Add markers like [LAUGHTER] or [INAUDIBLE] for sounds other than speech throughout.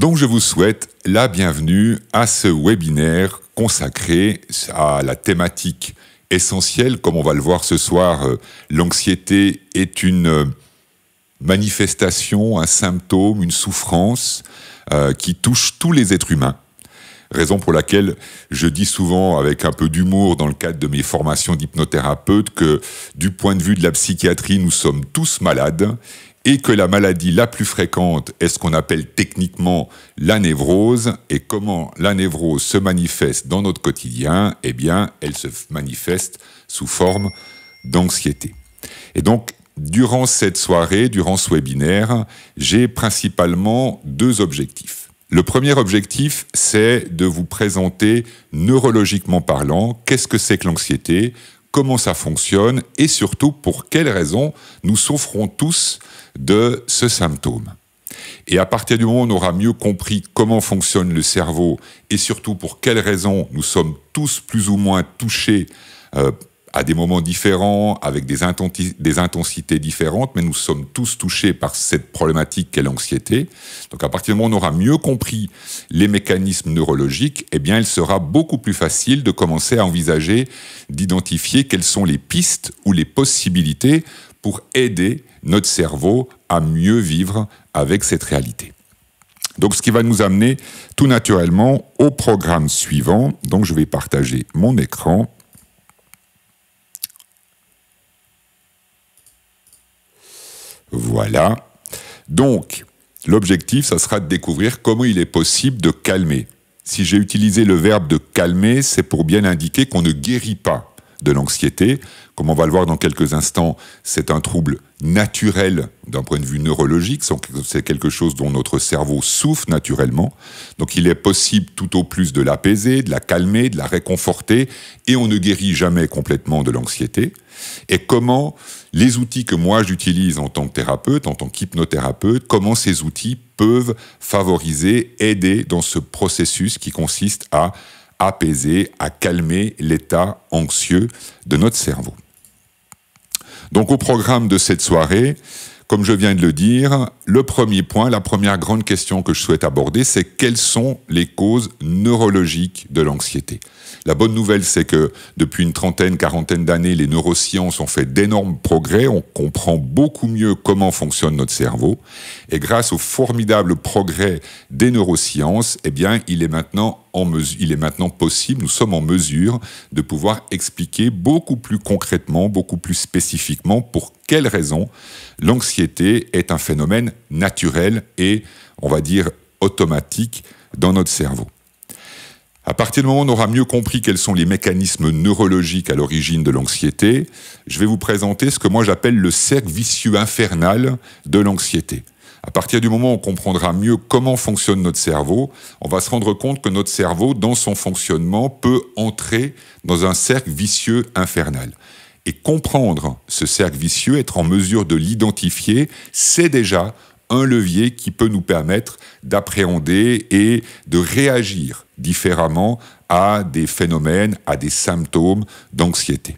Donc je vous souhaite la bienvenue à ce webinaire consacré à la thématique essentielle, comme on va le voir ce soir, euh, l'anxiété est une euh, manifestation, un symptôme, une souffrance euh, qui touche tous les êtres humains. Raison pour laquelle je dis souvent avec un peu d'humour dans le cadre de mes formations d'hypnothérapeute que du point de vue de la psychiatrie, nous sommes tous malades et que la maladie la plus fréquente est ce qu'on appelle techniquement la névrose. Et comment la névrose se manifeste dans notre quotidien Eh bien, elle se manifeste sous forme d'anxiété. Et donc, durant cette soirée, durant ce webinaire, j'ai principalement deux objectifs. Le premier objectif, c'est de vous présenter neurologiquement parlant, qu'est-ce que c'est que l'anxiété, comment ça fonctionne et surtout pour quelles raisons nous souffrons tous de ce symptôme. Et à partir du moment où on aura mieux compris comment fonctionne le cerveau et surtout pour quelles raisons nous sommes tous plus ou moins touchés euh, à des moments différents, avec des, des, intensités différentes, mais nous sommes tous touchés par cette problématique qu'est l'anxiété. Donc à partir du moment où on aura mieux compris les mécanismes neurologiques, eh bien il sera beaucoup plus facile de commencer à envisager d'identifier quelles sont les pistes ou les possibilités pour aider notre cerveau à mieux vivre avec cette réalité. Donc ce qui va nous amener tout naturellement au programme suivant. Donc je vais partager mon écran. Voilà. Donc l'objectif, ça sera de découvrir comment il est possible de calmer. Si j'ai utilisé le verbe de calmer, c'est pour bien indiquer qu'on ne guérit pas de l'anxiété. Comme on va le voir dans quelques instants, c'est un trouble naturel d'un point de vue neurologique, c'est quelque chose dont notre cerveau souffre naturellement. Donc il est possible tout au plus de l'apaiser, de la calmer, de la réconforter, et on ne guérit jamais complètement de l'anxiété. Et comment les outils que moi j'utilise en tant que thérapeute, en tant qu'hypnothérapeute, comment ces outils peuvent favoriser, aider dans ce processus qui consiste à apaiser, à calmer l'état anxieux de notre cerveau. Donc au programme de cette soirée, comme je viens de le dire, le premier point, la première grande question que je souhaite aborder, c'est quelles sont les causes neurologiques de l'anxiété. La bonne nouvelle, c'est que depuis une trentaine, quarantaine d'années, les neurosciences ont fait d'énormes progrès. On comprend beaucoup mieux comment fonctionne notre cerveau. Et grâce au formidable progrès des neurosciences, eh bien, il est maintenant il est maintenant possible, nous sommes en mesure de pouvoir expliquer beaucoup plus concrètement, beaucoup plus spécifiquement pour quelles raisons l'anxiété est un phénomène naturel et, on va dire, automatique dans notre cerveau. À partir du moment où on aura mieux compris quels sont les mécanismes neurologiques à l'origine de l'anxiété, je vais vous présenter ce que moi j'appelle le cercle vicieux infernal de l'anxiété. À partir du moment où on comprendra mieux comment fonctionne notre cerveau, on va se rendre compte que notre cerveau, dans son fonctionnement, peut entrer dans un cercle vicieux infernal. Et comprendre ce cercle vicieux, être en mesure de l'identifier, c'est déjà un levier qui peut nous permettre d'appréhender et de réagir différemment à des phénomènes, à des symptômes d'anxiété.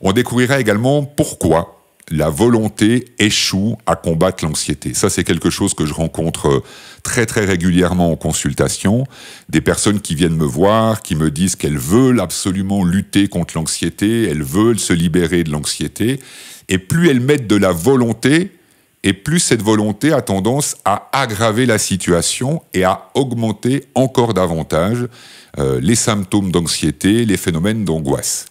On découvrira également pourquoi la volonté échoue à combattre l'anxiété. Ça, c'est quelque chose que je rencontre très très régulièrement en consultation. Des personnes qui viennent me voir, qui me disent qu'elles veulent absolument lutter contre l'anxiété, elles veulent se libérer de l'anxiété. Et plus elles mettent de la volonté et plus cette volonté a tendance à aggraver la situation et à augmenter encore davantage euh, les symptômes d'anxiété, les phénomènes d'angoisse.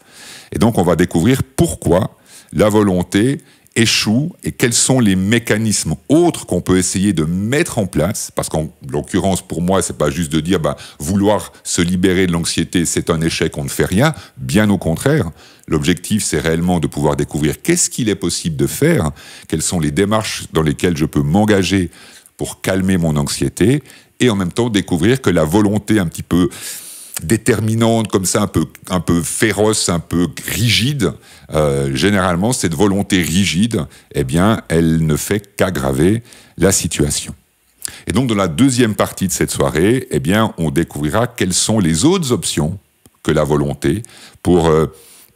Et donc on va découvrir pourquoi la volonté échoue et quels sont les mécanismes autres qu'on peut essayer de mettre en place parce qu'en l'occurrence pour moi c'est pas juste de dire bah, vouloir se libérer de l'anxiété c'est un échec on ne fait rien bien au contraire L'objectif, c'est réellement de pouvoir découvrir qu'est-ce qu'il est possible de faire, quelles sont les démarches dans lesquelles je peux m'engager pour calmer mon anxiété, et en même temps découvrir que la volonté un petit peu déterminante, comme ça, un peu, un peu féroce, un peu rigide, euh, généralement, cette volonté rigide, eh bien, elle ne fait qu'aggraver la situation. Et donc, dans la deuxième partie de cette soirée, eh bien, on découvrira quelles sont les autres options que la volonté pour euh,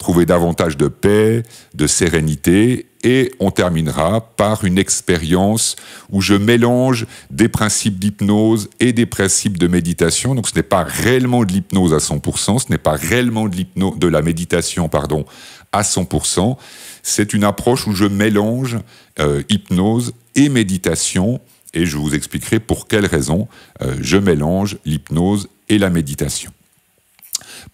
trouver davantage de paix, de sérénité, et on terminera par une expérience où je mélange des principes d'hypnose et des principes de méditation. Donc ce n'est pas réellement de l'hypnose à 100%, ce n'est pas réellement de, de la méditation pardon, à 100%. C'est une approche où je mélange euh, hypnose et méditation et je vous expliquerai pour quelles raisons euh, je mélange l'hypnose et la méditation.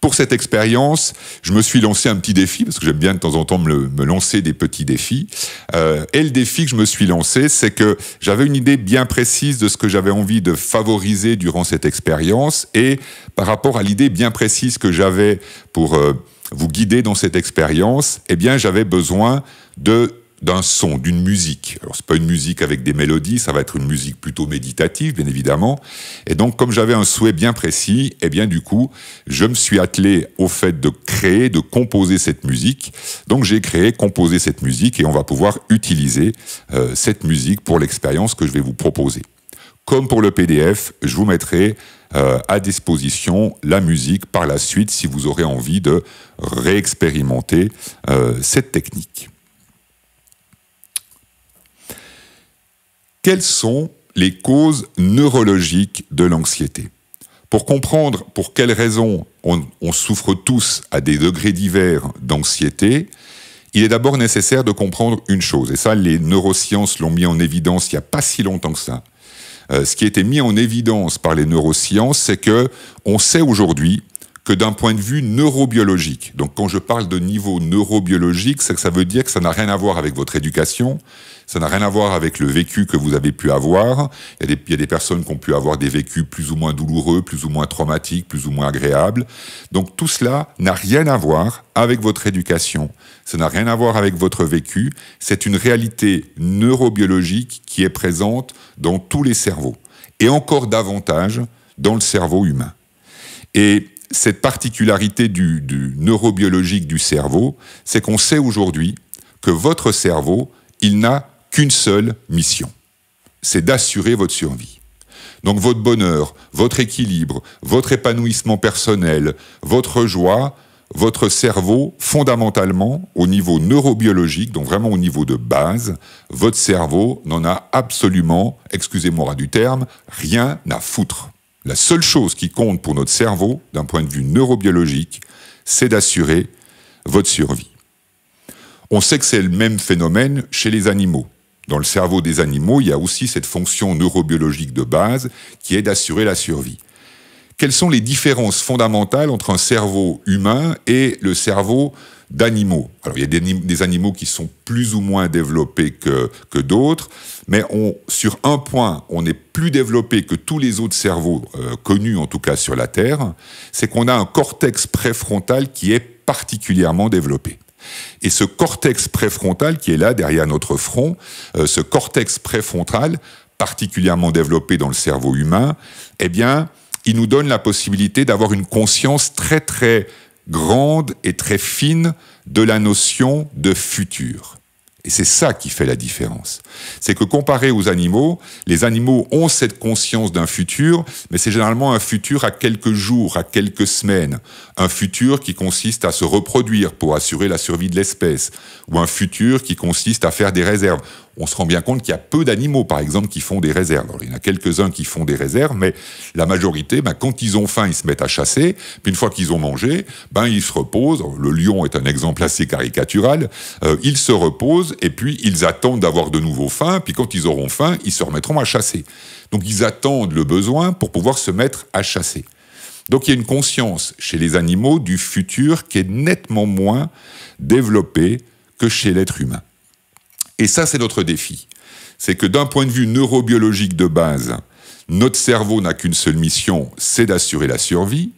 Pour cette expérience, je me suis lancé un petit défi, parce que j'aime bien de temps en temps me, lancer des petits défis. Euh, et le défi que je me suis lancé, c'est que j'avais une idée bien précise de ce que j'avais envie de favoriser durant cette expérience, et par rapport à l'idée bien précise que j'avais pour... Euh, vous guider dans cette expérience, eh bien, j'avais besoin de d'un son, d'une musique. Alors c'est pas une musique avec des mélodies, ça va être une musique plutôt méditative, bien évidemment. Et donc comme j'avais un souhait bien précis, eh bien du coup, je me suis attelé au fait de créer, de composer cette musique. Donc j'ai créé, composé cette musique et on va pouvoir utiliser euh, cette musique pour l'expérience que je vais vous proposer. Comme pour le PDF, je vous mettrai euh, à disposition la musique par la suite si vous aurez envie de réexpérimenter euh, cette technique. quelles sont les causes neurologiques de l'anxiété Pour comprendre pour quelles raisons on, souffre tous à des degrés divers d'anxiété, il est d'abord nécessaire de comprendre une chose, et ça les neurosciences l'ont mis en évidence il n'y a pas si longtemps que ça. Euh, ce qui a été mis en évidence par les neurosciences, c'est que on sait aujourd'hui que d'un point de vue neurobiologique. Donc quand je parle de niveau neurobiologique, ça veut dire que ça n'a rien à voir avec votre éducation, ça n'a rien à voir avec le vécu que vous avez pu avoir. Il y, a des, il y, a des, personnes qui ont pu avoir des vécus plus ou moins douloureux, plus ou moins traumatiques, plus ou moins agréables. Donc tout cela n'a rien à voir avec votre éducation. Ça n'a rien à voir avec votre vécu. C'est une réalité neurobiologique qui est présente dans tous les cerveaux. Et encore davantage dans le cerveau humain. Et cette particularité du, neurobiologique du cerveau, c'est qu'on sait aujourd'hui que votre cerveau, il n'a qu'une seule mission, c'est d'assurer votre survie. Donc votre bonheur, votre équilibre, votre épanouissement personnel, votre joie, votre cerveau, fondamentalement, au niveau neurobiologique, donc vraiment au niveau de base, votre cerveau n'en a absolument, excusez-moi du terme, rien à foutre. La seule chose qui compte pour notre cerveau, d'un point de vue neurobiologique, c'est d'assurer votre survie. On sait que c'est le même phénomène chez les animaux. Dans le cerveau des animaux, il y a aussi cette fonction neurobiologique de base qui est d'assurer la survie. Quelles sont les différences fondamentales entre un cerveau humain et le cerveau d'animaux. Alors il y a des, animaux qui sont plus ou moins développés que, que d'autres, mais on, sur un point, on est plus développé que tous les autres cerveaux euh, connus, en tout cas sur la Terre, c'est qu'on a un cortex préfrontal qui est particulièrement développé. Et ce cortex préfrontal qui est là derrière notre front, euh, ce cortex préfrontal particulièrement développé dans le cerveau humain, eh bien, il nous donne la possibilité d'avoir une conscience très très grande et très fine de la notion de futur. Et c'est ça qui fait la différence. C'est que comparé aux animaux, les animaux ont cette conscience d'un futur, mais c'est généralement un futur à quelques jours, à quelques semaines. Un futur qui consiste à se reproduire pour assurer la survie de l'espèce. Ou un futur qui consiste à faire des réserves on se rend bien compte qu'il y a peu d'animaux, par exemple, qui font des réserves. il y en a quelques-uns qui font des réserves, mais la majorité, ben, quand ils ont faim, ils se mettent à chasser. Puis une fois qu'ils ont mangé, ben, ils se reposent. Le lion est un exemple assez caricatural. Euh, ils se reposent et puis ils attendent d'avoir de nouveau faim. Puis quand ils auront faim, ils se remettront à chasser. Donc ils attendent le besoin pour pouvoir se mettre à chasser. Donc il y a une conscience chez les animaux du futur qui est nettement moins développée que chez l'être humain. Et ça, c'est notre défi. C'est que d'un point de vue neurobiologique de base, notre cerveau n'a qu'une seule mission, c'est d'assurer la survie.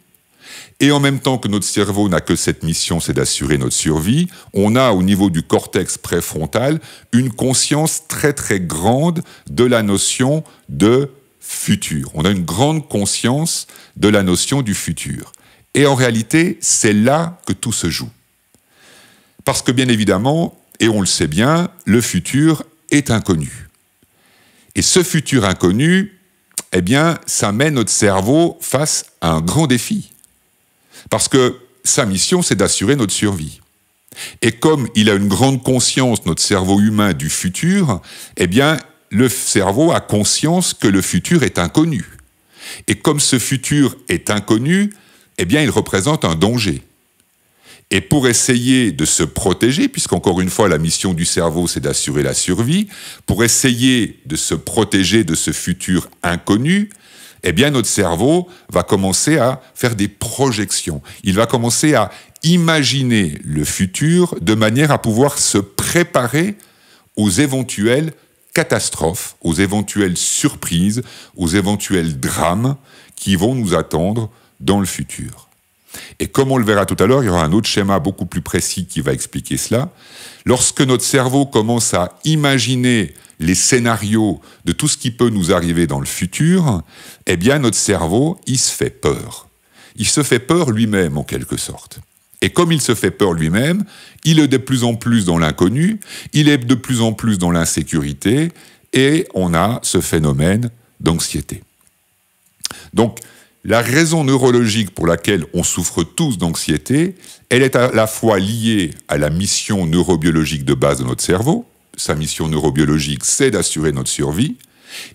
Et en même temps que notre cerveau n'a que cette mission, c'est d'assurer notre survie, on a au niveau du cortex préfrontal une conscience très très grande de la notion de futur. On a une grande conscience de la notion du futur. Et en réalité, c'est là que tout se joue. Parce que bien évidemment, et on le sait bien, le futur est inconnu. Et ce futur inconnu, eh bien, ça met notre cerveau face à un grand défi. Parce que sa mission, c'est d'assurer notre survie. Et comme il a une grande conscience, notre cerveau humain, du futur, eh bien, le cerveau a conscience que le futur est inconnu. Et comme ce futur est inconnu, eh bien, il représente un danger. Et pour essayer de se protéger, puisqu'encore une fois, la mission du cerveau, c'est d'assurer la survie, pour essayer de se protéger de ce futur inconnu, eh bien, notre cerveau va commencer à faire des projections. Il va commencer à imaginer le futur de manière à pouvoir se préparer aux éventuelles catastrophes, aux éventuelles surprises, aux éventuels drames qui vont nous attendre dans le futur. Et comme on le verra tout à l'heure, il y aura un autre schéma beaucoup plus précis qui va expliquer cela. Lorsque notre cerveau commence à imaginer les scénarios de tout ce qui peut nous arriver dans le futur, eh bien notre cerveau, il se fait peur. Il se fait peur lui-même en quelque sorte. Et comme il se fait peur lui-même, il est de plus en plus dans l'inconnu, il est de plus en plus dans l'insécurité, et on a ce phénomène d'anxiété. Donc, la raison neurologique pour laquelle on souffre tous d'anxiété, elle est à la fois liée à la mission neurobiologique de base de notre cerveau. Sa mission neurobiologique, c'est d'assurer notre survie.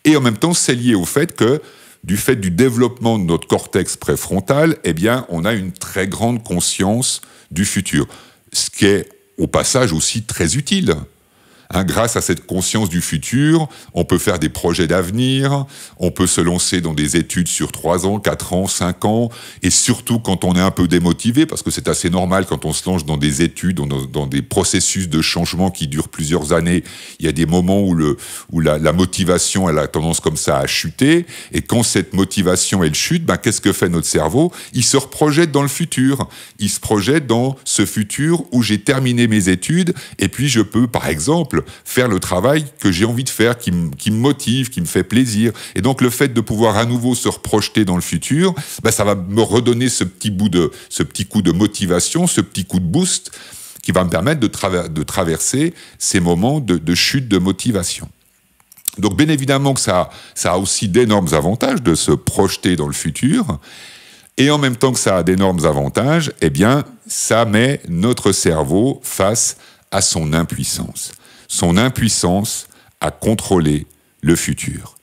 Et en même temps, c'est lié au fait que, du fait du développement de notre cortex préfrontal, eh bien, on a une très grande conscience du futur. Ce qui est, au passage, aussi très utile Hein, grâce à cette conscience du futur, on peut faire des projets d'avenir, on peut se lancer dans des études sur 3 ans, 4 ans, 5 ans, et surtout quand on est un peu démotivé, parce que c'est assez normal quand on se lance dans des études, dans, des processus de changement qui durent plusieurs années, il y a des moments où, la, motivation elle a tendance comme ça à chuter, et quand cette motivation elle chute, ben, qu'est-ce que fait notre cerveau Il se reprojette dans le futur, il se projette dans ce futur où j'ai terminé mes études, et puis je peux par exemple faire le travail que j'ai envie de faire, qui, me motive, qui me fait plaisir. Et donc le fait de pouvoir à nouveau se reprojeter dans le futur, bah, ça va me redonner ce petit bout de, ce petit coup de motivation, ce petit coup de boost qui va me permettre de, traverser ces moments de, chute de motivation. Donc bien évidemment que ça, ça a aussi d'énormes avantages de se projeter dans le futur. Et en même temps que ça a d'énormes avantages, eh bien, ça met notre cerveau face à son impuissance son impuissance à contrôler le futur.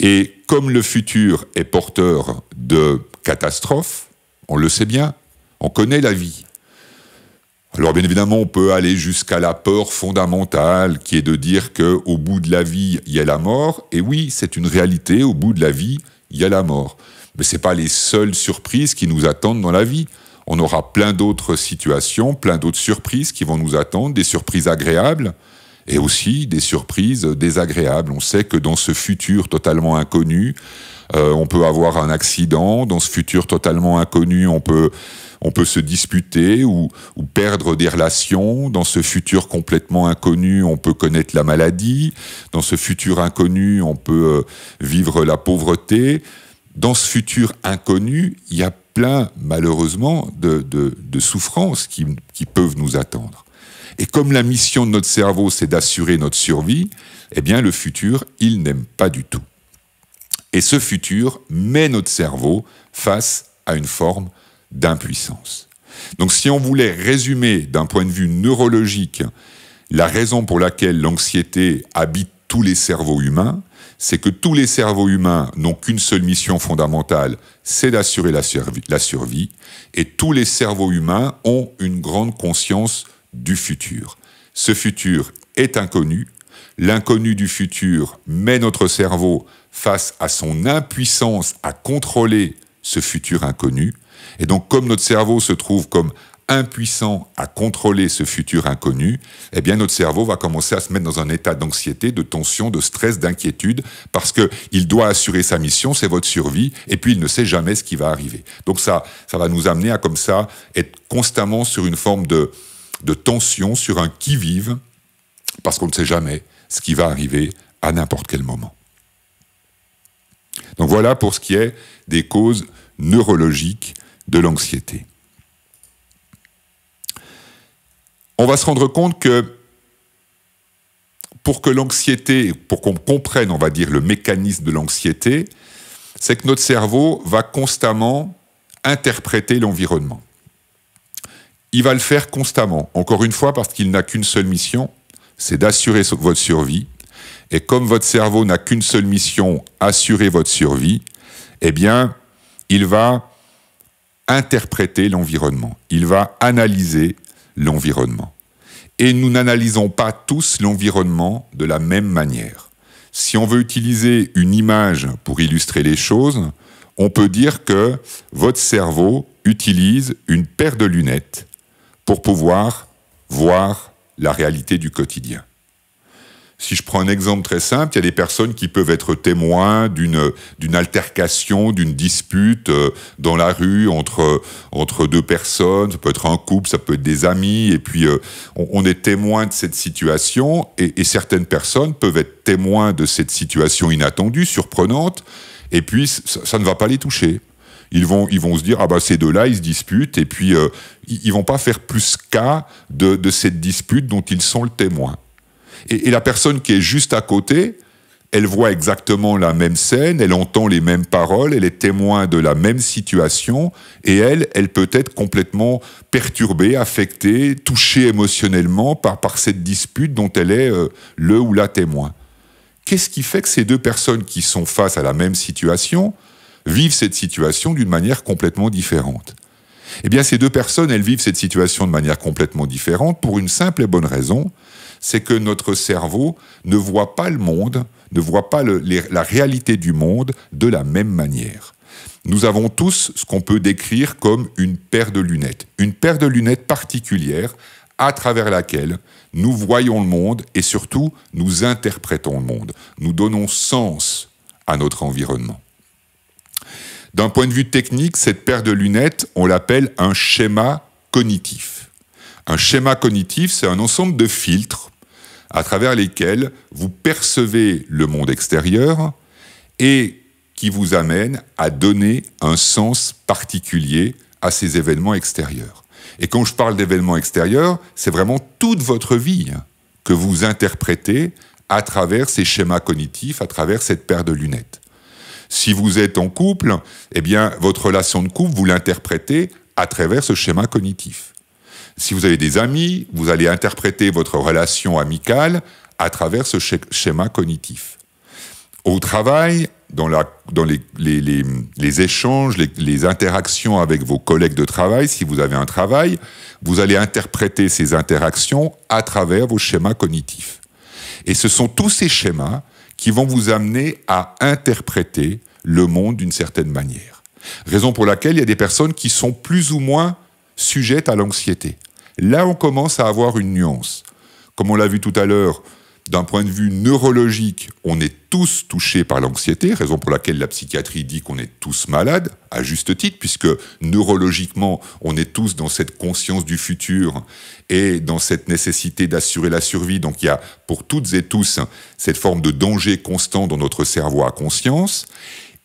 Et comme le futur est porteur de catastrophes, on le sait bien, on connaît la vie. Alors bien évidemment, on peut aller jusqu'à la peur fondamentale qui est de dire que bout de la vie, il y a la mort et oui, c'est une réalité, au bout de la vie, il y a la mort. Mais ce c'est pas les seules surprises qui nous attendent dans la vie. On aura plein d'autres situations, plein d'autres surprises qui vont nous attendre, des surprises agréables, et aussi des surprises désagréables. On sait que dans ce futur totalement inconnu, euh, on peut avoir un accident, dans ce futur totalement inconnu, on peut, on peut se disputer ou, ou perdre des relations, dans ce futur complètement inconnu, on peut connaître la maladie, dans ce futur inconnu, on peut euh, vivre la pauvreté. Dans ce futur inconnu, il y a plein, malheureusement, de, de, de souffrances qui, qui peuvent nous attendre. Et comme la mission de notre cerveau, c'est d'assurer notre survie, eh bien le futur, il n'aime pas du tout. Et ce futur met notre cerveau face à une forme d'impuissance. Donc si on voulait résumer d'un point de vue neurologique la raison pour laquelle l'anxiété habite tous les cerveaux humains, c'est que tous les cerveaux humains n'ont qu'une seule mission fondamentale, c'est d'assurer la, survie, la survie, et tous les cerveaux humains ont une grande conscience du futur. Ce futur est inconnu. L'inconnu du futur met notre cerveau face à son impuissance à contrôler ce futur inconnu. Et donc, comme notre cerveau se trouve comme impuissant à contrôler ce futur inconnu, eh bien notre cerveau va commencer à se mettre dans un état d'anxiété, de tension, de stress, d'inquiétude, parce qu'il doit assurer sa mission, c'est votre survie, et puis il ne sait jamais ce qui va arriver. Donc ça, ça va nous amener à comme ça être constamment sur une forme de de tension, sur un qui-vive, parce qu'on ne sait jamais ce qui va arriver à n'importe quel moment. Donc voilà pour ce qui est des causes neurologiques de l'anxiété. On va se rendre compte que pour que l'anxiété, pour qu'on comprenne, on va dire, le mécanisme de l'anxiété, c'est que notre cerveau va constamment interpréter l'environnement. Il va le faire constamment, encore une fois parce qu'il n'a qu'une seule mission, c'est d'assurer votre survie. Et comme votre cerveau n'a qu'une seule mission, assurer votre survie, eh bien, il va interpréter l'environnement, il va analyser l'environnement. Et nous n'analysons pas tous l'environnement de la même manière. Si on veut utiliser une image pour illustrer les choses, on peut dire que votre cerveau utilise une paire de lunettes pour pouvoir voir la réalité du quotidien. Si je prends un exemple très simple, il y a des personnes qui peuvent être témoins d'une altercation, d'une dispute euh, dans la rue entre, entre deux personnes, ça peut être un couple, ça peut être des amis, et puis euh, on, est témoin de cette situation, et, certaines personnes peuvent être témoins de cette situation inattendue, surprenante, et puis ça ne va pas les toucher ils vont, se dire ah bah ces deux-là ils se disputent et puis euh, ils, vont pas faire plus cas de, cette dispute dont ils sont le témoin. Et, la personne qui est juste à côté, elle voit exactement la même scène, elle entend les mêmes paroles, elle est témoin de la même situation et elle, elle peut être complètement perturbée, affectée, touchée émotionnellement par, cette dispute dont elle est euh, le ou la témoin. Qu'est-ce qui fait que ces deux personnes qui sont face à la même situation vivent cette situation d'une manière complètement différente. Eh bien, ces deux personnes, elles vivent cette situation de manière complètement différente pour une simple et bonne raison, c'est que notre cerveau ne voit pas le monde, ne voit pas la réalité du monde de la même manière. Nous avons tous ce qu'on peut décrire comme une paire de lunettes, une paire de lunettes particulières à travers laquelle nous voyons le monde et surtout nous interprétons le monde, nous donnons sens à notre environnement. D'un point de vue technique, cette paire de lunettes, on l'appelle un schéma cognitif. Un schéma cognitif, c'est un ensemble de filtres à travers lesquels vous percevez le monde extérieur et qui vous amène à donner un sens particulier à ces événements extérieurs. Et quand je parle d'événements extérieurs, c'est vraiment toute votre vie que vous interprétez à travers ces schémas cognitifs, à travers cette paire de lunettes. Si vous êtes en couple, eh bien, votre relation de couple, vous l'interprétez à travers ce schéma cognitif. Si vous avez des amis, vous allez interpréter votre relation amicale à travers ce schéma cognitif. Au travail, dans, la, dans les, les, échanges, les, interactions avec vos collègues de travail, si vous avez un travail, vous allez interpréter ces interactions à travers vos schémas cognitifs. Et ce sont tous ces schémas qui vont vous amener à interpréter le monde d'une certaine manière. Raison pour laquelle il y a des personnes qui sont plus ou moins sujettes à l'anxiété. Là, on commence à avoir une nuance. Comme on l'a vu tout à l'heure, d'un point de vue neurologique, on est tous touchés par l'anxiété, raison pour laquelle la psychiatrie dit qu'on est tous malades, à juste titre, puisque neurologiquement, on est tous dans cette conscience du futur et dans cette nécessité d'assurer la survie. Donc il y a pour toutes et tous cette forme de danger constant dans notre cerveau à conscience.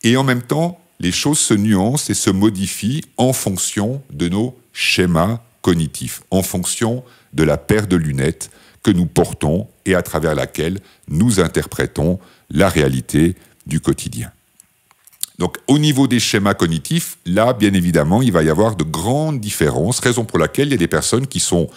Et en même temps, les choses se nuancent et se modifient en fonction de nos schémas cognitifs, en fonction de la paire de lunettes que nous portons et à travers laquelle nous interprétons la réalité du quotidien. Donc au niveau des schémas cognitifs, là, bien évidemment, il va y avoir de grandes différences, raison pour laquelle il y a des personnes qui sont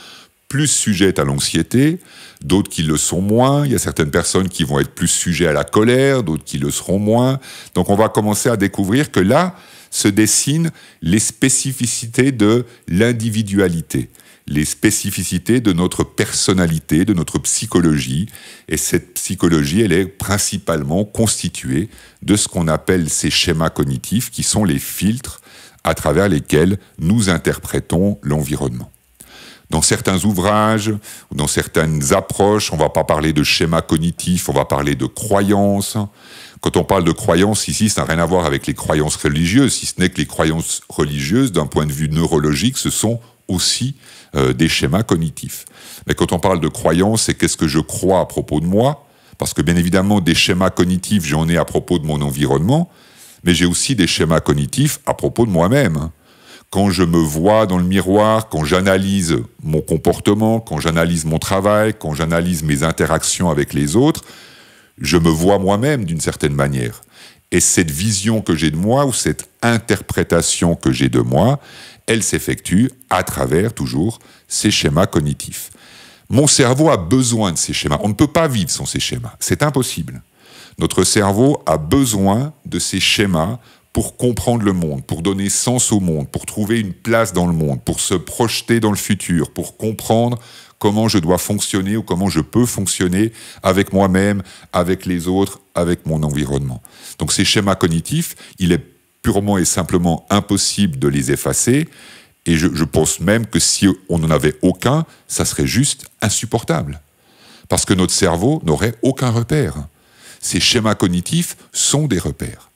plus sujettes à l'anxiété, d'autres qui le sont moins. Il y a certaines personnes qui vont être plus sujets à la colère, d'autres qui le seront moins. Donc on va commencer à découvrir que là se dessinent les spécificités de l'individualité, les spécificités de notre personnalité, de notre psychologie. Et cette psychologie, elle est principalement constituée de ce qu'on appelle ces schémas cognitifs qui sont les filtres à travers lesquels nous interprétons l'environnement dans certains ouvrages, ou dans certaines approches, on va pas parler de schémas cognitif, on va parler de croyances. Quand on parle de croyances, ici, ça n'a rien à voir avec les croyances religieuses, si ce n'est que les croyances religieuses, d'un point de vue neurologique, ce sont aussi euh, des schémas cognitifs. Mais quand on parle de croyances, c'est qu'est-ce que je crois à propos de moi, parce que bien évidemment, des schémas cognitifs, j'en ai à propos de mon environnement, mais j'ai aussi des schémas cognitifs à propos de moi-même quand je me vois dans le miroir, quand j'analyse mon comportement, quand j'analyse mon travail, quand j'analyse mes interactions avec les autres, je me vois moi-même d'une certaine manière. Et cette vision que j'ai de moi, ou cette interprétation que j'ai de moi, elle s'effectue à travers toujours ces schémas cognitifs. Mon cerveau a besoin de ces schémas. On ne peut pas vivre sans ces schémas. C'est impossible. Notre cerveau a besoin de ces schémas pour comprendre le monde, pour donner sens au monde, pour trouver une place dans le monde, pour se projeter dans le futur, pour comprendre comment je dois fonctionner ou comment je peux fonctionner avec moi-même, avec les autres, avec mon environnement. Donc ces schémas cognitifs, il est purement et simplement impossible de les effacer. Et je, pense même que si on n'en avait aucun, ça serait juste insupportable. Parce que notre cerveau n'aurait aucun repère. Ces schémas cognitifs sont des repères.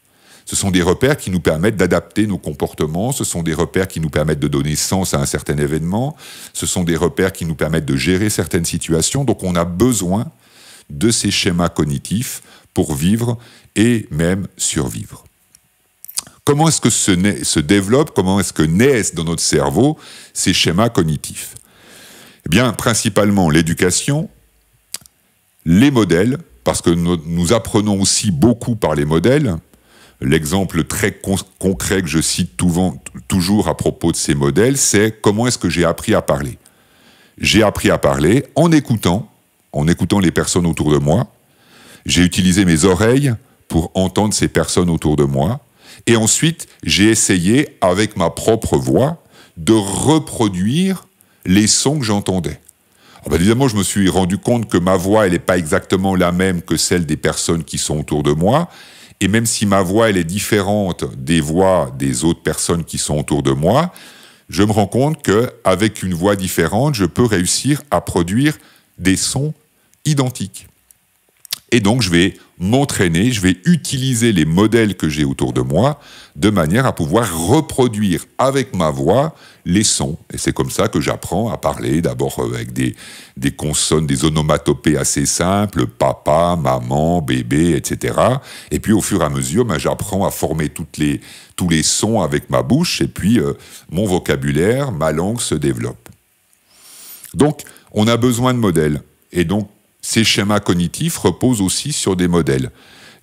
Ce sont des repères qui nous permettent d'adapter nos comportements, ce sont des repères qui nous permettent de donner sens à un certain événement, ce sont des repères qui nous permettent de gérer certaines situations. Donc on a besoin de ces schémas cognitifs pour vivre et même survivre. Comment est-ce que se, développe, comment est-ce que naissent dans notre cerveau ces schémas cognitifs Eh bien, principalement l'éducation, les modèles, parce que nous apprenons aussi beaucoup par les modèles, L'exemple très concret que je cite souvent, toujours à propos de ces modèles, c'est comment est-ce que j'ai appris à parler J'ai appris à parler en écoutant, en écoutant les personnes autour de moi. J'ai utilisé mes oreilles pour entendre ces personnes autour de moi. Et ensuite, j'ai essayé, avec ma propre voix, de reproduire les sons que j'entendais. Ah ben, évidemment, je me suis rendu compte que ma voix, elle n'est pas exactement la même que celle des personnes qui sont autour de moi. Et même si ma voix, elle est différente des voix des autres personnes qui sont autour de moi, je me rends compte que avec une voix différente, je peux réussir à produire des sons identiques. Et donc, je vais m'entraîner, je vais utiliser les modèles que j'ai autour de moi de manière à pouvoir reproduire avec ma voix les sons. Et c'est comme ça que j'apprends à parler, d'abord avec des, des consonnes, des onomatopées assez simples, papa, maman, bébé, etc. Et puis au fur et à mesure, ben, j'apprends à former toutes les, tous les sons avec ma bouche, et puis euh, mon vocabulaire, ma langue se développe. Donc, on a besoin de modèles. Et donc, ces schémas cognitifs reposent aussi sur des modèles.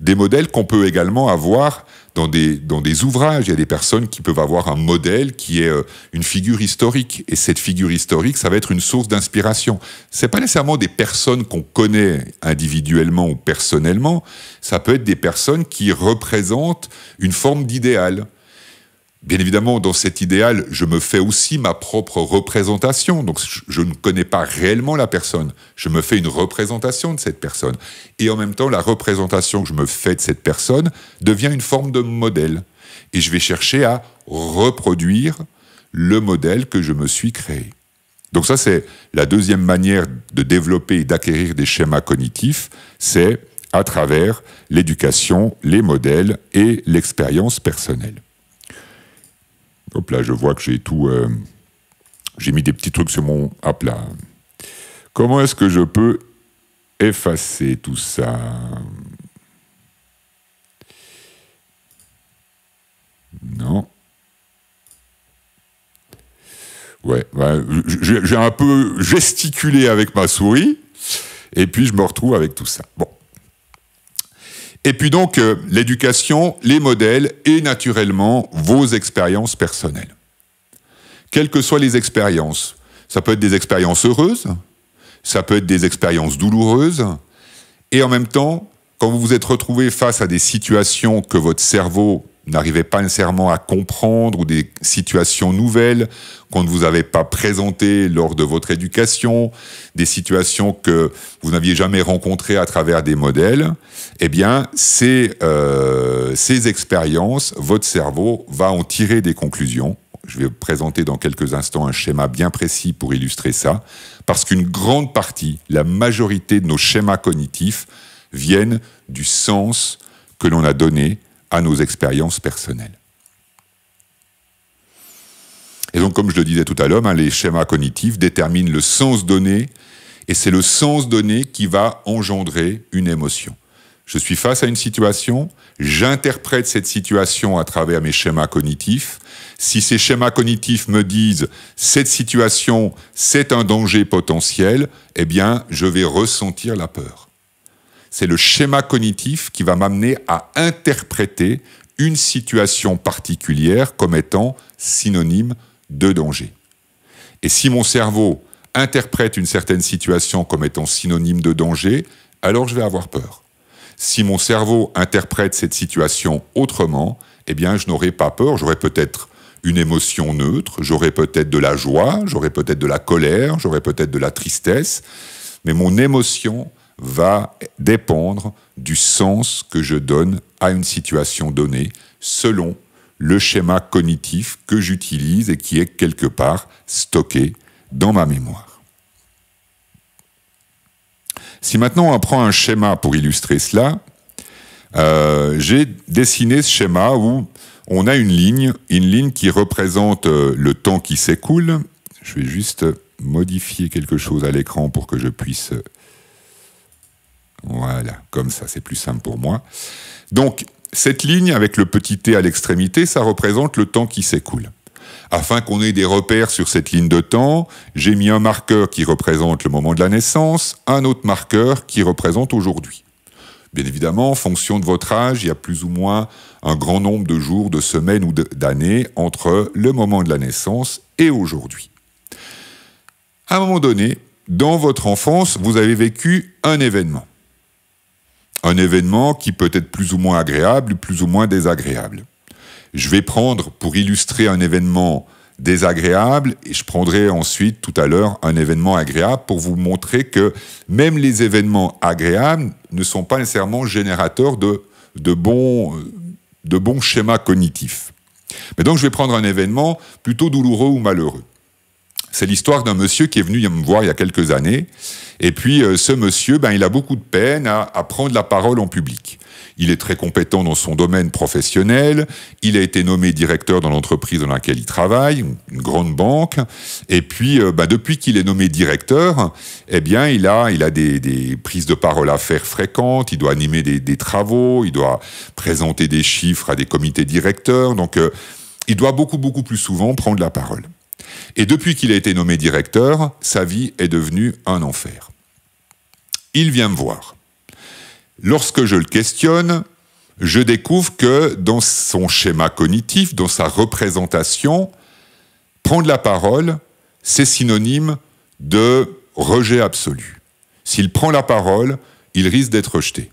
Des modèles qu'on peut également avoir dans des, dans des ouvrages. Il y a des personnes qui peuvent avoir un modèle qui est euh, une figure historique. Et cette figure historique, ça va être une source d'inspiration. Ce n'est pas nécessairement des personnes qu'on connaît individuellement ou personnellement. Ça peut être des personnes qui représentent une forme d'idéal. Bien évidemment, dans cet idéal, je me fais aussi ma propre représentation. Donc, je ne connais pas réellement la personne. Je me fais une représentation de cette personne. Et en même temps, la représentation que je me fais de cette personne devient une forme de modèle. Et je vais chercher à reproduire le modèle que je me suis créé. Donc ça, c'est la deuxième manière de développer et d'acquérir des schémas cognitifs. C'est à travers l'éducation, les modèles et l'expérience personnelle. Hop là, je vois que j'ai tout. Euh, j'ai mis des petits trucs sur mon. Hop là. Comment est-ce que je peux effacer tout ça Non. Ouais, bah, j'ai un peu gesticulé avec ma souris, et puis je me retrouve avec tout ça. Bon. Et puis donc, euh, l'éducation, les modèles et naturellement vos expériences personnelles. Quelles que soient les expériences, ça peut être des expériences heureuses, ça peut être des expériences douloureuses, et en même temps, quand vous vous êtes retrouvé face à des situations que votre cerveau n'arrivez pas nécessairement à comprendre ou des situations nouvelles qu'on ne vous avait pas présentées lors de votre éducation, des situations que vous n'aviez jamais rencontrées à travers des modèles, eh bien, ces, euh, ces expériences, votre cerveau va en tirer des conclusions. Je vais vous présenter dans quelques instants un schéma bien précis pour illustrer ça, parce qu'une grande partie, la majorité de nos schémas cognitifs viennent du sens que l'on a donné à nos expériences personnelles. Et donc, comme je le disais tout à l'heure, hein, les schémas cognitifs déterminent le sens donné, et c'est le sens donné qui va engendrer une émotion. Je suis face à une situation, j'interprète cette situation à travers mes schémas cognitifs. Si ces schémas cognitifs me disent cette situation, c'est un danger potentiel, eh bien, je vais ressentir la peur c'est le schéma cognitif qui va m'amener à interpréter une situation particulière comme étant synonyme de danger. Et si mon cerveau interprète une certaine situation comme étant synonyme de danger, alors je vais avoir peur. Si mon cerveau interprète cette situation autrement, eh bien je n'aurai pas peur, j'aurai peut-être une émotion neutre, j'aurai peut-être de la joie, j'aurai peut-être de la colère, j'aurai peut-être de la tristesse, mais mon émotion va dépendre du sens que je donne à une situation donnée selon le schéma cognitif que j'utilise et qui est quelque part stocké dans ma mémoire. Si maintenant on prend un schéma pour illustrer cela, euh, j'ai dessiné ce schéma où on a une ligne, une ligne qui représente euh, le temps qui s'écoule. Je vais juste modifier quelque chose à l'écran pour que je puisse euh, voilà, comme ça, c'est plus simple pour moi. Donc, cette ligne avec le petit t à l'extrémité, ça représente le temps qui s'écoule. Afin qu'on ait des repères sur cette ligne de temps, j'ai mis un marqueur qui représente le moment de la naissance, un autre marqueur qui représente aujourd'hui. Bien évidemment, en fonction de votre âge, il y a plus ou moins un grand nombre de jours, de semaines ou d'années entre le moment de la naissance et aujourd'hui. À un moment donné, dans votre enfance, vous avez vécu un événement un événement qui peut être plus ou moins agréable, plus ou moins désagréable. Je vais prendre, pour illustrer un événement désagréable, et je prendrai ensuite tout à l'heure un événement agréable pour vous montrer que même les événements agréables ne sont pas nécessairement générateurs de, de bons de bons schémas cognitifs. Mais donc je vais prendre un événement plutôt douloureux ou malheureux. C'est l'histoire d'un monsieur qui est venu me voir il y a quelques années. Et puis, euh, ce monsieur, ben, il a beaucoup de peine à, prendre la parole en public. Il est très compétent dans son domaine professionnel. Il a été nommé directeur dans l'entreprise dans laquelle il travaille, une grande banque. Et puis, euh, ben, depuis qu'il est nommé directeur, eh bien, il a, il a des, prises de parole à faire fréquentes. Il doit animer des, travaux. Il doit présenter des chiffres à des comités directeurs. Donc, euh, il doit beaucoup, beaucoup plus souvent prendre la parole. Et depuis qu'il a été nommé directeur, sa vie est devenue un enfer. Il vient me voir. Lorsque je le questionne, je découvre que dans son schéma cognitif, dans sa représentation, prendre la parole, c'est synonyme de rejet absolu. S'il prend la parole, il risque d'être rejeté.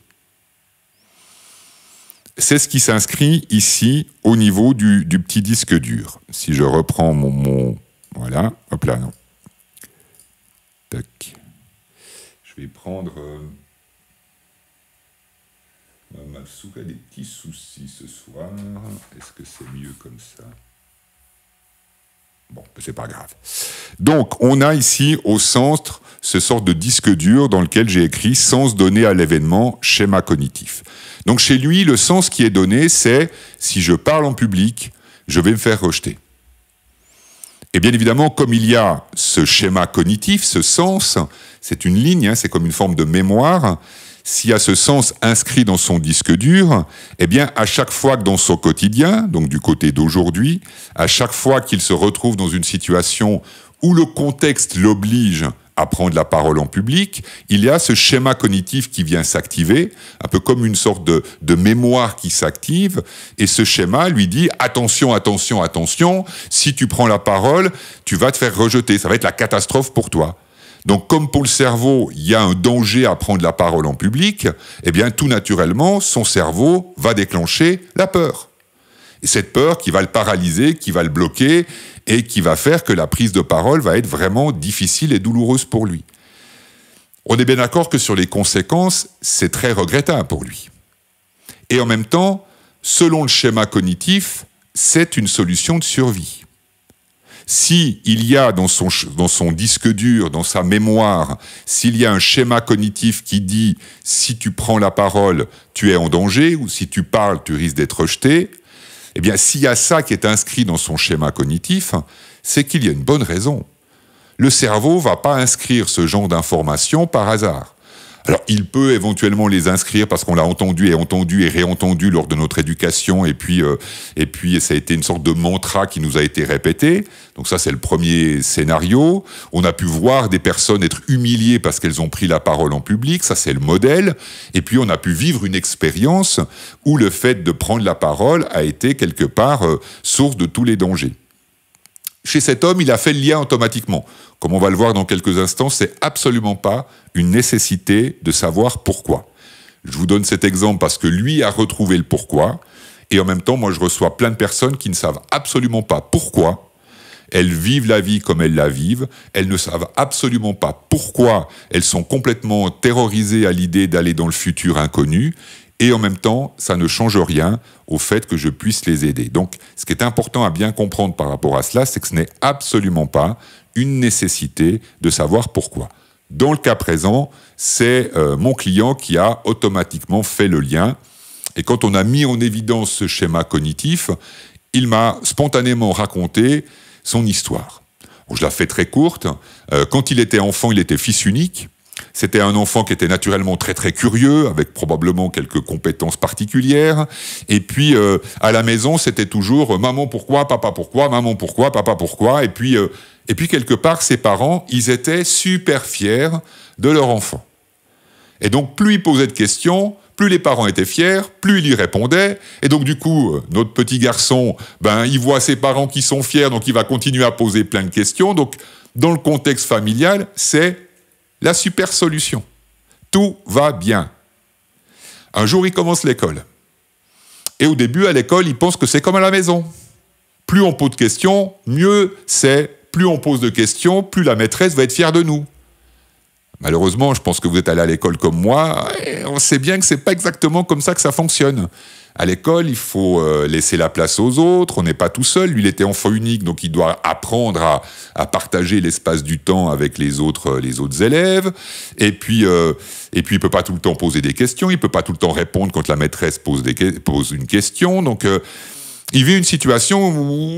C'est ce qui s'inscrit ici au niveau du, petit disque dur. Si je reprends mon, mon voilà, hop là, non. Tac. Je vais prendre. Euh, a des petits soucis ce soir. Est-ce que c'est mieux comme ça Bon, ben, c'est pas grave. Donc, on a ici au centre ce sort de disque dur dans lequel j'ai écrit sens donné à l'événement, schéma cognitif. Donc, chez lui, le sens qui est donné, c'est si je parle en public, je vais me faire rejeter. Et bien évidemment, comme il y a ce schéma cognitif, ce sens, c'est une ligne, hein, c'est comme une forme de mémoire, s'il y a ce sens inscrit dans son disque dur, eh bien, à chaque fois que dans son quotidien, donc du côté d'aujourd'hui, à chaque fois qu'il se retrouve dans une situation où le contexte l'oblige à prendre la parole en public, il y a ce schéma cognitif qui vient s'activer, un peu comme une sorte de, de mémoire qui s'active, et ce schéma lui dit attention, attention, attention, si tu prends la parole, tu vas te faire rejeter, ça va être la catastrophe pour toi. Donc comme pour le cerveau, il y a un danger à prendre la parole en public, eh bien tout naturellement, son cerveau va déclencher la peur cette peur qui va le paralyser, qui va le bloquer et qui va faire que la prise de parole va être vraiment difficile et douloureuse pour lui. On est bien d'accord que sur les conséquences, c'est très regrettable pour lui. Et en même temps, selon le schéma cognitif, c'est une solution de survie. Si il y a dans son disque dur, dans sa mémoire, s'il y a un schéma cognitif qui dit si tu prends la parole, tu es en danger, ou si tu parles, tu risques d'être rejeté, eh bien, s'il y a ça qui est inscrit dans son schéma cognitif, c'est qu'il y a une bonne raison. Le cerveau ne va pas inscrire ce genre d'information par hasard. Alors, il peut éventuellement les inscrire parce qu'on l'a entendu et entendu et réentendu lors de notre éducation. Et puis, euh, et puis, ça a été une sorte de mantra qui nous a été répété. Donc ça, c'est le premier scénario. On a pu voir des personnes être humiliées parce qu'elles ont pris la parole en public. Ça, c'est le modèle. Et puis, on a pu vivre une expérience où le fait de prendre la parole a été quelque part euh, source de tous les dangers. Chez cet homme, il a fait le lien automatiquement. Comme on va le voir dans quelques instants, c'est absolument pas une nécessité de savoir pourquoi. Je vous donne cet exemple parce que lui a retrouvé le pourquoi. Et en même temps, moi, je reçois plein de personnes qui ne savent absolument pas pourquoi elles vivent la vie comme elles la vivent, elles ne savent absolument pas pourquoi, elles sont complètement terrorisées à l'idée d'aller dans le futur inconnu, et en même temps, ça ne change rien au fait que je puisse les aider. Donc, ce qui est important à bien comprendre par rapport à cela, c'est que ce n'est absolument pas une nécessité de savoir pourquoi. Dans le cas présent, c'est euh, mon client qui a automatiquement fait le lien. Et quand on a mis en évidence ce schéma cognitif, il m'a spontanément raconté son histoire. je la fais très courte. Euh, quand il était enfant, il était fils unique. C'était un enfant qui était naturellement très très curieux, avec probablement quelques compétences particulières. Et puis euh, à la maison, c'était toujours euh, maman pourquoi, papa pourquoi, maman pourquoi, papa pourquoi. Et puis euh, et puis quelque part, ses parents, ils étaient super fiers de leur enfant. Et donc plus il posait de questions, plus les parents étaient fiers, plus il y répondait. Et donc, du coup, notre petit garçon, ben, il voit ses parents qui sont fiers, donc il va continuer à poser plein de questions. Donc, dans le contexte familial, c'est la super solution. Tout va bien. Un jour, il commence l'école. Et au début, à l'école, il pense que c'est comme à la maison. Plus on pose de questions, mieux c'est. Plus on pose de questions, plus la maîtresse va être fière de nous. Malheureusement, je pense que vous êtes allé à l'école comme moi, et on sait bien que c'est pas exactement comme ça que ça fonctionne. À l'école, il faut euh, laisser la place aux autres, on n'est pas tout seul. Lui, il était enfant unique, donc il doit apprendre à, partager l'espace du temps avec les autres, euh, les autres élèves. Et puis, euh, et puis, il peut pas tout le temps poser des questions, il peut pas tout le temps répondre quand la maîtresse pose, des, pose une question. Donc, il vit une situation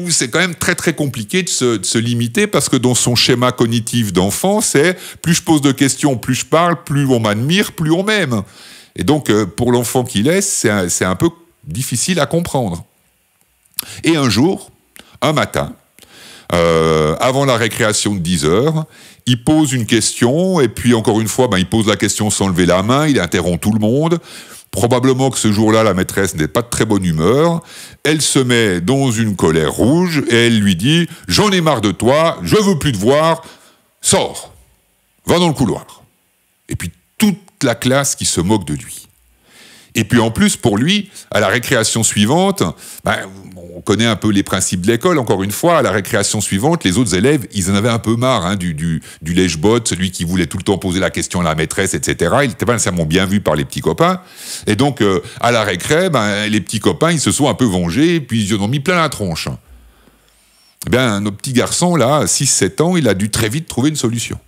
où c'est quand même très très compliqué de se, limiter parce que dans son schéma cognitif d'enfant, c'est plus je pose de questions, plus je parle, plus on m'admire, plus on m'aime. Et donc euh, pour l'enfant qu'il est, c'est un, un peu difficile à comprendre. Et un jour, un matin, euh, avant la récréation de 10 heures. Il pose une question, et puis encore une fois, ben, il pose la question sans lever la main, il interrompt tout le monde. Probablement que ce jour-là, la maîtresse n'est pas de très bonne humeur. Elle se met dans une colère rouge et elle lui dit J'en ai marre de toi, je veux plus te voir, sors, va dans le couloir. Et puis toute la classe qui se moque de lui. Et puis en plus, pour lui, à la récréation suivante, ben, on connaît un peu les principes de l'école, encore une fois, à la récréation suivante, les autres élèves, ils en avaient un peu marre hein, du, du, lèche botte celui qui voulait tout le temps poser la question à la maîtresse, etc. Il n'était pas nécessairement bien vu par les petits copains. Et donc, euh, à la récré, ben, les petits copains, ils se sont un peu vengés, puis ils en ont mis plein la tronche. Eh bien, nos petits garçons, là, 6-7 ans, il a dû très vite trouver une solution.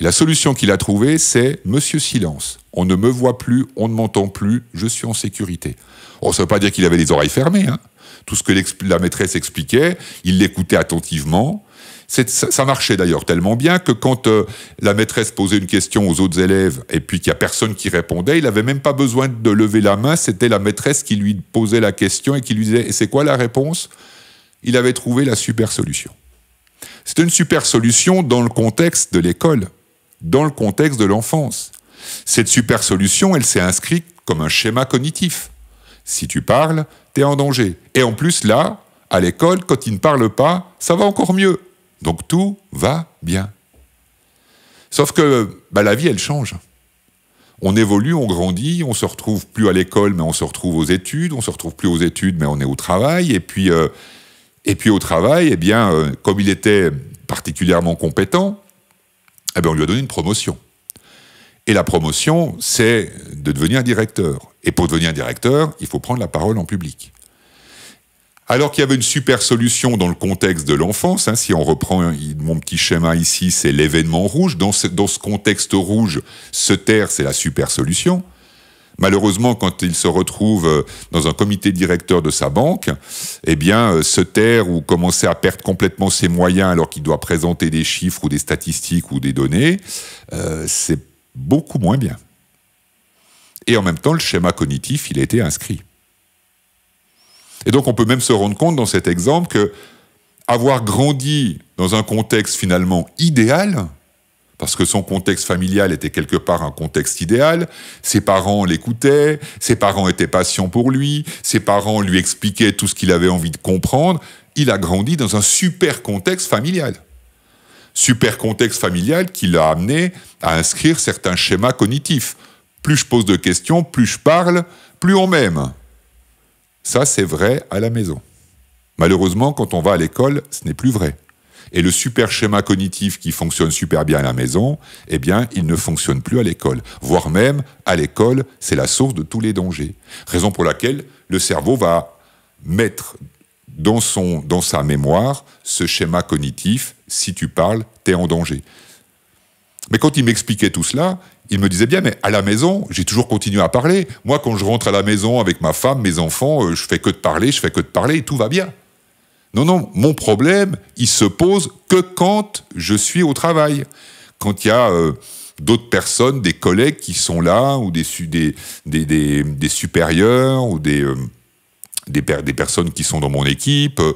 Et la solution qu'il a trouvée, c'est Monsieur Silence. On ne me voit plus, on ne m'entend plus, je suis en sécurité. On oh, ne veut pas dire qu'il avait les oreilles fermées, hein tout ce que la maîtresse expliquait, il l'écoutait attentivement. Ça marchait d'ailleurs tellement bien que quand euh, la maîtresse posait une question aux autres élèves et puis qu'il n'y a personne qui répondait, il n'avait même pas besoin de lever la main, c'était la maîtresse qui lui posait la question et qui lui disait Et C'est quoi la réponse Il avait trouvé la super solution. C'était une super solution dans le contexte de l'école, dans le contexte de l'enfance. Cette super solution, elle s'est inscrite comme un schéma cognitif. Si tu parles, t'es en danger. Et en plus, là, à l'école, quand il ne parle pas, ça va encore mieux. Donc tout va bien. Sauf que bah, la vie, elle change. On évolue, on grandit, on se retrouve plus à l'école, mais on se retrouve aux études, on se retrouve plus aux études, mais on est au travail. Et puis, euh, et puis au travail, eh bien, euh, comme il était particulièrement compétent, eh on lui a donné une promotion. Et la promotion, c'est de devenir directeur. Et pour devenir directeur, il faut prendre la parole en public. Alors qu'il y avait une super solution dans le contexte de l'enfance, hein, si on reprend hein, mon petit schéma ici, c'est l'événement rouge. Dans ce, dans ce, contexte rouge, se taire, c'est la super solution. Malheureusement, quand il se retrouve euh, dans un comité directeur de sa banque, eh bien, euh, se taire ou commencer à perdre complètement ses moyens alors qu'il doit présenter des chiffres ou des statistiques ou des données, euh, c'est beaucoup moins bien. Et en même temps, le schéma cognitif, il a été inscrit. Et donc, on peut même se rendre compte dans cet exemple que avoir grandi dans un contexte finalement idéal, parce que son contexte familial était quelque part un contexte idéal, ses parents l'écoutaient, ses parents étaient patients pour lui, ses parents lui expliquaient tout ce qu'il avait envie de comprendre, il a grandi dans un super contexte familial super contexte familial qui l'a amené à inscrire certains schémas cognitifs. Plus je pose de questions, plus je parle, plus on m'aime. Ça, c'est vrai à la maison. Malheureusement, quand on va à l'école, ce n'est plus vrai. Et le super schéma cognitif qui fonctionne super bien à la maison, eh bien, il ne fonctionne plus à l'école. Voire même, à l'école, c'est la source de tous les dangers. Raison pour laquelle le cerveau va mettre dans, son, dans sa mémoire ce schéma cognitif, si tu parles, t'es en danger. Mais quand il m'expliquait tout cela, il me disait bien, mais à la maison, j'ai toujours continué à parler. Moi, quand je rentre à la maison avec ma femme, mes enfants, euh, je fais que de parler, je fais que de parler, et tout va bien. Non, non, mon problème, il se pose que quand je suis au travail. Quand il y a euh, d'autres personnes, des collègues qui sont là, ou des, des, supérieurs, ou des... Euh, des, des personnes qui sont dans mon équipe. Euh,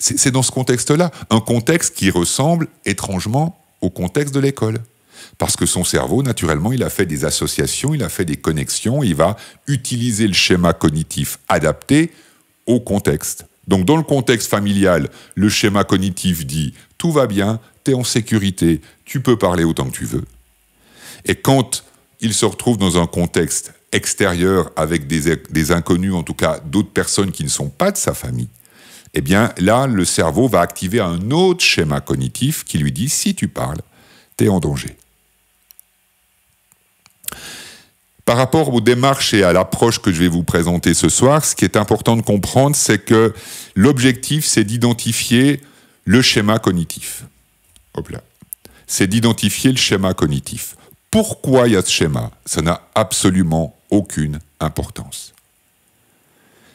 c'est dans ce contexte-là, un contexte qui ressemble étrangement au contexte de l'école. Parce que son cerveau, naturellement, il a fait des associations, il a fait des connexions, il va utiliser le schéma cognitif adapté au contexte. Donc dans le contexte familial, le schéma cognitif dit ⁇ tout va bien, tu es en sécurité, tu peux parler autant que tu veux ⁇ Et quand il se retrouve dans un contexte extérieur avec des, inconnus, en tout cas d'autres personnes qui ne sont pas de sa famille, eh bien là, le cerveau va activer un autre schéma cognitif qui lui dit si tu parles, tu es en danger. Par rapport aux démarches et à l'approche que je vais vous présenter ce soir, ce qui est important de comprendre, c'est que l'objectif, c'est d'identifier le schéma cognitif. Hop là. C'est d'identifier le schéma cognitif. Pourquoi il y a ce schéma Ça n'a absolument aucune importance.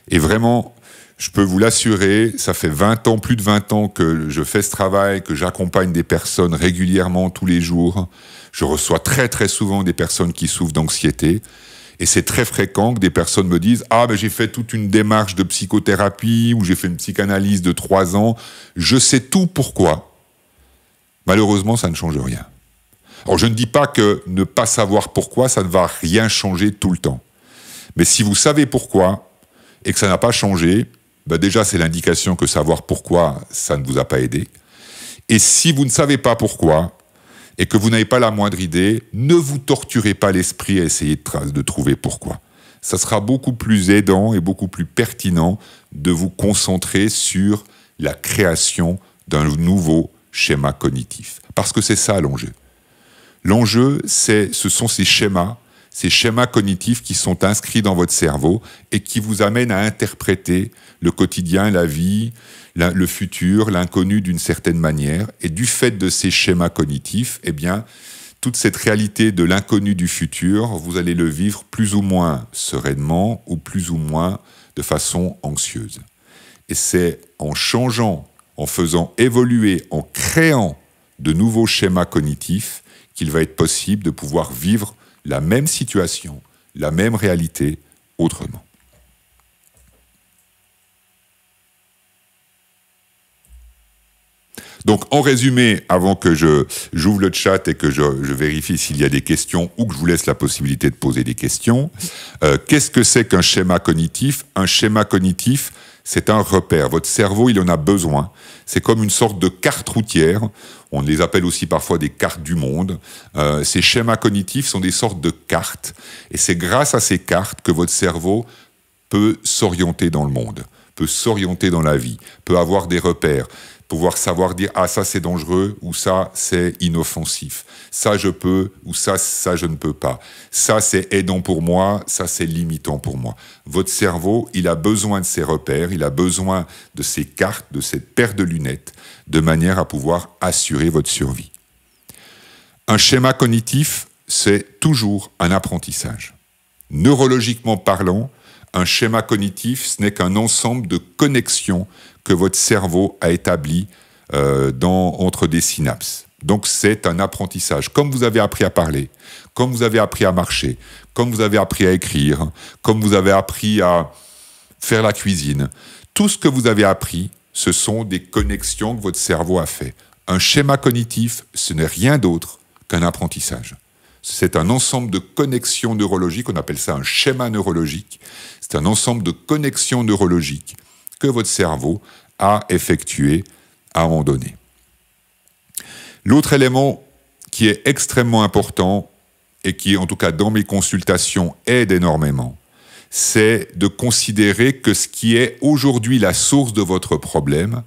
Et vraiment, je peux vous l'assurer, ça fait 20 ans, plus de 20 ans que je fais ce travail, que j'accompagne des personnes régulièrement tous les jours. Je reçois très très souvent des personnes qui souffrent d'anxiété. Et c'est très fréquent que des personnes me disent Ah, ben j'ai fait toute une démarche de psychothérapie ou j'ai fait une psychanalyse de 3 ans. Je sais tout pourquoi. Malheureusement, ça ne change rien. Alors je ne dis pas que ne pas savoir pourquoi, ça ne va rien changer tout le temps. Mais si vous savez pourquoi et que ça n'a pas changé, ben déjà c'est l'indication que savoir pourquoi, ça ne vous a pas aidé. Et si vous ne savez pas pourquoi et que vous n'avez pas la moindre idée, ne vous torturez pas l'esprit à essayer de, de trouver pourquoi. Ça sera beaucoup plus aidant et beaucoup plus pertinent de vous concentrer sur la création d'un nouveau schéma cognitif. Parce que c'est ça l'enjeu. L'enjeu, c'est, ce sont ces schémas, ces schémas cognitifs qui sont inscrits dans votre cerveau et qui vous amènent à interpréter le quotidien, la vie, le futur, l'inconnu d'une certaine manière. Et du fait de ces schémas cognitifs, eh bien, toute cette réalité de l'inconnu du futur, vous allez le vivre plus ou moins sereinement ou plus ou moins de façon anxieuse. Et c'est en changeant, en faisant évoluer, en créant de nouveaux schémas cognitifs qu'il va être possible de pouvoir vivre la même situation, la même réalité autrement. Donc, en résumé, avant que je j'ouvre le chat et que je, vérifie s'il y a des questions ou que je vous laisse la possibilité de poser des questions, euh, qu'est-ce que c'est qu'un schéma cognitif Un schéma cognitif, c'est un repère. Votre cerveau, il en a besoin. C'est comme une sorte de carte routière. On les appelle aussi parfois des cartes du monde. Euh, ces schémas cognitifs sont des sortes de cartes. Et c'est grâce à ces cartes que votre cerveau peut s'orienter dans le monde, peut s'orienter dans la vie, peut avoir des repères pouvoir savoir dire ah ça c'est dangereux ou ça c'est inoffensif, ça je peux ou ça ça je ne peux pas, ça c'est aidant pour moi, ça c'est limitant pour moi. Votre cerveau, il a besoin de ses repères, il a besoin de ses cartes, de cette paire de lunettes, de manière à pouvoir assurer votre survie. Un schéma cognitif, c'est toujours un apprentissage. Neurologiquement parlant, un schéma cognitif, ce n'est qu'un ensemble de connexions que votre cerveau a établi euh, dans, entre des synapses. Donc c'est un apprentissage. Comme vous avez appris à parler, comme vous avez appris à marcher, comme vous avez appris à écrire, comme vous avez appris à faire la cuisine, tout ce que vous avez appris, ce sont des connexions que votre cerveau a fait. Un schéma cognitif, ce n'est rien d'autre qu'un apprentissage. C'est un ensemble de connexions neurologiques, on appelle ça un schéma neurologique. C'est un ensemble de connexions neurologiques que votre cerveau a effectué à un moment donné. L'autre élément qui est extrêmement important et qui, en tout cas dans mes consultations, aide énormément, c'est de considérer que ce qui est aujourd'hui la source de votre problème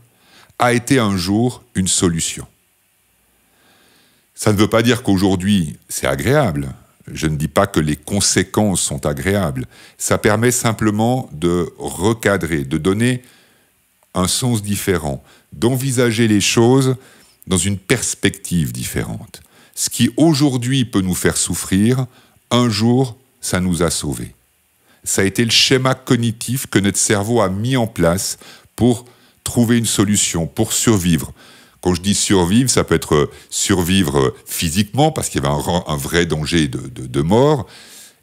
a été un jour une solution. Ça ne veut pas dire qu'aujourd'hui c'est agréable, je ne dis pas que les conséquences sont agréables. Ça permet simplement de recadrer, de donner un sens différent, d'envisager les choses dans une perspective différente. Ce qui aujourd'hui peut nous faire souffrir, un jour, ça nous a sauvés. Ça a été le schéma cognitif que notre cerveau a mis en place pour trouver une solution, pour survivre, quand je dis survivre, ça peut être euh, survivre euh, physiquement, parce qu'il y avait un, vrai danger de, mort.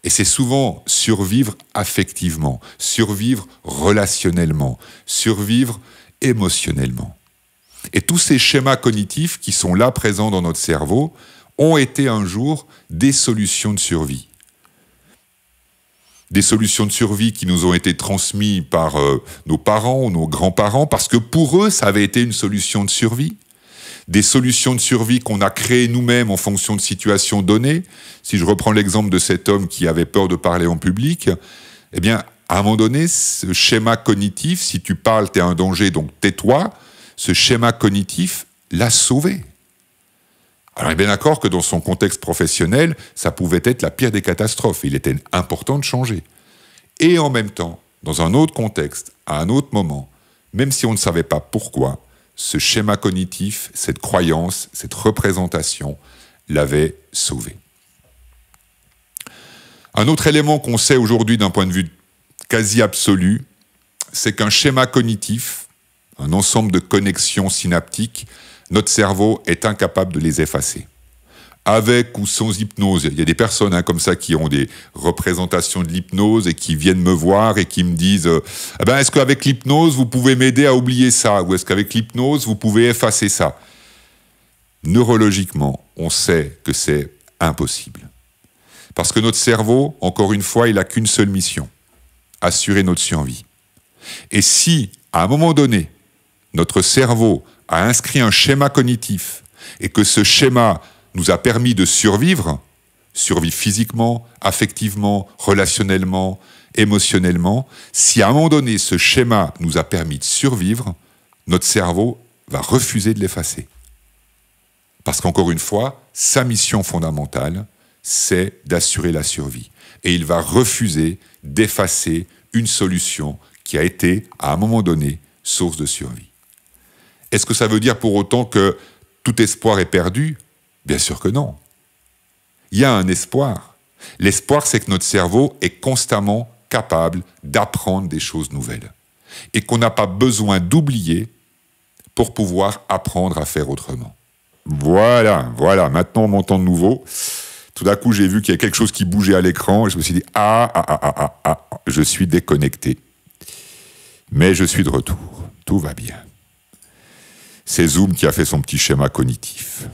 Et c'est souvent survivre affectivement, survivre relationnellement, survivre émotionnellement. Et tous ces schémas cognitifs qui sont là présents dans notre cerveau ont été un jour des solutions de survie. Des solutions de survie qui nous ont été transmises par euh, nos parents ou nos grands-parents parce que pour eux, ça avait été une solution de survie des solutions de survie qu'on a créées nous-mêmes en fonction de situations données. Si je reprends l'exemple de cet homme qui avait peur de parler en public, eh bien, à un moment donné, ce schéma cognitif, si tu parles, tu es un danger, donc tais-toi, ce schéma cognitif l'a sauvé. Alors il est bien d'accord que dans son contexte professionnel, ça pouvait être la pire des catastrophes. Il était important de changer. Et en même temps, dans un autre contexte, à un autre moment, même si on ne savait pas pourquoi, ce schéma cognitif, cette croyance, cette représentation l'avait sauvé. Un autre élément qu'on sait aujourd'hui d'un point de vue quasi absolu, c'est qu'un schéma cognitif, un ensemble de connexions synaptiques, notre cerveau est incapable de les effacer avec ou sans hypnose. Il y a des personnes hein, comme ça qui ont des représentations de l'hypnose et qui viennent me voir et qui me disent euh, ah ben, est-ce qu'avec l'hypnose, vous pouvez m'aider à oublier ça Ou est-ce qu'avec l'hypnose, vous pouvez effacer ça Neurologiquement, on sait que c'est impossible. Parce que notre cerveau, encore une fois, il n'a qu'une seule mission assurer notre survie. Et si, à un moment donné, notre cerveau a inscrit un schéma cognitif et que ce schéma nous a permis de survivre, survivre physiquement, affectivement, relationnellement, émotionnellement, si à un moment donné ce schéma nous a permis de survivre, notre cerveau va refuser de l'effacer. Parce qu'encore une fois, sa mission fondamentale, c'est d'assurer la survie. Et il va refuser d'effacer une solution qui a été, à un moment donné, source de survie. Est-ce que ça veut dire pour autant que tout espoir est perdu Bien sûr que non. Il y a un espoir. L'espoir, c'est que notre cerveau est constamment capable d'apprendre des choses nouvelles et qu'on n'a pas besoin d'oublier pour pouvoir apprendre à faire autrement. Voilà, voilà, maintenant on m'entend de nouveau. Tout d'un coup, j'ai vu qu'il y a quelque chose qui bougeait à l'écran et je me suis dit ah, ah, ah, ah, ah, ah je suis déconnecté. Mais je suis de retour. Tout va bien. C'est Zoom qui a fait son petit schéma cognitif.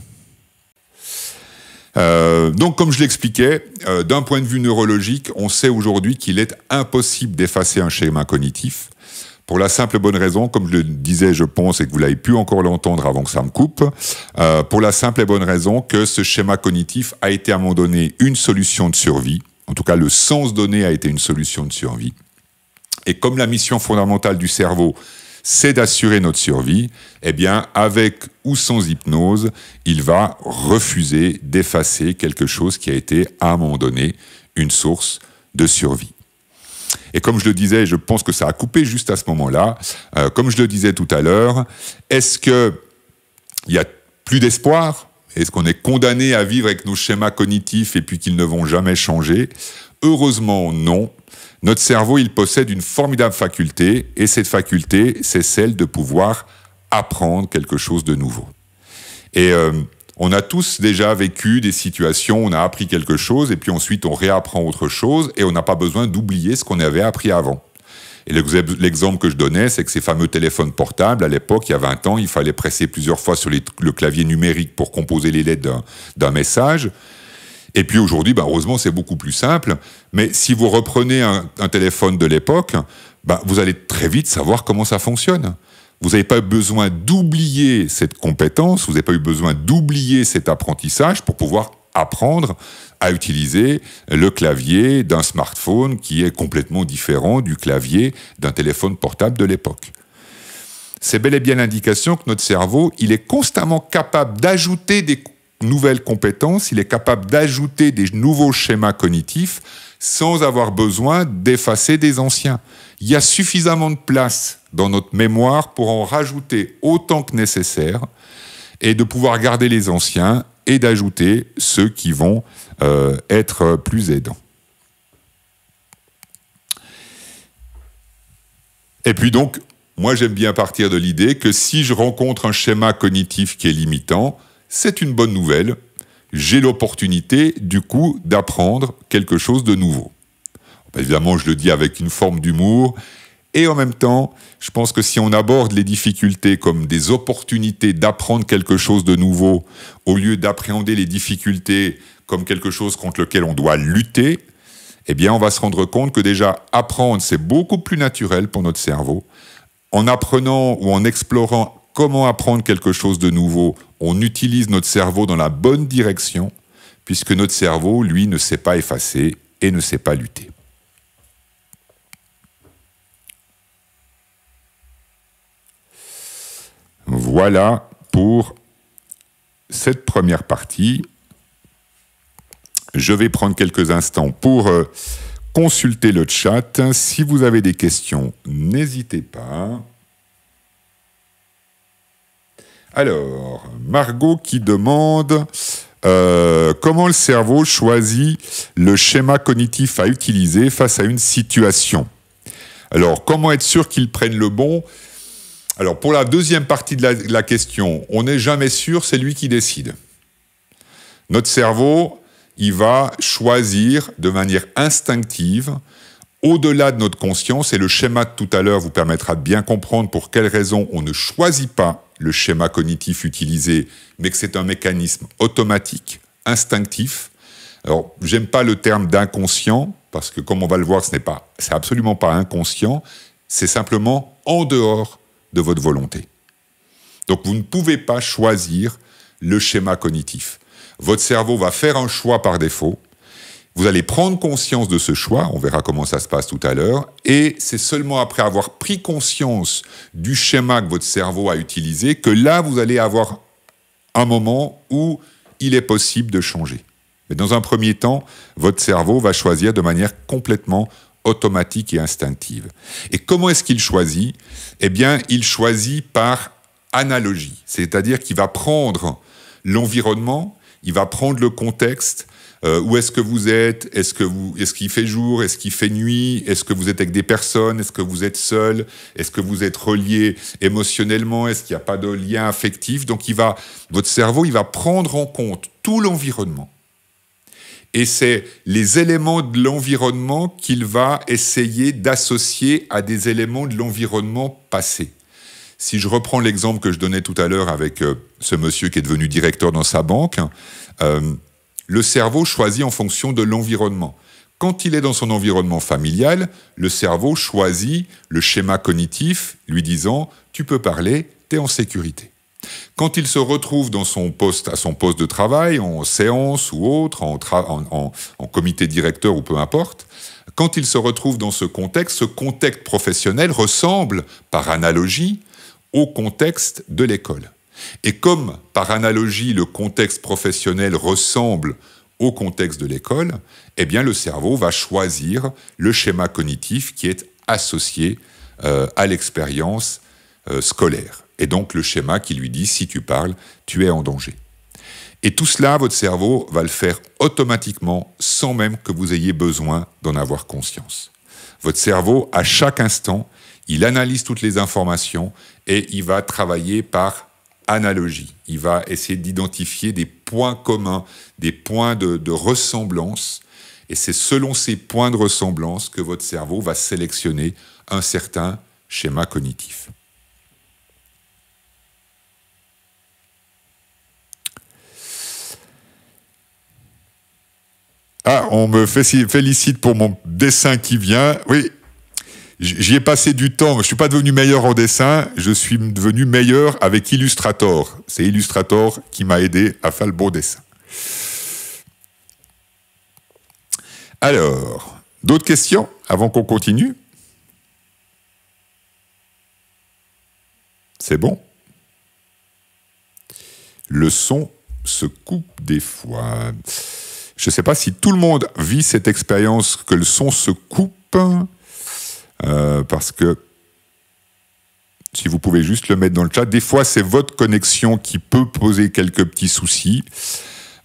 Euh, donc, comme je l'expliquais, euh, d'un point de vue neurologique, on sait aujourd'hui qu'il est impossible d'effacer un schéma cognitif. Pour la simple bonne raison, comme je le disais, je pense, et que vous l'avez pu encore l'entendre avant que ça me coupe, euh, pour la simple et bonne raison que ce schéma cognitif a été à un moment donné une solution de survie. En tout cas, le sens donné a été une solution de survie. Et comme la mission fondamentale du cerveau, c'est d'assurer notre survie, eh bien, avec ou sans hypnose, il va refuser d'effacer quelque chose qui a été, à un moment donné, une source de survie. Et comme je le disais, je pense que ça a coupé juste à ce moment-là. Euh, comme je le disais tout à l'heure, est-ce qu'il il a plus d'espoir Est-ce qu'on est condamné à vivre avec nos schémas cognitifs et puis qu'ils ne vont jamais changer Heureusement, non. Notre cerveau, il possède une formidable faculté, et cette faculté, c'est celle de pouvoir apprendre quelque chose de nouveau. Et euh, on a tous déjà vécu des situations, on a appris quelque chose, et puis ensuite on réapprend autre chose, et on n'a pas besoin d'oublier ce qu'on avait appris avant. Et l'exemple que je donnais, c'est que ces fameux téléphones portables, à l'époque, il y a 20 ans, il fallait presser plusieurs fois sur le clavier numérique pour composer les lettres d'un message. Et puis aujourd'hui, bah, heureusement, c'est beaucoup plus simple. Mais si vous reprenez un, téléphone de l'époque, bah, vous allez très vite savoir comment ça fonctionne. Vous n'avez pas eu besoin d'oublier cette compétence, vous n'avez pas eu besoin d'oublier cet apprentissage pour pouvoir apprendre à utiliser le clavier d'un smartphone qui est complètement différent du clavier d'un téléphone portable de l'époque. C'est bel et bien l'indication que notre cerveau, il est constamment capable d'ajouter des, nouvelles compétences, il est capable d'ajouter des nouveaux schémas cognitifs sans avoir besoin d'effacer des anciens. Il y a suffisamment de place dans notre mémoire pour en rajouter autant que nécessaire et de pouvoir garder les anciens et d'ajouter ceux qui vont euh, être plus aidants. Et puis donc, moi j'aime bien partir de l'idée que si je rencontre un schéma cognitif qui est limitant, c'est une bonne nouvelle. J'ai l'opportunité, du coup, d'apprendre quelque chose de nouveau. Bah, évidemment, je le dis avec une forme d'humour. Et en même temps, je pense que si on aborde les difficultés comme des opportunités d'apprendre quelque chose de nouveau, au lieu d'appréhender les difficultés comme quelque chose contre lequel on doit lutter, eh bien, on va se rendre compte que déjà, apprendre, c'est beaucoup plus naturel pour notre cerveau. En apprenant ou en explorant comment apprendre quelque chose de nouveau On utilise notre cerveau dans la bonne direction, puisque notre cerveau, lui, ne sait pas effacer et ne sait pas lutter. Voilà pour cette première partie. Je vais prendre quelques instants pour euh, consulter le chat. Si vous avez des questions, n'hésitez pas. Alors, Margot qui demande euh, comment le cerveau choisit le schéma cognitif à utiliser face à une situation. Alors, comment être sûr qu'il prenne le bon Alors, pour la deuxième partie de la, de la question, on n'est jamais sûr, c'est lui qui décide. Notre cerveau, il va choisir de manière instinctive, au-delà de notre conscience, et le schéma de tout à l'heure vous permettra de bien comprendre pour quelles raisons on ne choisit pas le schéma cognitif utilisé, mais que c'est un mécanisme automatique, instinctif. Alors, j'aime pas le terme d'inconscient, parce que comme on va le voir, ce n'est pas, c'est absolument pas inconscient, c'est simplement en dehors de votre volonté. Donc, vous ne pouvez pas choisir le schéma cognitif. Votre cerveau va faire un choix par défaut, vous allez prendre conscience de ce choix, on verra comment ça se passe tout à l'heure, et c'est seulement après avoir pris conscience du schéma que votre cerveau a utilisé que là, vous allez avoir un moment où il est possible de changer. Mais dans un premier temps, votre cerveau va choisir de manière complètement automatique et instinctive. Et comment est-ce qu'il choisit Eh bien, il choisit par analogie, c'est-à-dire qu'il va prendre l'environnement, il va prendre le contexte, euh, où est-ce que vous êtes Est-ce que vous est-ce qu'il fait jour Est-ce qu'il fait nuit Est-ce que vous êtes avec des personnes Est-ce que vous êtes seul Est-ce que vous êtes relié émotionnellement Est-ce qu'il n'y a pas de lien affectif Donc il va votre cerveau, il va prendre en compte tout l'environnement. Et c'est les éléments de l'environnement qu'il va essayer d'associer à des éléments de l'environnement passé. Si je reprends l'exemple que je donnais tout à l'heure avec euh, ce monsieur qui est devenu directeur dans sa banque, euh, le cerveau choisit en fonction de l'environnement. Quand il est dans son environnement familial, le cerveau choisit le schéma cognitif lui disant ⁇ tu peux parler, tu es en sécurité ⁇ quand il se retrouve dans son poste, à son poste de travail, en séance ou autre, en, comité directeur ou peu importe, quand il se retrouve dans ce contexte, ce contexte professionnel ressemble, par analogie, au contexte de l'école. Et comme, par analogie, le contexte professionnel ressemble au contexte de l'école, eh bien le cerveau va choisir le schéma cognitif qui est associé euh, à l'expérience euh, scolaire. Et donc le schéma qui lui dit si tu parles, tu es en danger. Et tout cela, votre cerveau va le faire automatiquement sans même que vous ayez besoin d'en avoir conscience. Votre cerveau, à chaque instant, il analyse toutes les informations et il va travailler par analogie. Il va essayer d'identifier des points communs, des points de, ressemblance. Et c'est selon ces points de ressemblance que votre cerveau va sélectionner un certain schéma cognitif. Ah, on me félicite pour mon dessin qui vient. Oui, J'y ai passé du temps. Je suis pas devenu meilleur en dessin. Je suis devenu meilleur avec Illustrator. C'est Illustrator qui m'a aidé à faire le bon dessin. Alors, d'autres questions avant qu'on continue C'est bon Le son se coupe des fois. Je ne sais pas si tout le monde vit cette expérience que le son se coupe. Euh, parce que si vous pouvez juste le mettre dans le chat, des fois c'est votre connexion qui peut poser quelques petits soucis.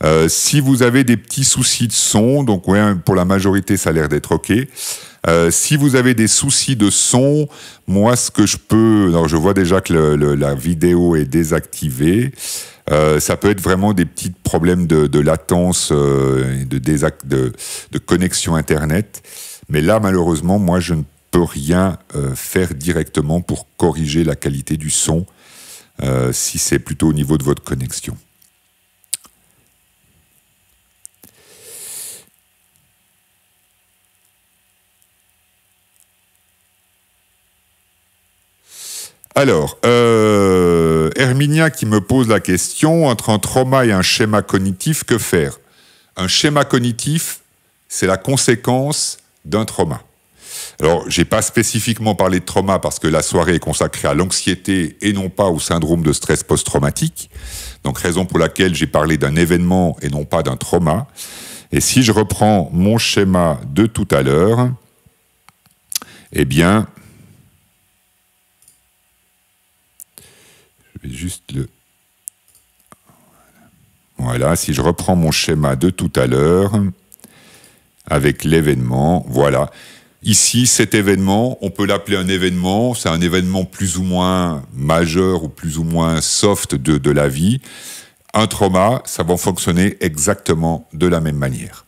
Euh, si vous avez des petits soucis de son, donc pour la majorité ça a l'air d'être OK. Euh, si vous avez des soucis de son, moi ce que je peux, alors je vois déjà que la vidéo est désactivée. ça peut être vraiment des petits problèmes de, latence, de, de, de, connexion internet. Mais là malheureusement, moi je ne rien euh, faire directement pour corriger la qualité du son euh, si c'est plutôt au niveau de votre connexion. Alors, euh, Herminia qui me pose la question, entre un trauma et un schéma cognitif, que faire Un schéma cognitif, c'est la conséquence d'un trauma. Alors, j'ai pas spécifiquement parlé de trauma parce que la soirée est consacrée à l'anxiété et non pas au syndrome de stress post-traumatique. Donc, raison pour laquelle j'ai parlé d'un événement et non pas d'un trauma. Et si je reprends mon schéma de tout à l'heure, eh bien, je vais juste le... Voilà, si je reprends mon schéma de tout à l'heure, avec l'événement, voilà. Ici, cet événement, on peut l'appeler un événement, c'est un événement plus ou moins majeur ou plus ou moins soft de, la vie. Un trauma, ça va fonctionner exactement de la même manière.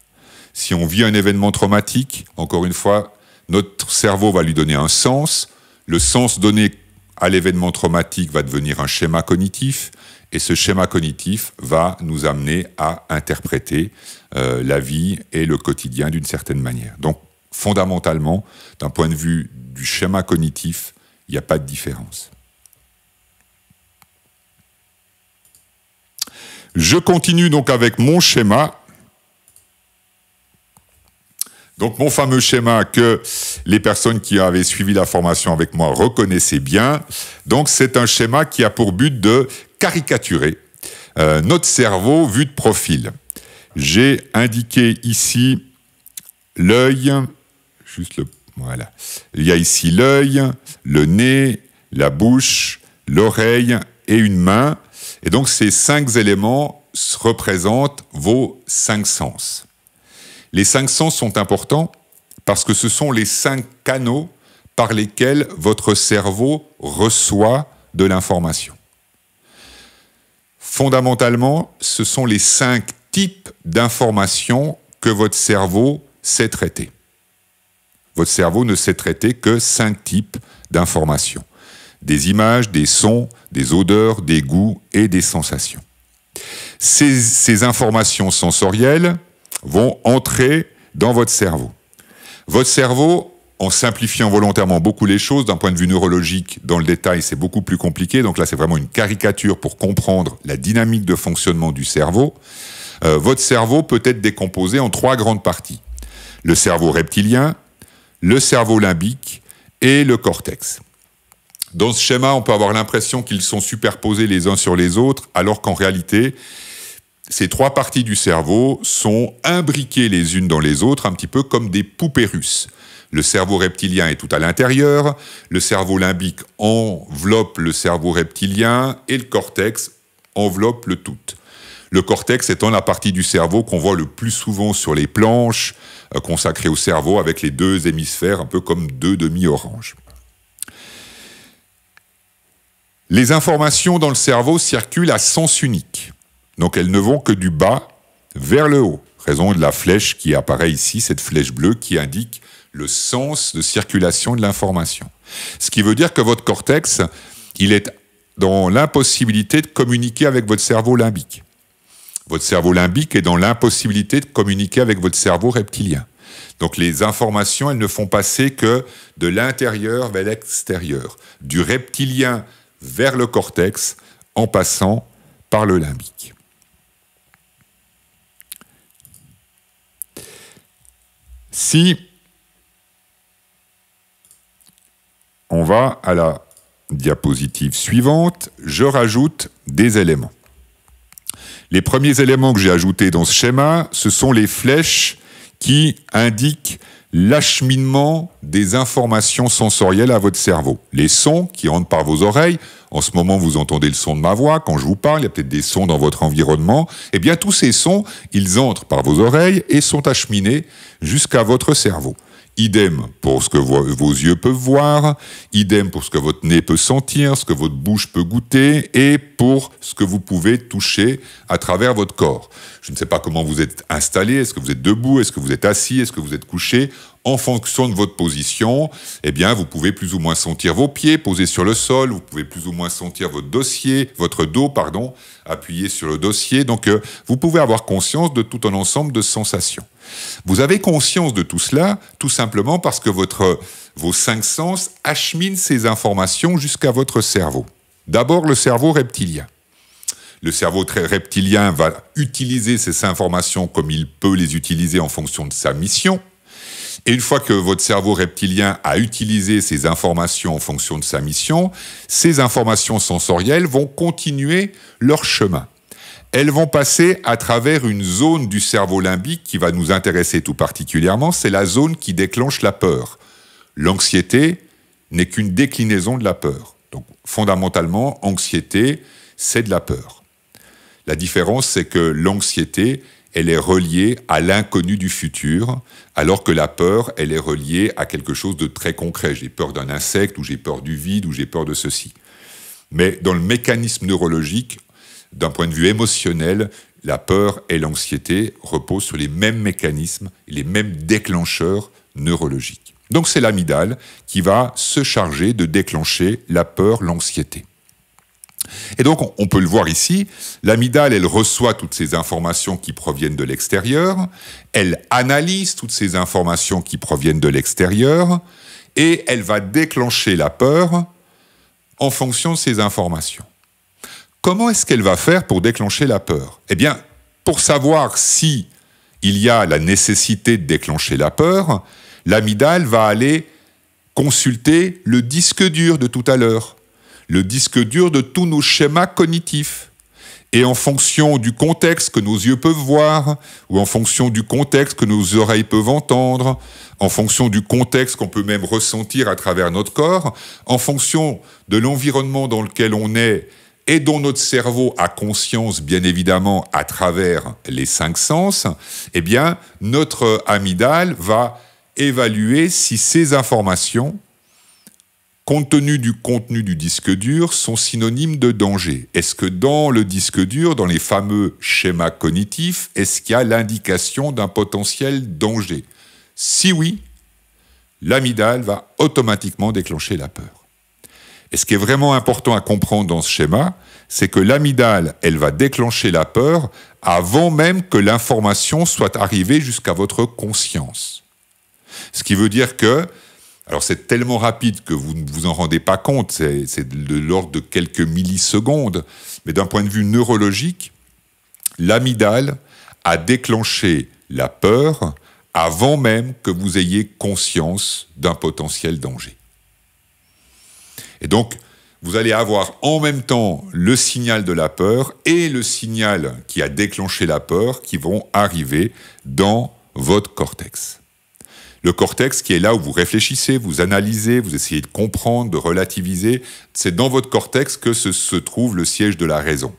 Si on vit un événement traumatique, encore une fois, notre cerveau va lui donner un sens. Le sens donné à l'événement traumatique va devenir un schéma cognitif. Et ce schéma cognitif va nous amener à interpréter euh, la vie et le quotidien d'une certaine manière. Donc fondamentalement, d'un point de vue du schéma cognitif, il n'y a pas de différence. Je continue donc avec mon schéma. Donc mon fameux schéma que les personnes qui avaient suivi la formation avec moi reconnaissaient bien. Donc c'est un schéma qui a pour but de caricaturer euh, notre cerveau vu de profil. J'ai indiqué ici l'œil, voilà. Il y a ici l'œil, le nez, la bouche, l'oreille et une main. Et donc ces cinq éléments représentent vos cinq sens. Les cinq sens sont importants parce que ce sont les cinq canaux par lesquels votre cerveau reçoit de l'information. Fondamentalement, ce sont les cinq types d'informations que votre cerveau sait traiter. Votre cerveau ne sait traiter que cinq types d'informations. Des images, des sons, des odeurs, des goûts et des sensations. Ces, informations sensorielles vont entrer dans votre cerveau. Votre cerveau, en simplifiant volontairement beaucoup les choses, d'un point de vue neurologique, dans le détail, c'est beaucoup plus compliqué. Donc là, c'est vraiment une caricature pour comprendre la dynamique de fonctionnement du cerveau. Euh, votre cerveau peut être décomposé en trois grandes parties. Le cerveau reptilien, le cerveau limbique et le cortex. Dans ce schéma, on peut avoir l'impression qu'ils sont superposés les uns sur les autres, alors qu'en réalité, ces trois parties du cerveau sont imbriquées les unes dans les autres, un petit peu comme des poupées russes. Le cerveau reptilien est tout à l'intérieur, le cerveau limbique enveloppe le cerveau reptilien et le cortex enveloppe le tout. Le cortex étant la partie du cerveau qu'on voit le plus souvent sur les planches, euh, consacré au cerveau avec les deux hémisphères un peu comme deux demi-oranges. Les informations dans le cerveau circulent à sens unique. Donc elles ne vont que du bas vers le haut. Raison de la flèche qui apparaît ici, cette flèche bleue qui indique le sens de circulation de l'information. Ce qui veut dire que votre cortex, il est dans l'impossibilité de communiquer avec votre cerveau limbique. Votre cerveau limbique est dans l'impossibilité de communiquer avec votre cerveau reptilien. Donc les informations, elles ne font passer que de l'intérieur vers l'extérieur, du reptilien vers le cortex, en passant par le limbique. Si on va à la diapositive suivante, je rajoute des éléments. Les premiers éléments que j'ai ajoutés dans ce schéma, ce sont les flèches qui indiquent l'acheminement des informations sensorielles à votre cerveau. Les sons qui entrent par vos oreilles, en ce moment vous entendez le son de ma voix, quand je vous parle, il y a peut-être des sons dans votre environnement, eh bien tous ces sons, ils entrent par vos oreilles et sont acheminés jusqu'à votre cerveau. Idem pour ce que vos, yeux peuvent voir, idem pour ce que votre nez peut sentir, ce que votre bouche peut goûter, et pour ce que vous pouvez toucher à travers votre corps. Je ne sais pas comment vous êtes installé, est-ce que vous êtes debout, est-ce que vous êtes assis, est-ce que vous êtes couché en fonction de votre position, eh bien, vous pouvez plus ou moins sentir vos pieds posés sur le sol, vous pouvez plus ou moins sentir votre dossier, votre dos, pardon, appuyé sur le dossier. Donc, euh, vous pouvez avoir conscience de tout un ensemble de sensations. Vous avez conscience de tout cela, tout simplement parce que votre, vos cinq sens acheminent ces informations jusqu'à votre cerveau. D'abord, le cerveau reptilien. Le cerveau très reptilien va utiliser ces informations comme il peut les utiliser en fonction de sa mission, et une fois que votre cerveau reptilien a utilisé ces informations en fonction de sa mission, ces informations sensorielles vont continuer leur chemin. Elles vont passer à travers une zone du cerveau limbique qui va nous intéresser tout particulièrement, c'est la zone qui déclenche la peur. L'anxiété n'est qu'une déclinaison de la peur. Donc fondamentalement, anxiété, c'est de la peur. La différence, c'est que l'anxiété elle est reliée à l'inconnu du futur, alors que la peur, elle est reliée à quelque chose de très concret. J'ai peur d'un insecte, ou j'ai peur du vide, ou j'ai peur de ceci. Mais dans le mécanisme neurologique, d'un point de vue émotionnel, la peur et l'anxiété reposent sur les mêmes mécanismes, les mêmes déclencheurs neurologiques. Donc c'est l'amidale qui va se charger de déclencher la peur, l'anxiété. Et donc, on peut le voir ici, l'amidale, elle reçoit toutes ces informations qui proviennent de l'extérieur, elle analyse toutes ces informations qui proviennent de l'extérieur, et elle va déclencher la peur en fonction de ces informations. Comment est-ce qu'elle va faire pour déclencher la peur Eh bien, pour savoir si il y a la nécessité de déclencher la peur, l'amidale va aller consulter le disque dur de tout à l'heure le disque dur de tous nos schémas cognitifs. Et en fonction du contexte que nos yeux peuvent voir, ou en fonction du contexte que nos oreilles peuvent entendre, en fonction du contexte qu'on peut même ressentir à travers notre corps, en fonction de l'environnement dans lequel on est et dont notre cerveau a conscience, bien évidemment, à travers les cinq sens, eh bien, notre amygdale va évaluer si ces informations compte tenu du contenu du disque dur, sont synonymes de danger Est-ce que dans le disque dur, dans les fameux schémas cognitifs, est-ce qu'il y a l'indication d'un potentiel danger Si oui, l'amidale va automatiquement déclencher la peur. Et ce qui est vraiment important à comprendre dans ce schéma, c'est que l'amidale, elle va déclencher la peur avant même que l'information soit arrivée jusqu'à votre conscience. Ce qui veut dire que alors c'est tellement rapide que vous ne vous en rendez pas compte, c'est de l'ordre de quelques millisecondes, mais d'un point de vue neurologique, l'amidale a déclenché la peur avant même que vous ayez conscience d'un potentiel danger. Et donc, vous allez avoir en même temps le signal de la peur et le signal qui a déclenché la peur qui vont arriver dans votre cortex. Le cortex qui est là où vous réfléchissez, vous analysez, vous essayez de comprendre, de relativiser, c'est dans votre cortex que se, trouve le siège de la raison.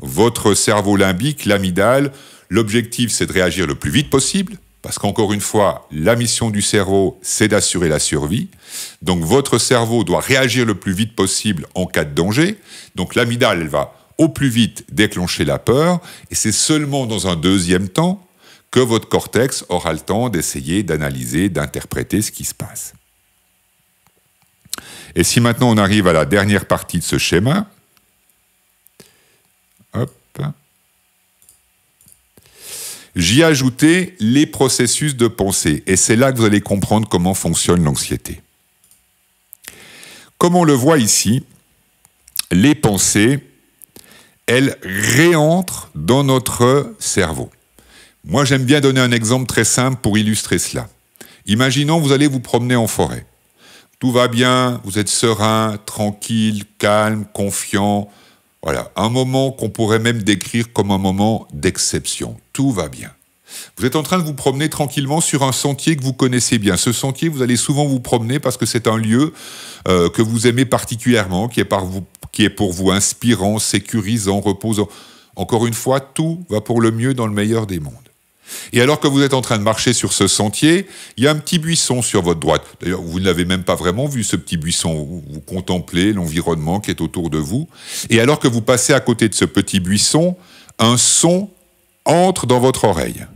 Votre cerveau limbique, l'amidale, l'objectif c'est de réagir le plus vite possible, parce qu'encore une fois, la mission du cerveau, c'est d'assurer la survie. Donc votre cerveau doit réagir le plus vite possible en cas de danger. Donc l'amidale, va au plus vite déclencher la peur. Et c'est seulement dans un deuxième temps que votre cortex aura le temps d'essayer d'analyser, d'interpréter ce qui se passe. Et si maintenant on arrive à la dernière partie de ce schéma, j'y ai ajouté les processus de pensée. Et c'est là que vous allez comprendre comment fonctionne l'anxiété. Comme on le voit ici, les pensées, elles réentrent dans notre cerveau. Moi, j'aime bien donner un exemple très simple pour illustrer cela. Imaginons, vous allez vous promener en forêt. Tout va bien, vous êtes serein, tranquille, calme, confiant. Voilà, un moment qu'on pourrait même décrire comme un moment d'exception. Tout va bien. Vous êtes en train de vous promener tranquillement sur un sentier que vous connaissez bien. Ce sentier, vous allez souvent vous promener parce que c'est un lieu euh, que vous aimez particulièrement, qui est, par vous, qui est pour vous inspirant, sécurisant, reposant. Encore une fois, tout va pour le mieux dans le meilleur des mondes. Et alors que vous êtes en train de marcher sur ce sentier, il y a un petit buisson sur votre droite. D'ailleurs, vous ne l'avez même pas vraiment vu, ce petit buisson. Vous contemplez l'environnement qui est autour de vous. Et alors que vous passez à côté de ce petit buisson, un son entre dans votre oreille.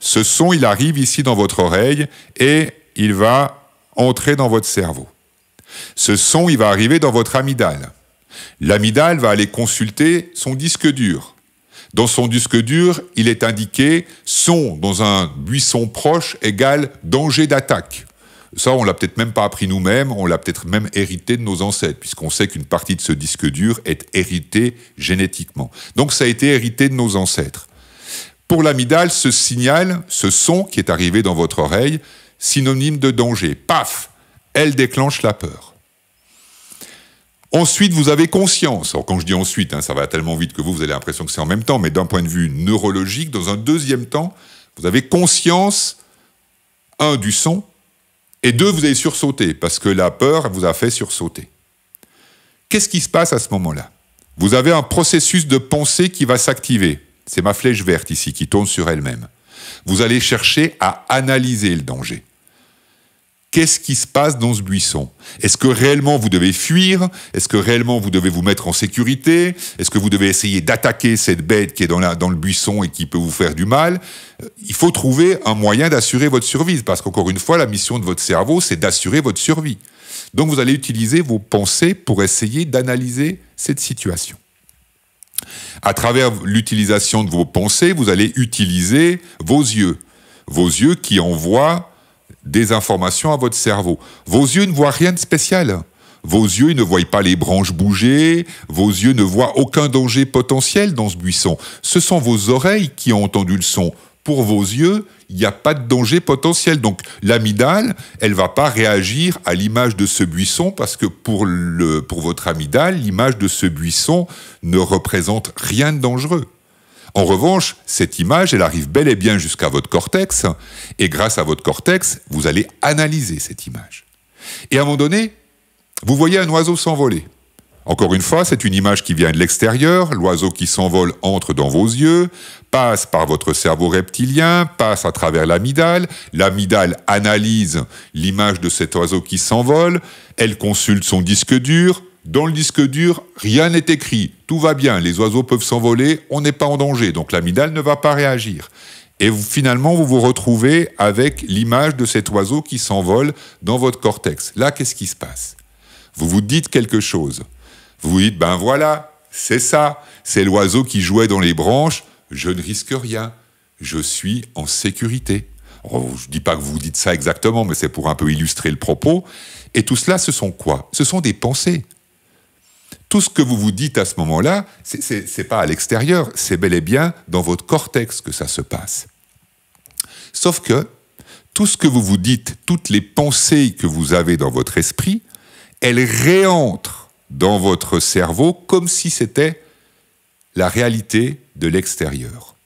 Ce son, il arrive ici dans votre oreille et il va entrer dans votre cerveau. Ce son, il va arriver dans votre amygdale. L'amygdale va aller consulter son disque dur dans son disque dur, il est indiqué son dans un buisson proche égale danger d'attaque. Ça, on l'a peut-être même pas appris nous-mêmes, on l'a peut-être même hérité de nos ancêtres, puisqu'on sait qu'une partie de ce disque dur est héritée génétiquement. Donc ça a été hérité de nos ancêtres. Pour l'amidale, ce signal, ce son qui est arrivé dans votre oreille, synonyme de danger, paf, elle déclenche la peur. Ensuite, vous avez conscience. Alors, quand je dis ensuite, hein, ça va tellement vite que vous, vous avez l'impression que c'est en même temps, mais d'un point de vue neurologique, dans un deuxième temps, vous avez conscience, un, du son, et deux, vous avez sursauté, parce que la peur vous a fait sursauter. Qu'est-ce qui se passe à ce moment-là Vous avez un processus de pensée qui va s'activer. C'est ma flèche verte ici qui tourne sur elle-même. Vous allez chercher à analyser le danger. Qu'est-ce qui se passe dans ce buisson Est-ce que réellement vous devez fuir Est-ce que réellement vous devez vous mettre en sécurité Est-ce que vous devez essayer d'attaquer cette bête qui est dans, le buisson et qui peut vous faire du mal Il faut trouver un moyen d'assurer votre survie, parce qu'encore une fois, la mission de votre cerveau, c'est d'assurer votre survie. Donc vous allez utiliser vos pensées pour essayer d'analyser cette situation. À travers l'utilisation de vos pensées, vous allez utiliser vos yeux. Vos yeux qui envoient des informations à votre cerveau. Vos yeux ne voient rien de spécial. Vos yeux ne voient pas les branches bouger, vos yeux ne voient aucun danger potentiel dans ce buisson. Ce sont vos oreilles qui ont entendu le son. Pour vos yeux, il n'y a pas de danger potentiel. Donc l'amidale, elle va pas réagir à l'image de ce buisson parce que pour, le, pour votre amidale, l'image de ce buisson ne représente rien de dangereux. En revanche, cette image, elle arrive bel et bien jusqu'à votre cortex, et grâce à votre cortex, vous allez analyser cette image. Et à un moment donné, vous voyez un oiseau s'envoler. Encore une fois, c'est une image qui vient de l'extérieur, l'oiseau qui s'envole entre dans vos yeux, passe par votre cerveau reptilien, passe à travers l'amidale, l'amidale analyse l'image de cet oiseau qui s'envole, elle consulte son disque dur, dans le disque dur, rien n'est écrit, tout va bien, les oiseaux peuvent s'envoler, on n'est pas en danger, donc l'amygdale ne va pas réagir. Et finalement, vous vous retrouvez avec l'image de cet oiseau qui s'envole dans votre cortex. Là, qu'est-ce qui se passe Vous vous dites quelque chose. Vous vous dites, ben voilà, c'est ça, c'est l'oiseau qui jouait dans les branches, je ne risque rien, je suis en sécurité. je ne dis pas que vous dites ça exactement, mais c'est pour un peu illustrer le propos. Et tout cela, ce sont quoi Ce sont des pensées. Tout ce que vous vous dites à ce moment-là, c'est pas à l'extérieur, c'est bel et bien dans votre cortex que ça se passe. Sauf que tout ce que vous vous dites, toutes les pensées que vous avez dans votre esprit, elles réentrent dans votre cerveau comme si c'était la réalité de l'extérieur.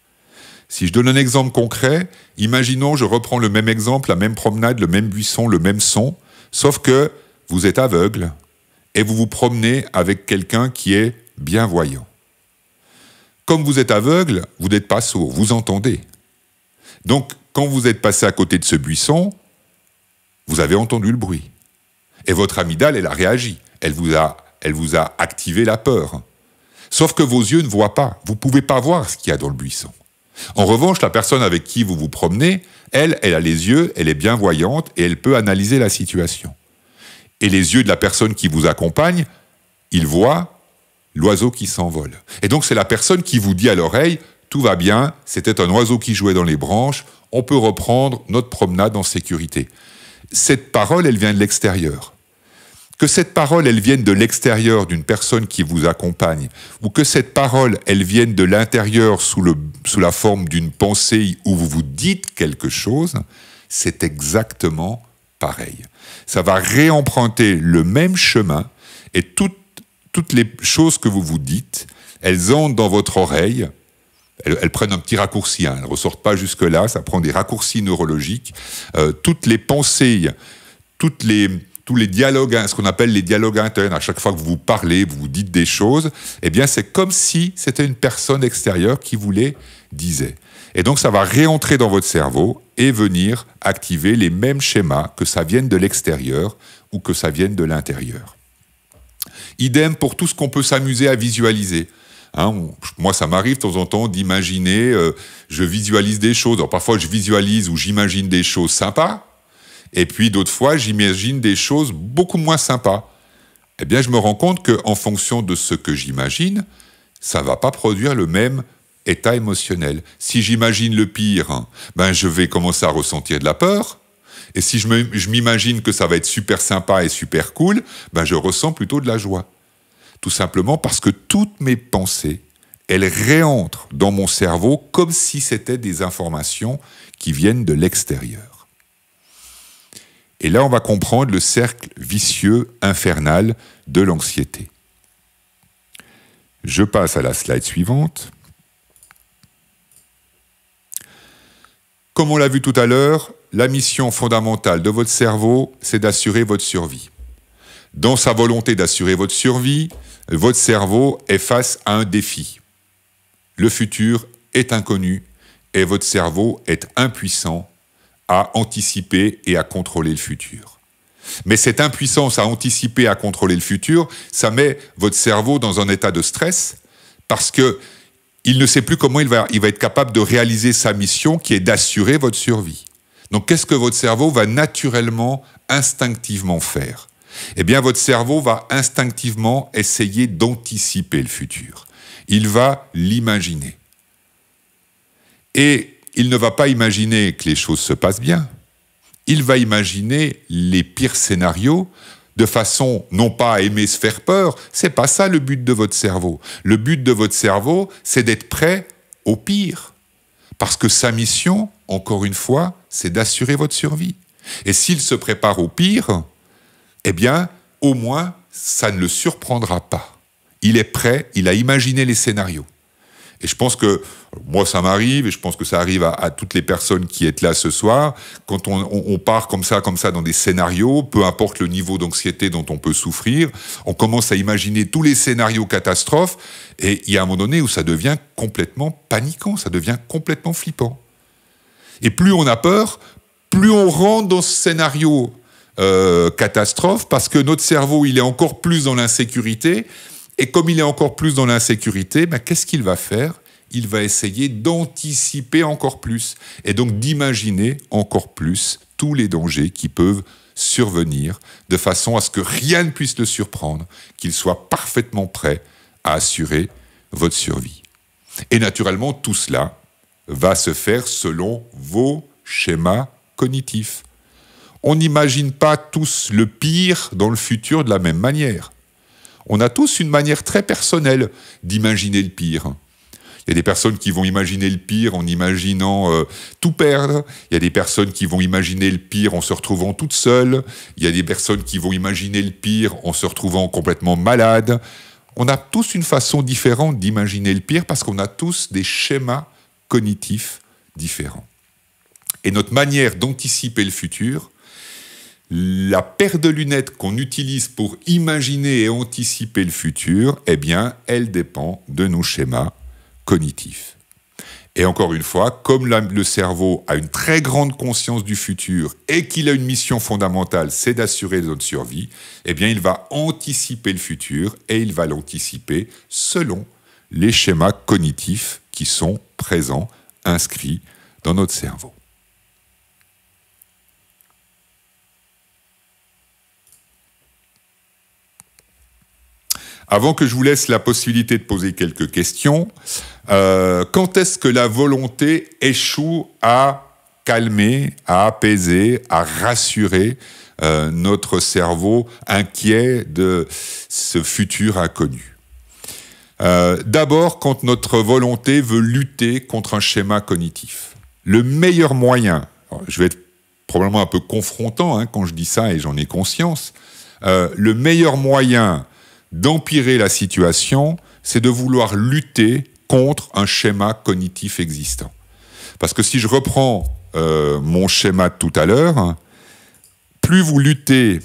Si je donne un exemple concret, imaginons, je reprends le même exemple, la même promenade, le même buisson, le même son, sauf que vous êtes aveugle, et vous vous promenez avec quelqu'un qui est bien voyant. Comme vous êtes aveugle, vous n'êtes pas sourd, vous entendez. Donc, quand vous êtes passé à côté de ce buisson, vous avez entendu le bruit. Et votre amygdale, elle a réagi. Elle vous a, elle vous a activé la peur. Sauf que vos yeux ne voient pas. Vous ne pouvez pas voir ce qu'il y a dans le buisson. En revanche, la personne avec qui vous vous promenez, elle, elle a les yeux, elle est bien voyante et elle peut analyser la situation et les yeux de la personne qui vous accompagne, il voit l'oiseau qui s'envole. Et donc c'est la personne qui vous dit à l'oreille, tout va bien, c'était un oiseau qui jouait dans les branches, on peut reprendre notre promenade en sécurité. Cette parole, elle vient de l'extérieur. Que cette parole, elle vienne de l'extérieur d'une personne qui vous accompagne, ou que cette parole, elle vienne de l'intérieur sous, sous la forme d'une pensée où vous vous dites quelque chose, c'est exactement pareil. Ça va réemprunter le même chemin et toutes, toutes les choses que vous vous dites, elles entrent dans votre oreille, elles, prennent un petit raccourci, hein. elles ne ressortent pas jusque-là, ça prend des raccourcis neurologiques. Euh, toutes les pensées, toutes les, tous les dialogues, hein, ce qu'on appelle les dialogues internes, à chaque fois que vous vous parlez, vous, vous dites des choses, eh bien c'est comme si c'était une personne extérieure qui vous les disait. Et donc ça va réentrer dans votre cerveau et venir activer les mêmes schémas que ça vienne de l'extérieur ou que ça vienne de l'intérieur. Idem pour tout ce qu'on peut s'amuser à visualiser. Hein, moi, ça m'arrive de temps en temps d'imaginer, euh, je visualise des choses. parfois, je visualise ou j'imagine des choses sympas, et puis d'autres fois, j'imagine des choses beaucoup moins sympas. Eh bien, je me rends compte qu'en fonction de ce que j'imagine, ça ne va pas produire le même état émotionnel. Si j'imagine le pire, ben je vais commencer à ressentir de la peur. Et si je m'imagine que ça va être super sympa et super cool, ben je ressens plutôt de la joie. Tout simplement parce que toutes mes pensées, elles réentrent dans mon cerveau comme si c'était des informations qui viennent de l'extérieur. Et là, on va comprendre le cercle vicieux, infernal de l'anxiété. Je passe à la slide suivante. Comme on l'a vu tout à l'heure, la mission fondamentale de votre cerveau, c'est d'assurer votre survie. Dans sa volonté d'assurer votre survie, votre cerveau est face à un défi. Le futur est inconnu et votre cerveau est impuissant à anticiper et à contrôler le futur. Mais cette impuissance à anticiper, et à contrôler le futur, ça met votre cerveau dans un état de stress parce que il ne sait plus comment il va, être capable de réaliser sa mission qui est d'assurer votre survie. Donc qu'est-ce que votre cerveau va naturellement, instinctivement faire Eh bien votre cerveau va instinctivement essayer d'anticiper le futur. Il va l'imaginer. Et il ne va pas imaginer que les choses se passent bien. Il va imaginer les pires scénarios de façon non pas à aimer se faire peur, c'est pas ça le but de votre cerveau. Le but de votre cerveau, c'est d'être prêt au pire. Parce que sa mission, encore une fois, c'est d'assurer votre survie. Et s'il se prépare au pire, eh bien, au moins, ça ne le surprendra pas. Il est prêt, il a imaginé les scénarios. Et je pense que moi, ça m'arrive, et je pense que ça arrive à, toutes les personnes qui sont là ce soir. Quand on, part comme ça, comme ça, dans des scénarios, peu importe le niveau d'anxiété dont on peut souffrir, on commence à imaginer tous les scénarios catastrophes. Et il y a un moment donné où ça devient complètement paniquant, ça devient complètement flippant. Et plus on a peur, plus on rentre dans ce scénario euh, catastrophe parce que notre cerveau, il est encore plus dans l'insécurité et comme il est encore plus dans l'insécurité, bah, qu'est-ce qu'il va faire il va essayer d'anticiper encore plus et donc d'imaginer encore plus tous les dangers qui peuvent survenir de façon à ce que rien ne puisse le surprendre, qu'il soit parfaitement prêt à assurer votre survie. Et naturellement, tout cela va se faire selon vos schémas cognitifs. On n'imagine pas tous le pire dans le futur de la même manière. On a tous une manière très personnelle d'imaginer le pire. Il y a des personnes qui vont imaginer le pire en imaginant euh, tout perdre. Il y a des personnes qui vont imaginer le pire en se retrouvant toutes seules. Il y a des personnes qui vont imaginer le pire en se retrouvant complètement malades. On a tous une façon différente d'imaginer le pire parce qu'on a tous des schémas cognitifs différents. Et notre manière d'anticiper le futur la paire de lunettes qu'on utilise pour imaginer et anticiper le futur, eh bien, elle dépend de nos schémas cognitifs. Et encore une fois, comme le cerveau a une très grande conscience du futur et qu'il a une mission fondamentale, c'est d'assurer notre survie, eh bien, il va anticiper le futur et il va l'anticiper selon les schémas cognitifs qui sont présents, inscrits dans notre cerveau. Avant que je vous laisse la possibilité de poser quelques questions, euh, quand est-ce que la volonté échoue à calmer, à apaiser, à rassurer euh, notre cerveau inquiet de ce futur inconnu euh, D'abord, quand notre volonté veut lutter contre un schéma cognitif. Le meilleur moyen, je vais être probablement un peu confrontant hein, quand je dis ça et j'en ai conscience, le meilleur moyen d'empirer la situation, c'est de vouloir lutter contre un schéma cognitif existant. Parce que si je reprends euh, mon schéma de tout à l'heure, plus vous luttez,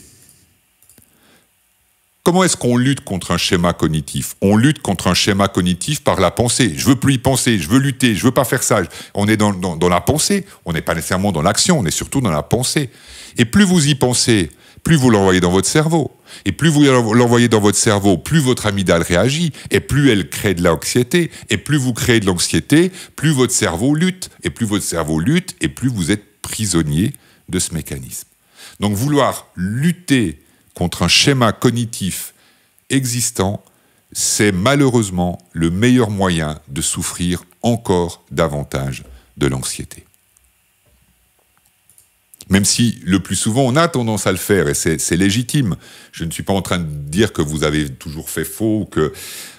comment est-ce qu'on lutte contre un schéma cognitif On lutte contre un schéma cognitif par la pensée. Je veux plus y penser, je veux lutter, je veux pas faire ça. On est dans la pensée, on n'est pas nécessairement dans l'action, on est surtout dans la pensée. Et plus vous y pensez, plus vous l'envoyez dans votre cerveau. Et plus vous l'envoyez dans votre cerveau, plus votre amygdale réagit, et plus elle crée de l'anxiété, et plus vous créez de l'anxiété, plus votre cerveau lutte, et plus votre cerveau lutte, et plus vous êtes prisonnier de ce mécanisme. Donc vouloir lutter contre un schéma cognitif existant, c'est malheureusement le meilleur moyen de souffrir encore davantage de l'anxiété. Même si le plus souvent on a tendance à le faire et c'est légitime. Je ne suis pas en train de dire que vous avez toujours fait faux ou que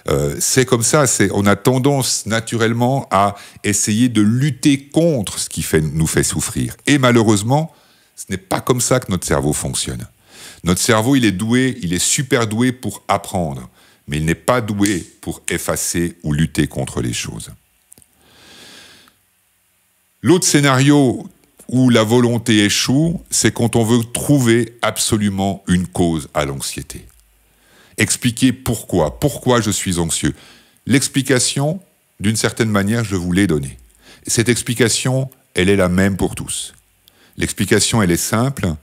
euh, c'est comme ça. on a tendance naturellement à essayer de lutter contre ce qui nous fait souffrir. Et malheureusement, ce n'est pas comme ça que notre cerveau fonctionne. Notre cerveau, il est doué, il est super doué pour apprendre, mais il n'est pas doué pour effacer ou lutter contre les choses. L'autre scénario où la volonté échoue, c'est quand on veut trouver absolument une cause à l'anxiété. Expliquer pourquoi, pourquoi je suis anxieux. L'explication, d'une certaine manière, je vous l'ai donnée. Cette explication, elle est la même pour tous. L'explication, elle est simple.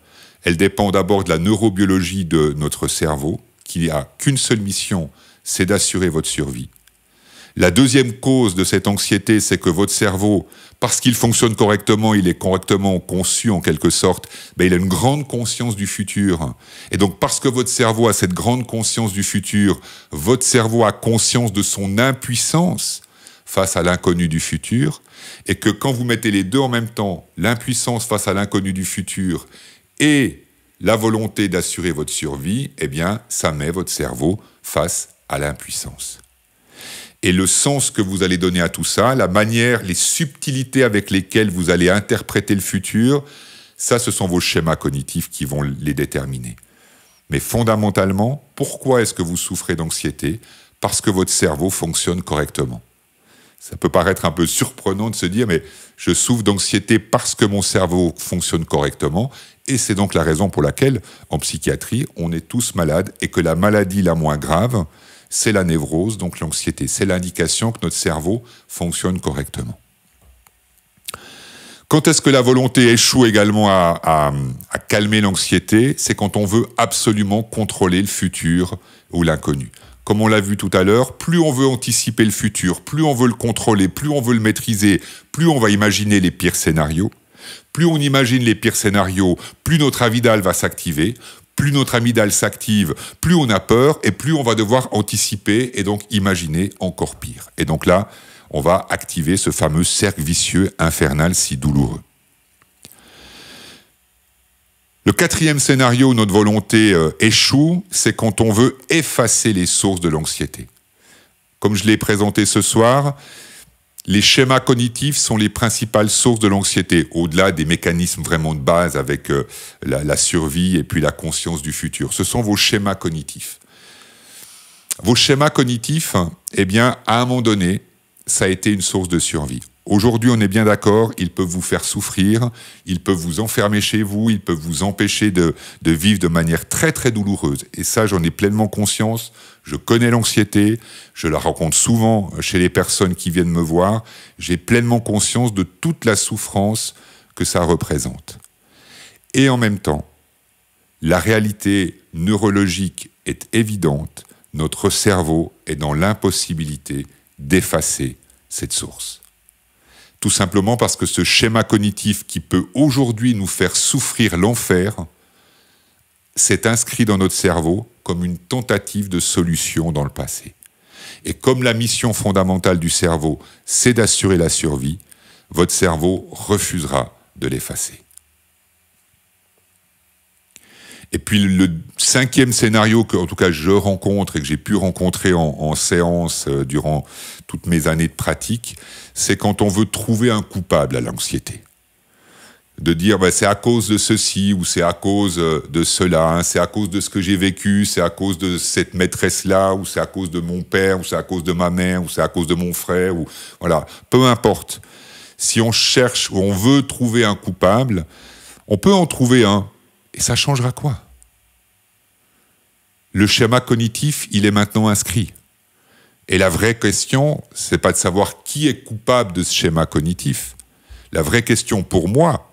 Elle dépend d'abord de la neurobiologie de notre cerveau, qui a qu'une seule mission, c'est d'assurer votre survie. La deuxième cause de cette anxiété, c'est que votre cerveau parce qu'il fonctionne correctement, il est correctement conçu en quelque sorte, mais ben, il a une grande conscience du futur. Et donc parce que votre cerveau a cette grande conscience du futur, votre cerveau a conscience de son impuissance face à l'inconnu du futur, et que quand vous mettez les deux en même temps, l'impuissance face à l'inconnu du futur et la volonté d'assurer votre survie, eh bien, ça met votre cerveau face à l'impuissance et le sens que vous allez donner à tout ça, la manière, les subtilités avec lesquelles vous allez interpréter le futur, ça, ce sont vos schémas cognitifs qui vont les déterminer. Mais fondamentalement, pourquoi est-ce que vous souffrez d'anxiété Parce que votre cerveau fonctionne correctement. Ça peut paraître un peu surprenant de se dire, mais je souffre d'anxiété parce que mon cerveau fonctionne correctement, et c'est donc la raison pour laquelle, en psychiatrie, on est tous malades, et que la maladie la moins grave, c'est la névrose, donc l'anxiété. C'est l'indication que notre cerveau fonctionne correctement. Quand est-ce que la volonté échoue également à, calmer l'anxiété C'est quand on veut absolument contrôler le futur ou l'inconnu. Comme on l'a vu tout à l'heure, plus on veut anticiper le futur, plus on veut le contrôler, plus on veut le maîtriser, plus on va imaginer les pires scénarios. Plus on imagine les pires scénarios, plus notre avidal va s'activer, plus notre amygdale s'active, plus on a peur et plus on va devoir anticiper et donc imaginer encore pire. Et donc là, on va activer ce fameux cercle vicieux infernal si douloureux. Le quatrième scénario où notre volonté euh, échoue, c'est quand on veut effacer les sources de l'anxiété. Comme je l'ai présenté ce soir, les schémas cognitifs sont les principales sources de l'anxiété, au-delà des mécanismes vraiment de base avec euh, la, la, survie et puis la conscience du futur. Ce sont vos schémas cognitifs. Vos schémas cognitifs, eh bien, à un moment donné, ça a été une source de survie. Aujourd'hui, on est bien d'accord, ils peuvent vous faire souffrir, ils peuvent vous enfermer chez vous, ils peuvent vous empêcher de, de vivre de manière très très douloureuse. Et ça, j'en ai pleinement conscience. Je connais l'anxiété, je la rencontre souvent chez les personnes qui viennent me voir. J'ai pleinement conscience de toute la souffrance que ça représente. Et en même temps, la réalité neurologique est évidente. Notre cerveau est dans l'impossibilité d'effacer cette source tout simplement parce que ce schéma cognitif qui peut aujourd'hui nous faire souffrir l'enfer s'est inscrit dans notre cerveau comme une tentative de solution dans le passé. Et comme la mission fondamentale du cerveau, c'est d'assurer la survie, votre cerveau refusera de l'effacer. Et puis le cinquième scénario que, en tout cas, je rencontre et que j'ai pu rencontrer en, séance euh, durant toutes mes années de pratique, c'est quand on veut trouver un coupable à l'anxiété. De dire, bah, c'est à cause de ceci ou c'est à cause euh, de cela, hein, c'est à cause de ce que j'ai vécu, c'est à cause de cette maîtresse-là, ou c'est à cause de mon père, ou c'est à cause de ma mère, ou c'est à cause de mon frère, ou voilà, peu importe. Si on cherche ou on veut trouver un coupable, on peut en trouver un, et ça changera quoi le schéma cognitif, il est maintenant inscrit. Et la vraie question, c'est pas de savoir qui est coupable de ce schéma cognitif. La vraie question pour moi,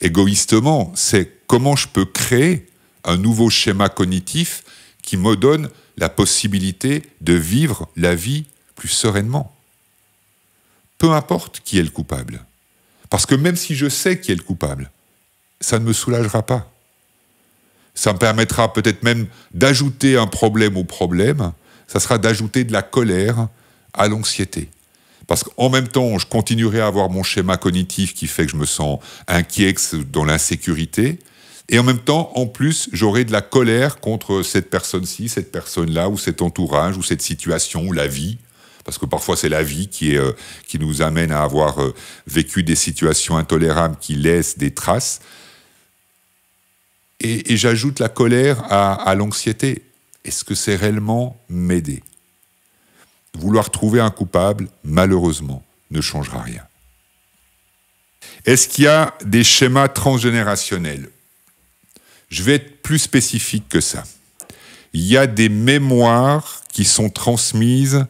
égoïstement, c'est comment je peux créer un nouveau schéma cognitif qui me donne la possibilité de vivre la vie plus sereinement. Peu importe qui est le coupable. Parce que même si je sais qui est le coupable, ça ne me soulagera pas. Ça me permettra peut-être même d'ajouter un problème au problème. Ça sera d'ajouter de la colère à l'anxiété. Parce qu'en même temps, je continuerai à avoir mon schéma cognitif qui fait que je me sens inquiet dans l'insécurité. Et en même temps, en plus, j'aurai de la colère contre cette personne-ci, cette personne-là, ou cet entourage, ou cette situation, ou la vie. Parce que parfois, c'est la vie qui, euh, qui nous amène à avoir euh, vécu des situations intolérables qui laissent des traces. Et, j'ajoute la colère à, à l'anxiété. Est-ce que c'est réellement m'aider Vouloir trouver un coupable, malheureusement, ne changera rien. Est-ce qu'il y a des schémas transgénérationnels Je vais être plus spécifique que ça. Il y a des mémoires qui sont transmises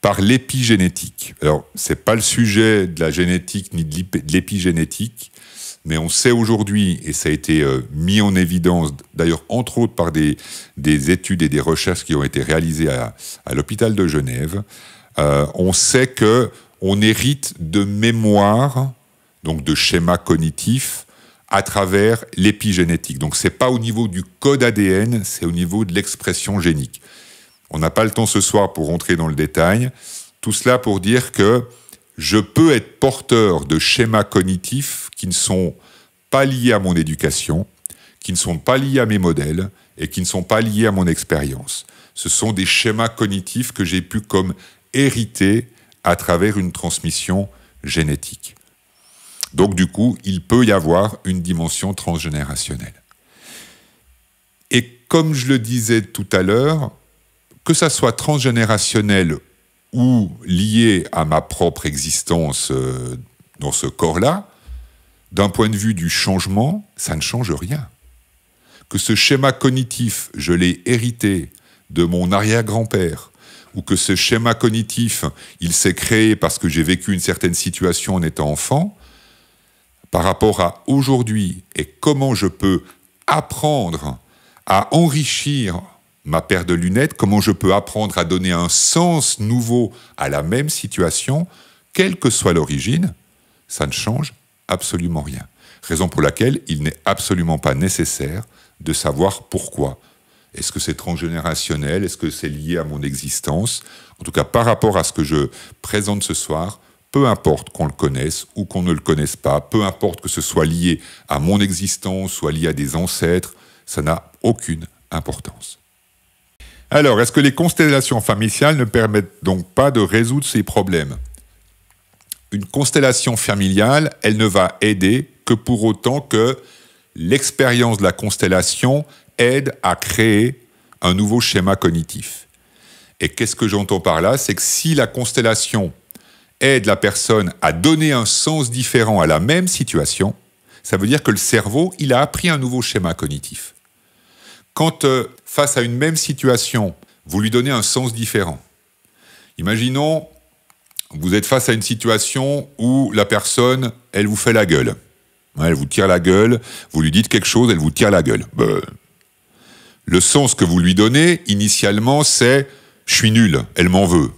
par l'épigénétique. Alors, ce n'est pas le sujet de la génétique ni de l'épigénétique, mais on sait aujourd'hui, et ça a été euh, mis en évidence, d'ailleurs entre autres par des, des, études et des recherches qui ont été réalisées à, l'hôpital de Genève, euh, on sait que on hérite de mémoire, donc de schémas cognitifs, à travers l'épigénétique. Donc c'est pas au niveau du code ADN, c'est au niveau de l'expression génique. On n'a pas le temps ce soir pour rentrer dans le détail. Tout cela pour dire que je peux être porteur de schémas cognitifs qui ne sont pas liés à mon éducation, qui ne sont pas liés à mes modèles et qui ne sont pas liés à mon expérience. Ce sont des schémas cognitifs que j'ai pu comme hériter à travers une transmission génétique. Donc du coup, il peut y avoir une dimension transgénérationnelle. Et comme je le disais tout à l'heure, que ça soit transgénérationnel ou lié à ma propre existence euh, dans ce corps-là, d'un point de vue du changement, ça ne change rien. Que ce schéma cognitif, je l'ai hérité de mon arrière-grand-père, ou que ce schéma cognitif, il s'est créé parce que j'ai vécu une certaine situation en étant enfant, par rapport à aujourd'hui et comment je peux apprendre à enrichir ma paire de lunettes, comment je peux apprendre à donner un sens nouveau à la même situation, quelle que soit l'origine, ça ne change absolument rien. Raison pour laquelle il n'est absolument pas nécessaire de savoir pourquoi. Est-ce que c'est transgénérationnel Est-ce que c'est lié à mon existence En tout cas, par rapport à ce que je présente ce soir, peu importe qu'on le connaisse ou qu'on ne le connaisse pas, peu importe que ce soit lié à mon existence, soit lié à des ancêtres, ça n'a aucune importance. Alors, est-ce que les constellations familiales ne permettent donc pas de résoudre ces problèmes Une constellation familiale, elle ne va aider que pour autant que l'expérience de la constellation aide à créer un nouveau schéma cognitif. Et qu'est-ce que j'entends par là C'est que si la constellation aide la personne à donner un sens différent à la même situation, ça veut dire que le cerveau, il a appris un nouveau schéma cognitif. Quand, euh, face à une même situation, vous lui donnez un sens différent. Imaginons, vous êtes face à une situation où la personne, elle vous fait la gueule. Elle vous tire la gueule, vous lui dites quelque chose, elle vous tire la gueule. Bah, le sens que vous lui donnez, initialement, c'est « je suis nul, elle m'en veut ».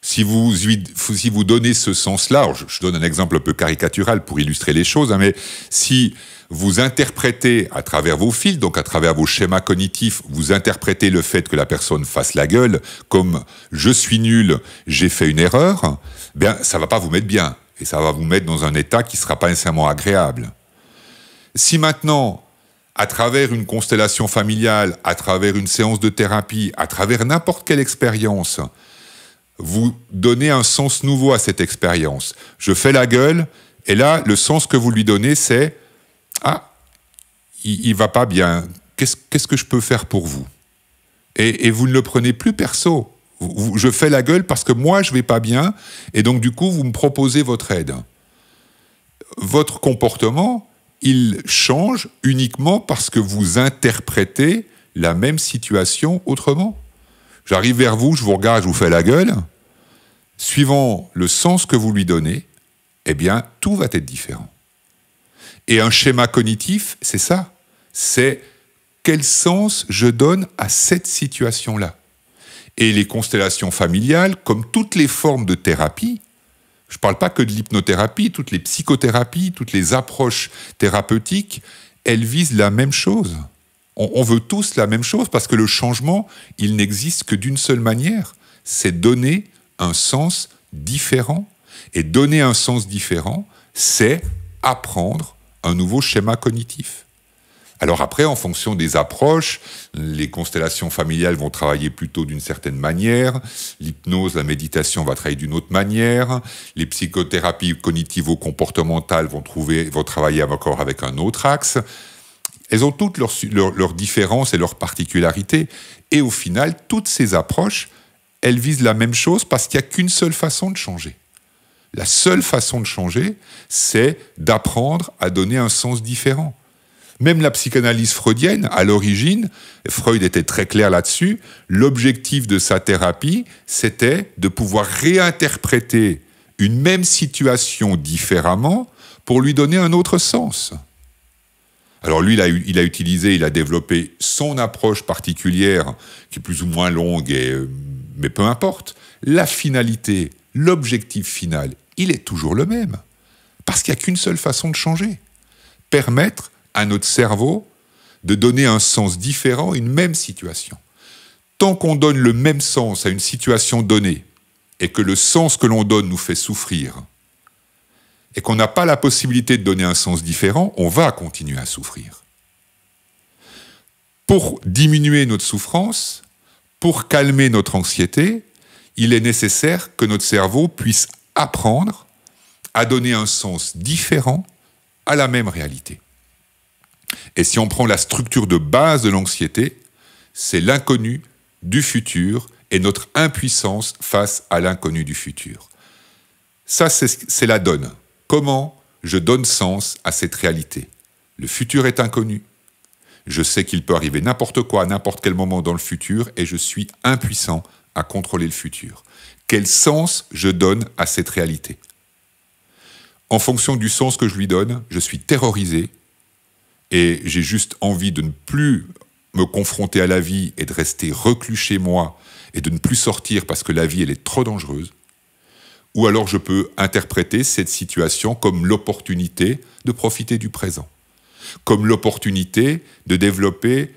Si vous, si vous donnez ce sens large, je donne un exemple un peu caricatural pour illustrer les choses, hein, mais si vous interprétez à travers vos fils, donc à travers vos schémas cognitifs, vous interprétez le fait que la personne fasse la gueule comme je suis nul, j'ai fait une erreur, bien ça va pas vous mettre bien et ça va vous mettre dans un état qui ne sera pas nécessairement agréable. Si maintenant à travers une constellation familiale, à travers une séance de thérapie, à travers n'importe quelle expérience, vous donnez un sens nouveau à cette expérience. Je fais la gueule, et là, le sens que vous lui donnez, c'est Ah, il, ne va pas bien. Qu'est-ce que je peux faire pour vous et, et, vous ne le prenez plus perso. Je fais la gueule parce que moi, je vais pas bien, et donc du coup, vous me proposez votre aide. Votre comportement, il change uniquement parce que vous interprétez la même situation autrement. J'arrive vers vous, je vous regarde, je vous fais la gueule. Suivant le sens que vous lui donnez, eh bien, tout va être différent. Et un schéma cognitif, c'est ça. C'est quel sens je donne à cette situation-là. Et les constellations familiales, comme toutes les formes de thérapie, je ne parle pas que de l'hypnothérapie, toutes les psychothérapies, toutes les approches thérapeutiques, elles visent la même chose on, veut tous la même chose parce que le changement, il n'existe que d'une seule manière, c'est donner un sens différent. Et donner un sens différent, c'est apprendre un nouveau schéma cognitif. Alors après, en fonction des approches, les constellations familiales vont travailler plutôt d'une certaine manière, l'hypnose, la méditation va travailler d'une autre manière, les psychothérapies cognitivo-comportementales vont, trouver, vont travailler encore avec un autre axe. Elles ont toutes leurs, différences et leurs particularités. Et au final, toutes ces approches, elles visent la même chose parce qu'il n'y a qu'une seule façon de changer. La seule façon de changer, c'est d'apprendre à donner un sens différent. Même la psychanalyse freudienne, à l'origine, Freud était très clair là-dessus, l'objectif de sa thérapie, c'était de pouvoir réinterpréter une même situation différemment pour lui donner un autre sens. Alors lui, il a, utilisé, il a développé son approche particulière, qui est plus ou moins longue, euh, mais peu importe. La finalité, l'objectif final, il est toujours le même. Parce qu'il n'y a qu'une seule façon de changer. Permettre à notre cerveau de donner un sens différent à une même situation. Tant qu'on donne le même sens à une situation donnée, et que le sens que l'on donne nous fait souffrir, et qu'on n'a pas la possibilité de donner un sens différent, on va continuer à souffrir. Pour diminuer notre souffrance, pour calmer notre anxiété, il est nécessaire que notre cerveau puisse apprendre à donner un sens différent à la même réalité. Et si on prend la structure de base de l'anxiété, c'est l'inconnu du futur et notre impuissance face à l'inconnu du futur. Ça, c'est la donne. Comment je donne sens à cette réalité Le futur est inconnu. Je sais qu'il peut arriver n'importe quoi à n'importe quel moment dans le futur et je suis impuissant à contrôler le futur. Quel sens je donne à cette réalité En fonction du sens que je lui donne, je suis terrorisé et j'ai juste envie de ne plus me confronter à la vie et de rester reclus chez moi et de ne plus sortir parce que la vie elle est trop dangereuse ou alors je peux interpréter cette situation comme l'opportunité de profiter du présent, comme l'opportunité de développer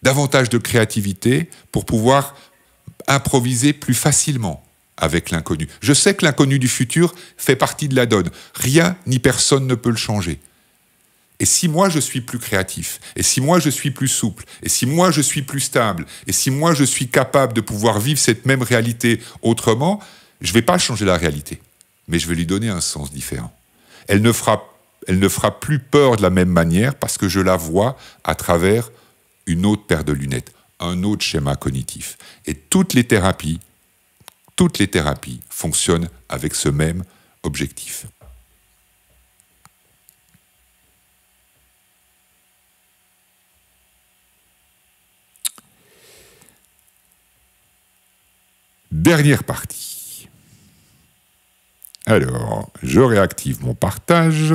davantage de créativité pour pouvoir improviser plus facilement avec l'inconnu. Je sais que l'inconnu du futur fait partie de la donne. Rien ni personne ne peut le changer. Et si moi je suis plus créatif, et si moi je suis plus souple, et si moi je suis plus stable, et si moi je suis capable de pouvoir vivre cette même réalité autrement, je ne vais pas changer la réalité, mais je vais lui donner un sens différent. Elle ne fera, elle ne fera plus peur de la même manière parce que je la vois à travers une autre paire de lunettes, un autre schéma cognitif. Et toutes les thérapies, toutes les thérapies fonctionnent avec ce même objectif. Dernière partie. Alors, je réactive mon partage.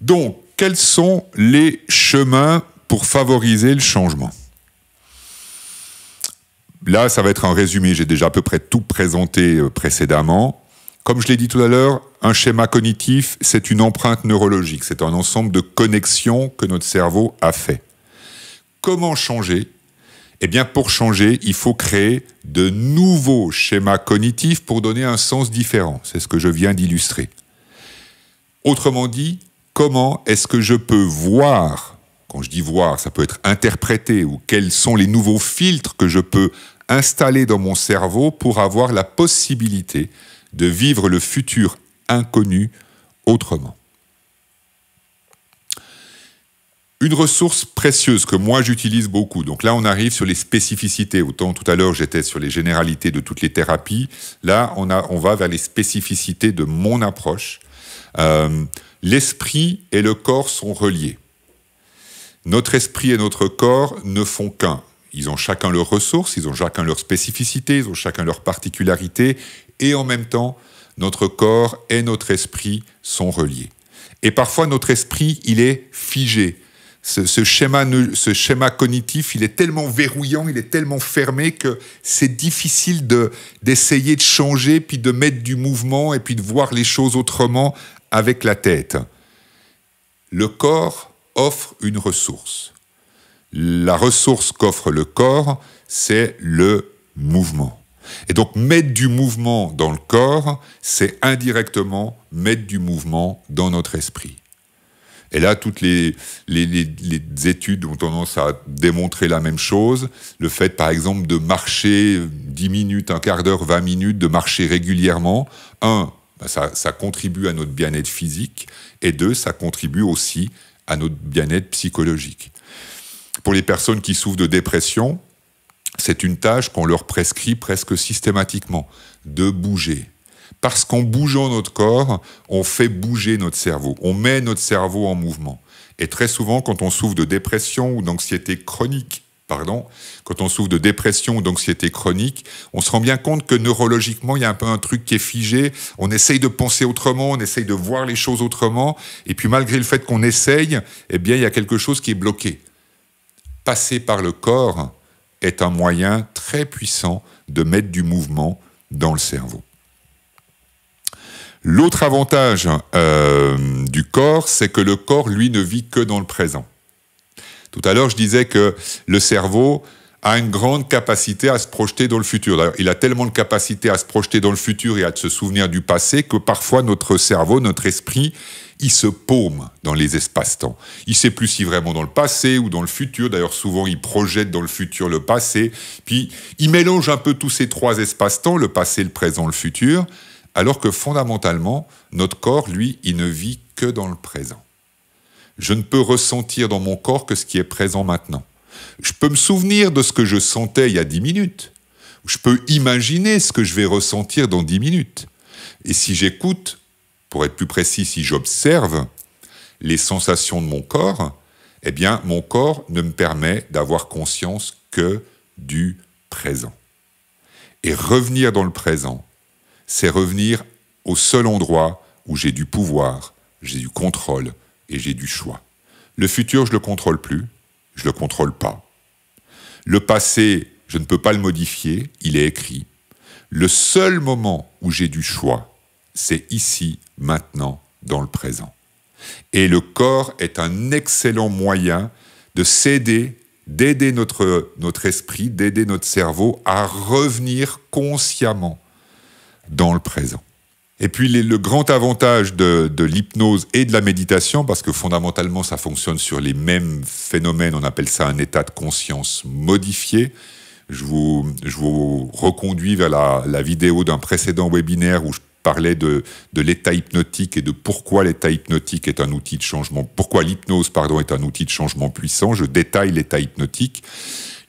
Donc, quels sont les chemins pour favoriser le changement Là, ça va être un résumé. J'ai déjà à peu près tout présenté euh, précédemment. Comme je l'ai dit tout à l'heure, un schéma cognitif, c'est une empreinte neurologique. C'est un ensemble de connexions que notre cerveau a fait. Comment changer eh bien, pour changer, il faut créer de nouveaux schémas cognitifs pour donner un sens différent. C'est ce que je viens d'illustrer. Autrement dit, comment est-ce que je peux voir Quand je dis voir, ça peut être interprété ou quels sont les nouveaux filtres que je peux installer dans mon cerveau pour avoir la possibilité de vivre le futur inconnu autrement. Une ressource précieuse que moi j'utilise beaucoup. Donc là, on arrive sur les spécificités. Autant tout à l'heure, j'étais sur les généralités de toutes les thérapies. Là, on, a, on va vers les spécificités de mon approche. Euh, l'esprit et le corps sont reliés. Notre esprit et notre corps ne font qu'un. Ils ont chacun leurs ressources, ils ont chacun leurs spécificités, ils ont chacun leurs particularités. Et en même temps, notre corps et notre esprit sont reliés. Et parfois, notre esprit, il est figé ce, schéma, cognitif, il est tellement verrouillant, il est tellement fermé que c'est difficile d'essayer de changer, puis de mettre du mouvement, et puis de voir les choses autrement avec la tête. Le corps offre une ressource. La ressource qu'offre le corps, c'est le mouvement. Et donc mettre du mouvement dans le corps, c'est indirectement mettre du mouvement dans notre esprit. Et là, toutes les, études ont tendance à démontrer la même chose. Le fait, par exemple, de marcher 10 minutes, un quart d'heure, 20 minutes, de marcher régulièrement, un, bah, ça, ça contribue à notre bien-être physique, et deux, ça contribue aussi à notre bien-être psychologique. Pour les personnes qui souffrent de dépression, c'est une tâche qu'on leur prescrit presque systématiquement, de bouger parce qu'en bougeant notre corps, on fait bouger notre cerveau, on met notre cerveau en mouvement. Et très souvent, quand on souffre de dépression ou d'anxiété chronique, pardon, quand on souffre de dépression ou d'anxiété chronique, on se rend bien compte que neurologiquement, il y a un peu un truc qui est figé. On essaye de penser autrement, on essaye de voir les choses autrement. Et puis, malgré le fait qu'on essaye, eh bien, il y a quelque chose qui est bloqué. Passer par le corps est un moyen très puissant de mettre du mouvement dans le cerveau. L'autre avantage euh, du corps, c'est que le corps, lui, ne vit que dans le présent. Tout à l'heure, je disais que le cerveau a une grande capacité à se projeter dans le futur. il a tellement de capacité à se projeter dans le futur et à se souvenir du passé que parfois notre cerveau, notre esprit, il se paume dans les espaces-temps. Il sait plus si vraiment dans le passé ou dans le futur. D'ailleurs, souvent, il projette dans le futur le passé. Puis, il mélange un peu tous ces trois espaces-temps, le passé, le présent, le futur alors que fondamentalement, notre corps, lui, il ne vit que dans le présent. Je ne peux ressentir dans mon corps que ce qui est présent maintenant. Je peux me souvenir de ce que je sentais il y a dix minutes. Je peux imaginer ce que je vais ressentir dans dix minutes. Et si j'écoute, pour être plus précis, si j'observe les sensations de mon corps, eh bien, mon corps ne me permet d'avoir conscience que du présent. Et revenir dans le présent, c'est revenir au seul endroit où j'ai du pouvoir, j'ai du contrôle et j'ai du choix. Le futur, je le contrôle plus, je le contrôle pas. Le passé, je ne peux pas le modifier, il est écrit. Le seul moment où j'ai du choix, c'est ici, maintenant, dans le présent. Et le corps est un excellent moyen de s'aider, d'aider notre, notre esprit, d'aider notre cerveau à revenir consciemment dans le présent. Et puis le grand avantage de, l'hypnose et de la méditation, parce que fondamentalement ça fonctionne sur les mêmes phénomènes, on appelle ça un état de conscience modifié. Je vous, je vous reconduis vers la, vidéo d'un précédent webinaire où je parlais de, de l'état hypnotique et de pourquoi l'état hypnotique est un outil de changement, pourquoi l'hypnose pardon est un outil de changement puissant. Je détaille l'état hypnotique.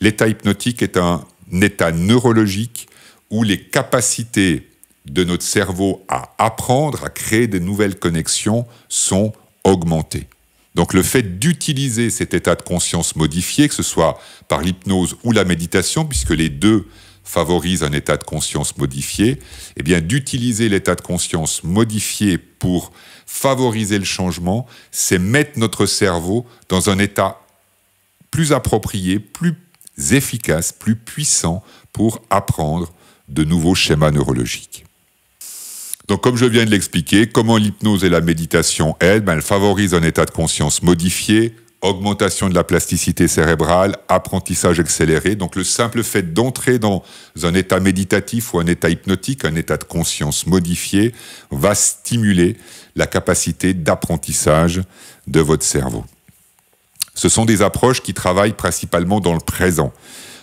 L'état hypnotique est un état neurologique où les capacités de notre cerveau à apprendre, à créer des nouvelles connexions sont augmentées. Donc le fait d'utiliser cet état de conscience modifié, que ce soit par l'hypnose ou la méditation, puisque les deux favorisent un état de conscience modifié, eh bien d'utiliser l'état de conscience modifié pour favoriser le changement, c'est mettre notre cerveau dans un état plus approprié, plus efficace, plus puissant pour apprendre de nouveaux schémas neurologiques. Donc, comme je viens de l'expliquer, comment l'hypnose et la méditation aident ben, Elles favorisent un état de conscience modifié, augmentation de la plasticité cérébrale, apprentissage accéléré. Donc, le simple fait d'entrer dans un état méditatif ou un état hypnotique, un état de conscience modifié, va stimuler la capacité d'apprentissage de votre cerveau. Ce sont des approches qui travaillent principalement dans le présent.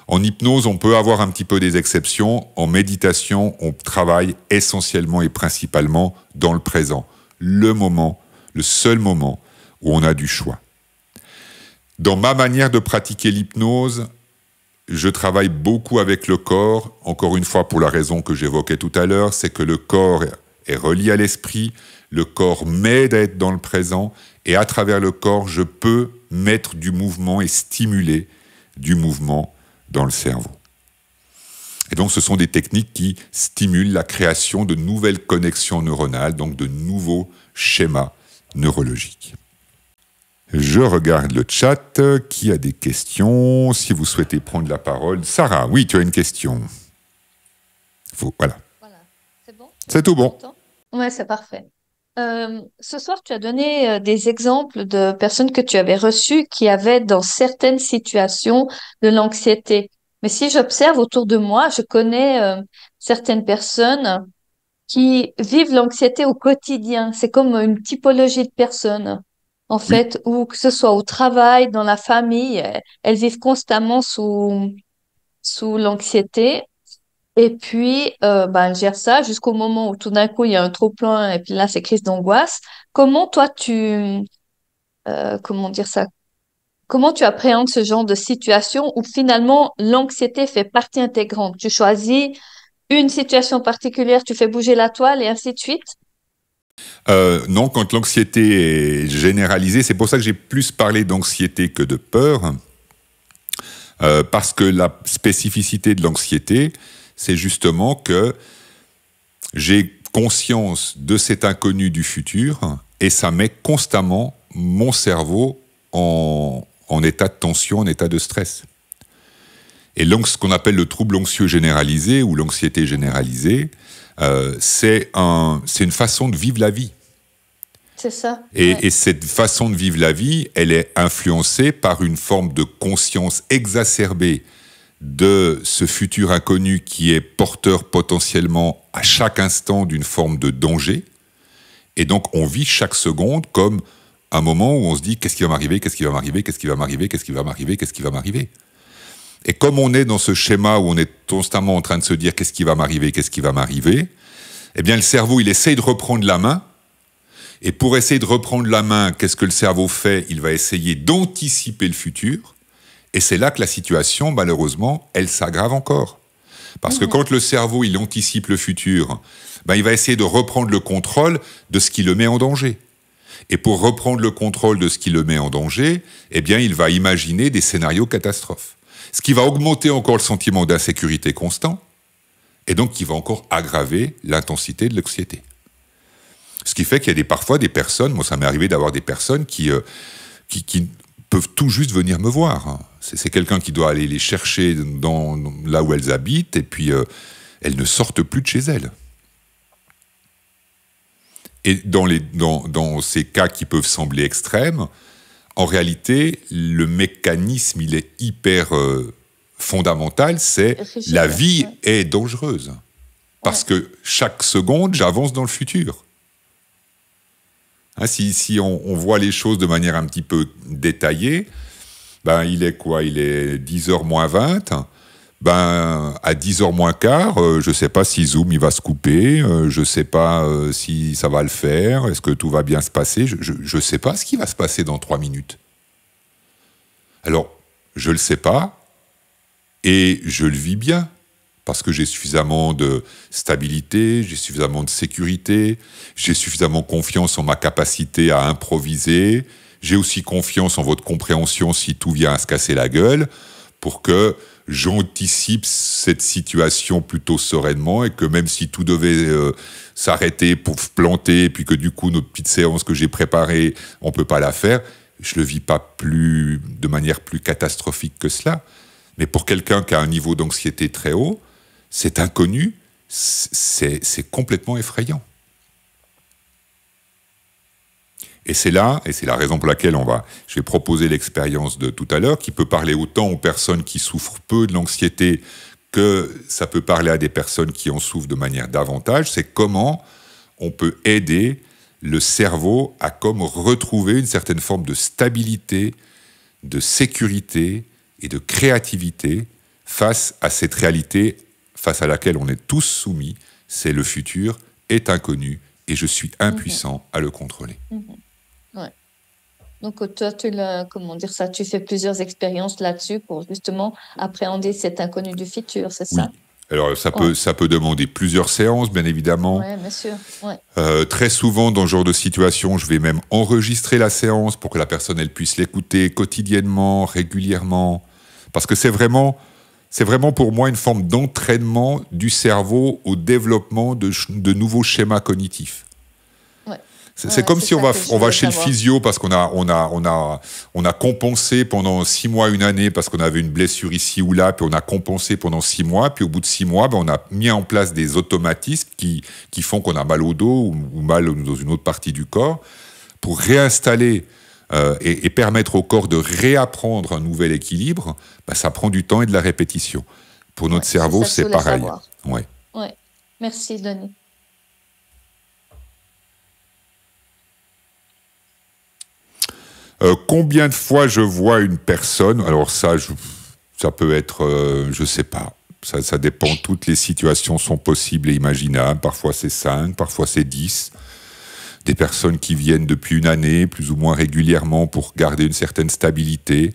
En hypnose, on peut avoir un petit peu des exceptions. En méditation, on travaille essentiellement et principalement dans le présent, le moment, le seul moment où on a du choix. Dans ma manière de pratiquer l'hypnose, je travaille beaucoup avec le corps, encore une fois pour la raison que j'évoquais tout à l'heure, c'est que le corps est relié à l'esprit, le corps m'aide à être dans le présent, et à travers le corps, je peux mettre du mouvement et stimuler du mouvement dans le cerveau. Et donc, ce sont des techniques qui stimulent la création de nouvelles connexions neuronales, donc de nouveaux schémas neurologiques. Je regarde le chat. Qui a des questions Si vous souhaitez prendre la parole. Sarah, oui, tu as une question. voilà. C'est bon C'est tout bon Ouais, c'est parfait. Euh, ce soir, tu as donné euh, des exemples de personnes que tu avais reçues qui avaient dans certaines situations de l'anxiété. Mais si j'observe autour de moi, je connais euh, certaines personnes qui vivent l'anxiété au quotidien. C'est comme une typologie de personnes, en fait, ou que ce soit au travail, dans la famille, elles vivent constamment sous, sous l'anxiété. Et puis, ben, elle gère ça jusqu'au moment où tout d'un coup, il y a un trop-plein et puis là, c'est crise d'angoisse. Comment toi, tu... Euh, comment dire ça Comment tu appréhendes ce genre de situation où finalement l'anxiété fait partie intégrante Tu choisis une situation particulière, tu fais bouger la toile et ainsi de suite euh, non, quand l'anxiété est généralisée, c'est pour ça que j'ai plus parlé d'anxiété que de peur, parce que la spécificité de l'anxiété, c'est justement que j'ai conscience de cet inconnu du futur et ça met constamment mon cerveau en, état de tension, en état de stress. Et ce qu'on appelle le trouble anxieux généralisé ou l'anxiété généralisée, euh, c'est une façon de vivre la vie. C'est ça. et, cette façon de vivre la vie, elle est influencée par une forme de conscience exacerbée de ce futur inconnu qui est porteur potentiellement à chaque instant d'une forme de danger. Et donc on vit chaque seconde comme un moment où on se dit qu'est-ce qui va m'arriver, qu'est-ce qui va m'arriver, qu'est-ce qui va m'arriver, qu'est-ce qui va m'arriver, qu'est-ce qui va m'arriver. Et comme on est dans ce schéma où on est constamment en train de se dire qu'est-ce qui va m'arriver, qu'est-ce qui va m'arriver, eh bien le cerveau il essaye de reprendre la main. Et pour essayer de reprendre la main, qu'est-ce que le cerveau fait Il va essayer d'anticiper le futur et c'est là que la situation, malheureusement, elle s'aggrave encore. Parce que ah. quand le cerveau, il anticipe le futur, ben, il va essayer de reprendre le contrôle de ce qui le met en danger. Et pour reprendre le contrôle de ce qui le met en danger, eh bien, il va imaginer des scénarios catastrophes. Ce qui va augmenter encore le sentiment d'insécurité constant, et donc qui va encore aggraver l'intensité de l'anxiété. Ce qui fait qu'il y a des, parfois des personnes, moi ça m'est arrivé d'avoir des personnes qui, euh, qui, qui, peuvent tout juste venir me voir. Hein. C'est quelqu'un qui doit aller les chercher dans, là où elles habitent, et puis euh, elles ne sortent plus de chez elles. Et dans, ces cas qui peuvent sembler extrêmes, en réalité, le mécanisme, il est hyper euh, fondamental, c'est la vie est dangereuse. Parce que chaque seconde, j'avance dans le futur. Hein, si, on, voit les choses de manière un petit peu détaillée, ben, il est quoi Il est 10h moins 20. Ben, à 10h moins quart, euh, je ne sais pas si Zoom il va se couper, euh, je ne sais pas euh, si ça va le faire, est-ce que tout va bien se passer, je ne sais pas ce qui va se passer dans 3 minutes. Alors, je le sais pas, et je le vis bien, parce que j'ai suffisamment de stabilité, j'ai suffisamment de sécurité, j'ai suffisamment confiance en ma capacité à improviser, j'ai aussi confiance en votre compréhension si tout vient à se casser la gueule pour que j'anticipe cette situation plutôt sereinement et que même si tout devait euh, s'arrêter pour planter et puis que du coup notre petite séance que j'ai préparée, on peut pas la faire, je le vis pas plus de manière plus catastrophique que cela. Mais pour quelqu'un qui a un niveau d'anxiété très haut, c'est inconnu, c'est complètement effrayant. Et c'est là, et c'est la raison pour laquelle on va, je vais proposer l'expérience de tout à l'heure, qui peut parler autant aux personnes qui souffrent peu de l'anxiété que ça peut parler à des personnes qui en souffrent de manière davantage, c'est comment on peut aider le cerveau à comme retrouver une certaine forme de stabilité, de sécurité et de créativité face à cette réalité face à laquelle on est tous soumis, c'est le futur est inconnu et je suis impuissant à le contrôler. Mhm. Ouais. Donc toi, tu comment dire ça, tu fais plusieurs expériences là-dessus pour justement appréhender cet inconnu du futur, c'est ça Alors ça peut, ça peut demander plusieurs séances, bien évidemment. Ouais, bien sûr. Euh, très souvent, dans ce genre de situation, je vais même enregistrer la séance pour que la personne elle puisse l'écouter quotidiennement, régulièrement, parce que c'est vraiment, vraiment pour moi une forme d'entraînement du cerveau au développement de nouveaux schémas cognitifs. C'est comme si on va, on va chez le physio parce qu'on a, on a, on a, on a compensé pendant six mois, une année parce qu'on avait une blessure ici ou là, puis on a compensé pendant six mois, puis au bout de six mois, ben, on a mis en place des automatismes qui, qui font qu'on a mal au dos ou, mal dans une autre partie du corps pour réinstaller euh, et, permettre au corps de réapprendre un nouvel équilibre. Ben, ça prend du temps et de la répétition. Pour notre cerveau, c'est pareil. Ouais. ouais. Merci, Denis. Euh, combien de fois je vois une personne Alors ça, ça peut être, euh, je sais pas. Ça, dépend. Toutes les situations sont possibles et imaginables. Parfois c'est 5, parfois c'est 10. Des personnes qui viennent depuis une année, plus ou moins régulièrement, pour garder une certaine stabilité.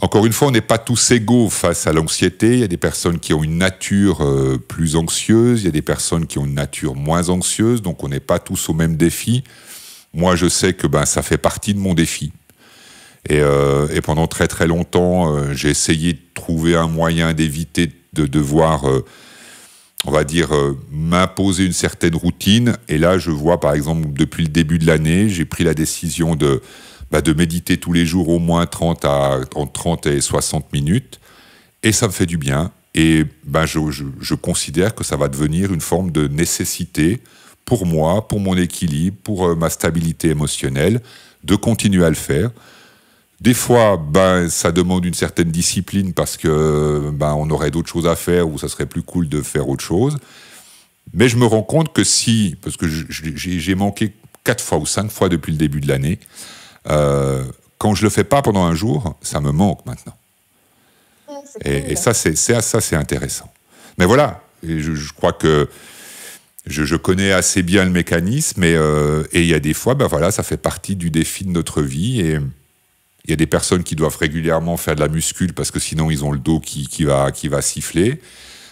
Encore une fois, on n'est pas tous égaux face à l'anxiété. Il y a des personnes qui ont une nature euh, plus anxieuse, il y a des personnes qui ont une nature moins anxieuse, donc on n'est pas tous au même défi. Moi, je sais que ben, ça fait partie de mon défi. Et, euh, pendant très très longtemps, euh, j'ai essayé de trouver un moyen d'éviter de devoir, euh, on va dire, m'imposer une certaine routine. Et là, je vois, par exemple, depuis le début de l'année, j'ai pris la décision de, bah, de méditer tous les jours au moins 30 à, entre 30 et 60 minutes. Et ça me fait du bien. Et bah, je, je, considère que ça va devenir une forme de nécessité pour moi, pour mon équilibre, pour euh, ma stabilité émotionnelle, de continuer à le faire. Des fois, ben, ça demande une certaine discipline parce que ben, on aurait d'autres choses à faire ou ça serait plus cool de faire autre chose. Mais je me rends compte que si, parce que j'ai manqué quatre fois ou cinq fois depuis le début de l'année, euh, quand je le fais pas pendant un jour, ça me manque maintenant. et, hein. ça, c'est ça, c'est intéressant. Mais voilà, je, je crois que je, connais assez bien le mécanisme euh, et il y a des fois, ben voilà, ça fait partie du défi de notre vie et il y a des personnes qui doivent régulièrement faire de la muscule parce que sinon ils ont le dos qui, va, qui va siffler.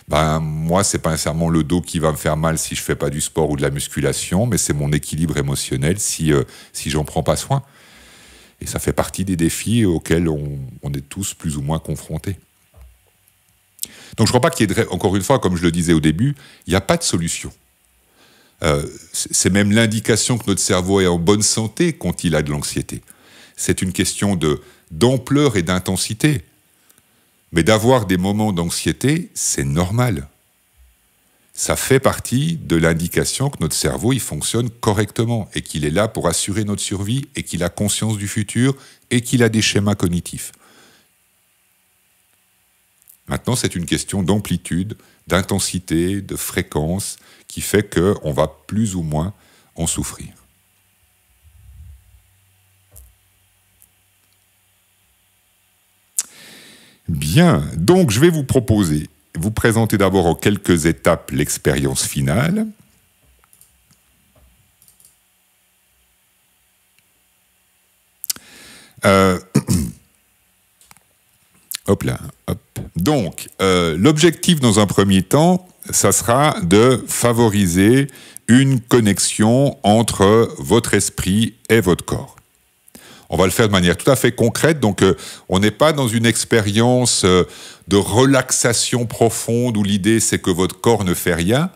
Ben, moi, c'est pas nécessairement le dos qui va me faire mal si je fais pas du sport ou de la musculation, mais c'est mon équilibre émotionnel si, euh, si j'en prends pas soin. Et ça fait partie des défis auxquels on, est tous plus ou moins confrontés. Donc je crois pas qu'il y ait, encore une fois, comme je le disais au début, il n'y a pas de solution. Euh, c'est même l'indication que notre cerveau est en bonne santé quand il a de l'anxiété. C'est une question de d'ampleur et d'intensité. Mais d'avoir des moments d'anxiété, c'est normal. Ça fait partie de l'indication que notre cerveau il fonctionne correctement et qu'il est là pour assurer notre survie et qu'il a conscience du futur et qu'il a des schémas cognitifs. Maintenant, c'est une question d'amplitude, d'intensité, de fréquence, qui fait qu'on va plus ou moins en souffrir. Bien, donc je vais vous proposer, vous présenter d'abord en quelques étapes l'expérience finale. Euh, [CLEARS THROAT] hop là, hop. Donc, euh, l'objectif dans un premier temps, ça sera de favoriser une connexion entre votre esprit et votre corps. On va le faire de manière tout à fait concrète, donc euh, on n'est pas dans une expérience euh, de relaxation profonde où l'idée c'est que votre corps ne fait rien.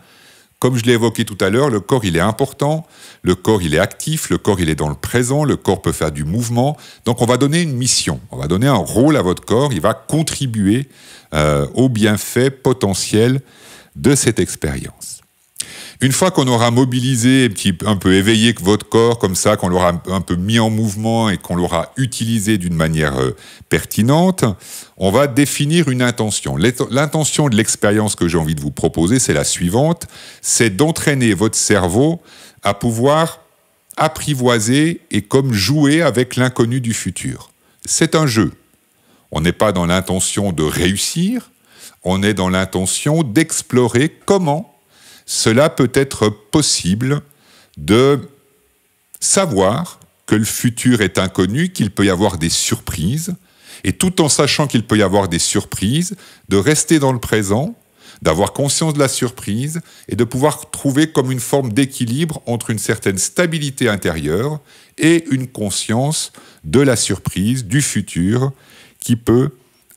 Comme je l'ai évoqué tout à l'heure, le corps il est important, le corps il est actif, le corps il est dans le présent, le corps peut faire du mouvement. Donc on va donner une mission, on va donner un rôle à votre corps, il va contribuer aux euh, au bienfait potentiel de cette expérience. Une fois qu'on aura mobilisé, un peu éveillé votre corps comme ça, qu'on l'aura un peu mis en mouvement et qu'on l'aura utilisé d'une manière euh, pertinente, on va définir une intention. L'intention de l'expérience que j'ai envie de vous proposer, c'est la suivante, c'est d'entraîner votre cerveau à pouvoir apprivoiser et comme jouer avec l'inconnu du futur. C'est un jeu. On n'est pas dans l'intention de réussir, on est dans l'intention d'explorer comment cela peut être possible de savoir que le futur est inconnu, qu'il peut y avoir des surprises, et tout en sachant qu'il peut y avoir des surprises, de rester dans le présent, d'avoir conscience de la surprise, et de pouvoir trouver comme une forme d'équilibre entre une certaine stabilité intérieure et une conscience de la surprise, du futur qui peut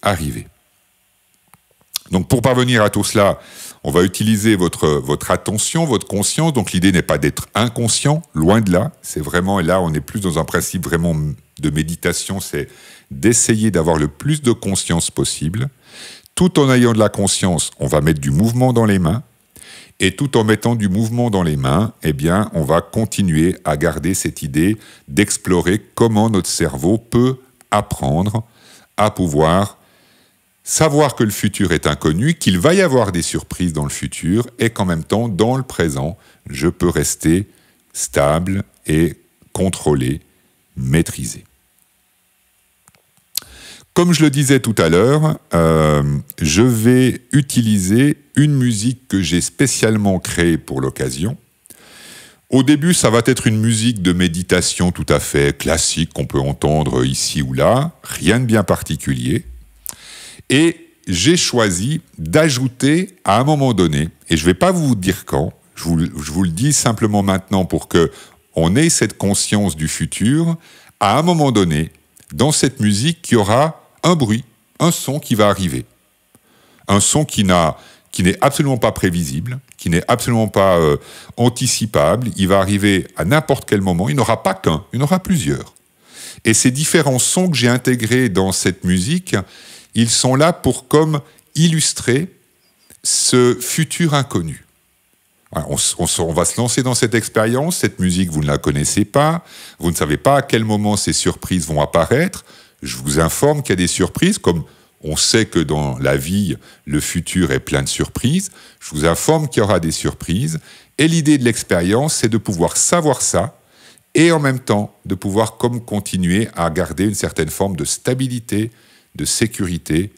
arriver. Donc pour parvenir à tout cela, on va utiliser votre, votre attention, votre conscience. Donc l'idée n'est pas d'être inconscient, loin de là. C'est vraiment, et là on est plus dans un principe vraiment de méditation, c'est d'essayer d'avoir le plus de conscience possible. Tout en ayant de la conscience, on va mettre du mouvement dans les mains. Et tout en mettant du mouvement dans les mains, eh bien, on va continuer à garder cette idée d'explorer comment notre cerveau peut apprendre à pouvoir savoir que le futur est inconnu, qu'il va y avoir des surprises dans le futur et qu'en même temps, dans le présent, je peux rester stable et contrôlé, maîtrisé. Comme je le disais tout à l'heure, euh, je vais utiliser une musique que j'ai spécialement créée pour l'occasion. Au début, ça va être une musique de méditation tout à fait classique qu'on peut entendre ici ou là, rien de bien particulier. Et j'ai choisi d'ajouter à un moment donné, et je ne vais pas vous dire quand, je vous, le dis simplement maintenant pour que on ait cette conscience du futur, à un moment donné, dans cette musique, il y aura un bruit, un son qui va arriver. Un son qui n'a qui n'est absolument pas prévisible, qui n'est absolument pas euh, anticipable, il va arriver à n'importe quel moment, il n'aura pas qu'un, il en aura plusieurs. Et ces différents sons que j'ai intégrés dans cette musique, ils sont là pour comme illustrer ce futur inconnu. On, on, va se lancer dans cette expérience, cette musique, vous ne la connaissez pas, vous ne savez pas à quel moment ces surprises vont apparaître. Je vous informe qu'il y a des surprises, comme on sait que dans la vie, le futur est plein de surprises. Je vous informe qu'il y aura des surprises. Et l'idée de l'expérience, c'est de pouvoir savoir ça et en même temps de pouvoir comme continuer à garder une certaine forme de stabilité, de sécurité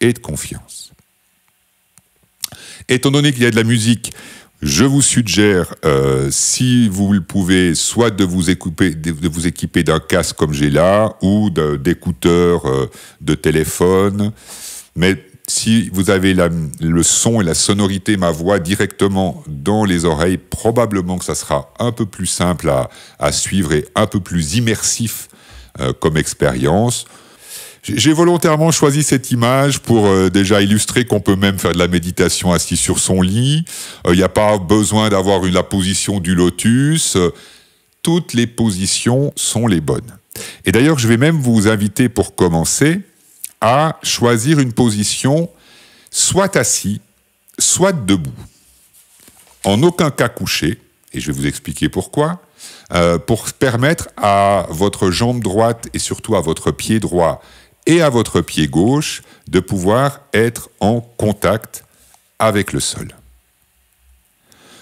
et de confiance. Étant donné qu'il y a de la musique, je vous suggère, euh, si vous le pouvez, soit de vous équiper, de vous équiper d'un casque comme j'ai là, ou d'écouteurs euh, de téléphone. Mais si vous avez le son et la sonorité, ma voix directement dans les oreilles, probablement que ça sera un peu plus simple à, suivre et un peu plus immersif euh, comme expérience. J'ai volontairement choisi cette image pour euh, déjà illustrer qu'on peut même faire de la méditation assis sur son lit. Il euh, n'y a pas besoin d'avoir la position du lotus. Euh, toutes les positions sont les bonnes. Et d'ailleurs, je vais même vous inviter pour commencer à choisir une position soit assis, soit debout. En aucun cas couché, et je vais vous expliquer pourquoi, pour permettre à votre jambe droite et surtout à votre pied droit et à votre pied gauche de pouvoir être en contact avec le sol.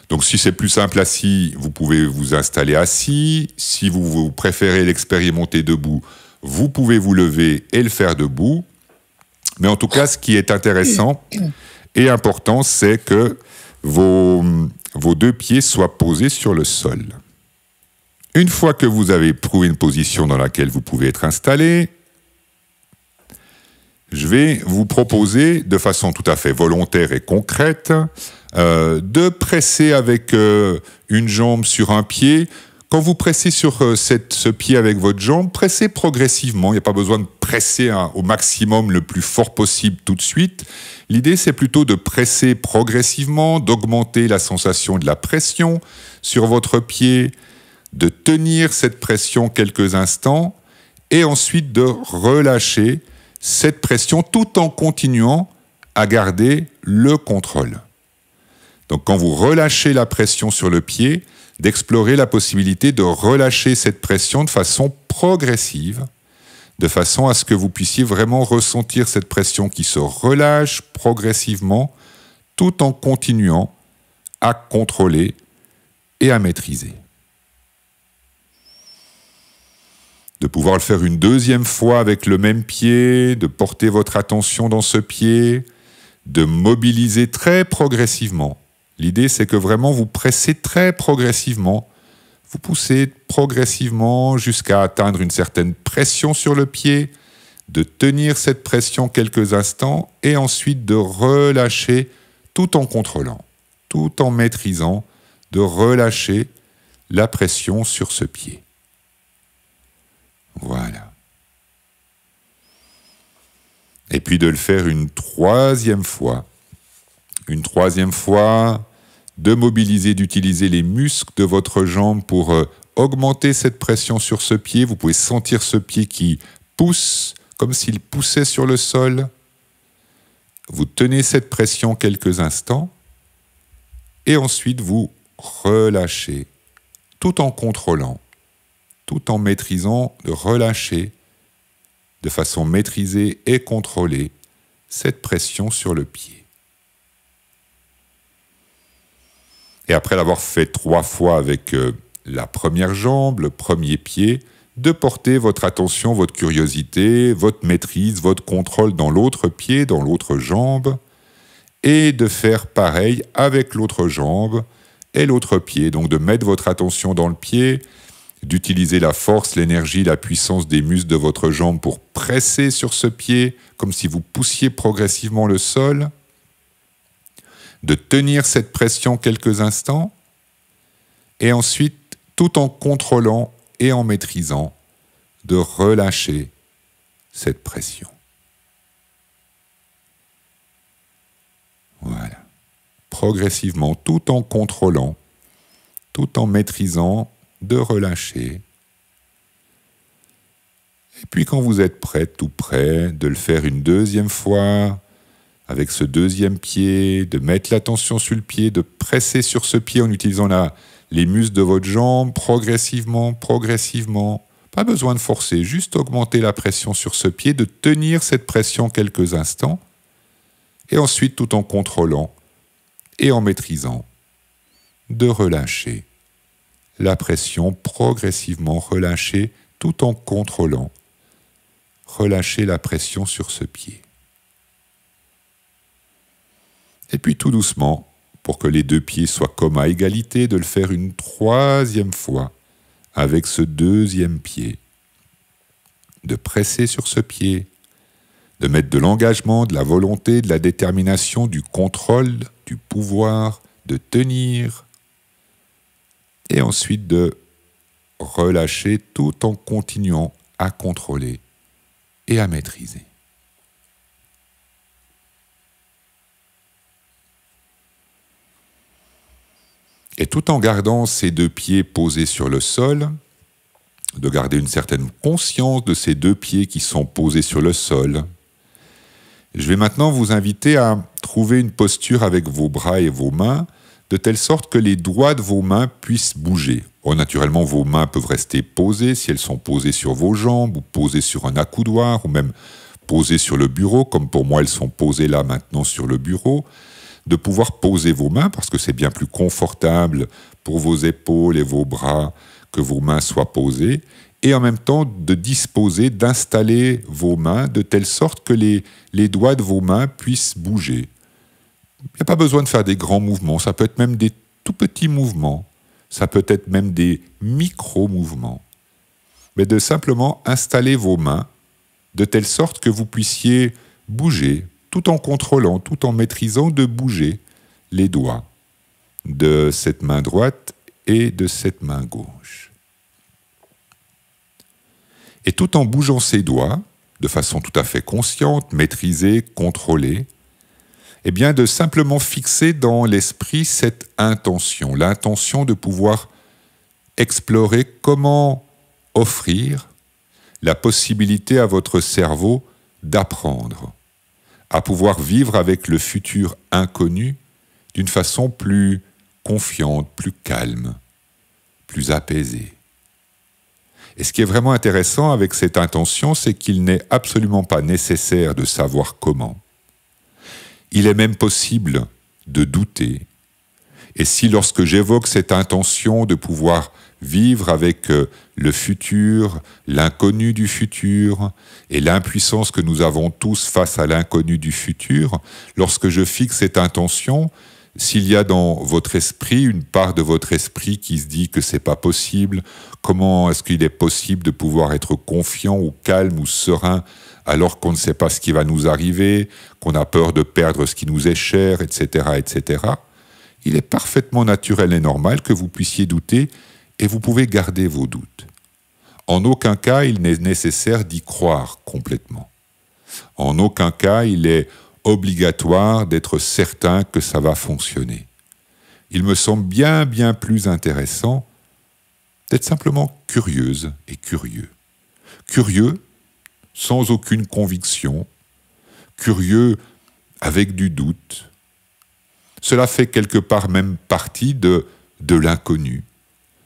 Donc si c'est plus simple assis, vous pouvez vous installer assis. Si vous, préférez l'expérimenter debout, vous pouvez vous lever et le faire debout. Mais en tout cas, ce qui est intéressant et important, c'est que vos, vos deux pieds soient posés sur le sol. Une fois que vous avez trouvé une position dans laquelle vous pouvez être installé, je vais vous proposer de façon tout à fait volontaire et concrète euh, de presser avec euh, une jambe sur un pied. Quand vous pressez sur euh, ce pied avec votre jambe, pressez progressivement. Il n'y a pas besoin de presser au maximum le plus fort possible tout de suite. L'idée, c'est plutôt de presser progressivement, d'augmenter la sensation de la pression sur votre pied, de tenir cette pression quelques instants et ensuite de relâcher cette pression tout en continuant à garder le contrôle. Donc quand vous relâchez la pression sur le pied, d'explorer la possibilité de relâcher cette pression de façon progressive, de façon à ce que vous puissiez vraiment ressentir cette pression qui se relâche progressivement tout en continuant à contrôler et à maîtriser. de pouvoir le faire une deuxième fois avec le même pied, de porter votre attention dans ce pied, de mobiliser très progressivement. L'idée, c'est que vraiment vous pressez très progressivement, vous poussez progressivement jusqu'à atteindre une certaine pression sur le pied, de tenir cette pression quelques instants et ensuite de relâcher tout en contrôlant, tout en maîtrisant, de relâcher la pression sur ce pied. Voilà. Et puis de le faire une troisième fois. Une troisième fois, de mobiliser, d'utiliser les muscles de votre jambe pour euh, augmenter cette pression sur ce pied. Vous pouvez sentir ce pied qui pousse, comme s'il poussait sur le sol. Vous tenez cette pression quelques instants et ensuite vous relâchez, tout en contrôlant tout en maîtrisant de relâcher de façon maîtrisée et contrôlée cette pression sur le pied. Et après l'avoir fait trois fois avec euh, la première jambe, le premier pied, de porter votre attention, votre curiosité, votre maîtrise, votre contrôle dans l'autre pied, dans l'autre jambe, et de faire pareil avec l'autre jambe et l'autre pied. Donc de mettre votre attention dans le pied, d'utiliser la force, l'énergie, la puissance des muscles de votre jambe pour presser sur ce pied, comme si vous poussiez progressivement le sol, de tenir cette pression quelques instants, et ensuite, tout en contrôlant et en maîtrisant, de relâcher cette pression. Voilà. Progressivement, tout en contrôlant, tout en maîtrisant de relâcher. Et puis quand vous êtes prêt, ou prêt, de le faire une deuxième fois, avec ce deuxième pied, de mettre la tension sur le pied, de presser sur ce pied en utilisant la, les muscles de votre jambe progressivement, progressivement. Pas besoin de forcer, juste augmenter la pression sur ce pied, de tenir cette pression quelques instants, et ensuite tout en contrôlant et en maîtrisant, de relâcher la pression progressivement relâchée tout en contrôlant. Relâchez la pression sur ce pied. Et puis tout doucement, pour que les deux pieds soient comme à égalité, de le faire une troisième fois avec ce deuxième pied. De presser sur ce pied, de mettre de l'engagement, de la volonté, de la détermination, du contrôle, du pouvoir, de tenir, et ensuite de relâcher tout en continuant à contrôler et à maîtriser. Et tout en gardant ces deux pieds posés sur le sol, de garder une certaine conscience de ces deux pieds qui sont posés sur le sol. Je vais maintenant vous inviter à trouver une posture avec vos bras et vos mains de telle sorte que les doigts de vos mains puissent bouger. naturellement, vos mains peuvent rester posées si elles sont posées sur vos jambes ou posées sur un accoudoir ou même posées sur le bureau, comme pour moi elles sont posées là maintenant sur le bureau. De pouvoir poser vos mains parce que c'est bien plus confortable pour vos épaules et vos bras que vos mains soient posées. Et en même temps, de disposer, d'installer vos mains de telle sorte que les, les doigts de vos mains puissent bouger. Il n'y a pas besoin de faire des grands mouvements, ça peut être même des tout petits mouvements, ça peut être même des micro-mouvements, mais de simplement installer vos mains de telle sorte que vous puissiez bouger, tout en contrôlant, tout en maîtrisant de bouger les doigts de cette main droite et de cette main gauche. Et tout en bougeant ses doigts, de façon tout à fait consciente, maîtrisée, contrôlée, eh bien de simplement fixer dans l'esprit cette intention, l'intention de pouvoir explorer comment offrir la possibilité à votre cerveau d'apprendre, à pouvoir vivre avec le futur inconnu d'une façon plus confiante, plus calme, plus apaisée. Et ce qui est vraiment intéressant avec cette intention, c'est qu'il n'est absolument pas nécessaire de savoir comment. Il est même possible de douter. Et si lorsque j'évoque cette intention de pouvoir vivre avec euh, le futur, l'inconnu du futur et l'impuissance que nous avons tous face à l'inconnu du futur, lorsque je fixe cette intention, s'il y a dans votre esprit une part de votre esprit qui se dit que c'est pas possible, comment est-ce qu'il est possible de pouvoir être confiant ou calme ou serein alors qu'on ne sait pas ce qui va nous arriver, qu'on a peur de perdre ce qui nous est cher, etc., etc., il est parfaitement naturel et normal que vous puissiez douter et vous pouvez garder vos doutes. En aucun cas, il n'est nécessaire d'y croire complètement. En aucun cas, il est obligatoire d'être certain que ça va fonctionner. Il me semble bien, bien plus intéressant d'être simplement curieuse et curieux. Curieux sans aucune conviction, curieux avec du doute. Cela fait quelque part même partie de, de l'inconnu.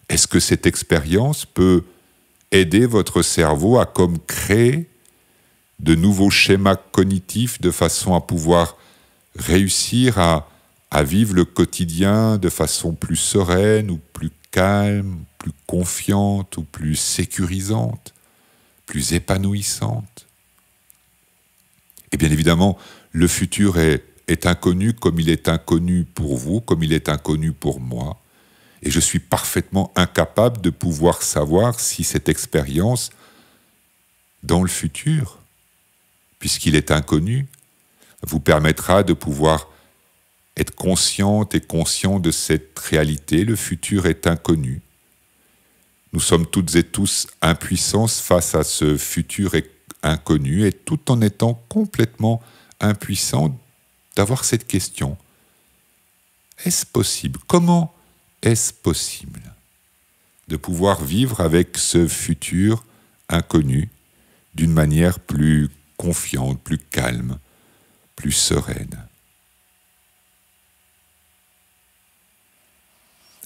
Est-ce que cette expérience peut aider votre cerveau à comme créer de nouveaux schémas cognitifs de façon à pouvoir réussir à vivre le quotidien de façon plus sereine ou plus calme, plus confiante ou plus sécurisante plus épanouissante. Et bien évidemment, le futur est, inconnu comme il est inconnu pour vous, comme il est inconnu pour moi. Et je suis parfaitement incapable de pouvoir savoir si cette expérience dans le futur, puisqu'il est inconnu, vous permettra de pouvoir être consciente et conscient de cette réalité. Le futur est inconnu. Nous sommes toutes et tous impuissants face à ce futur inconnu et tout en étant complètement impuissants d'avoir cette question. Est-ce possible Comment est-ce possible de pouvoir vivre avec ce futur inconnu d'une manière plus confiante, plus calme, plus sereine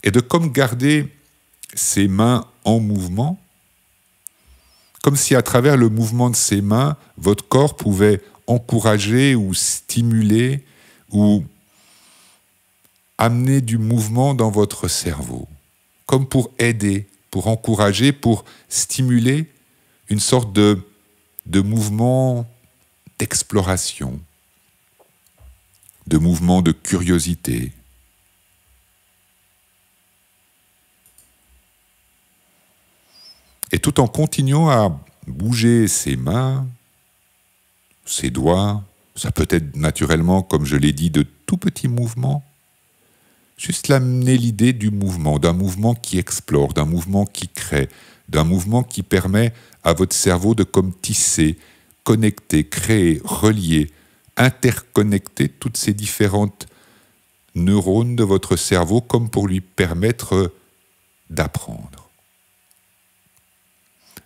Et de comme garder ses mains en mouvement, comme si à travers le mouvement de ses mains, votre corps pouvait encourager ou stimuler ou amener du mouvement dans votre cerveau, comme pour aider, pour encourager, pour stimuler une sorte de, de mouvement d'exploration, de mouvement de curiosité, Et tout en continuant à bouger ses mains, ses doigts, ça peut être naturellement, comme je l'ai dit, de tout petits mouvements. Juste l'amener l'idée du mouvement, d'un mouvement qui explore, d'un mouvement qui crée, d'un mouvement qui permet à votre cerveau de comme tisser, connecter, créer, relier, interconnecter toutes ces différentes neurones de votre cerveau comme pour lui permettre d'apprendre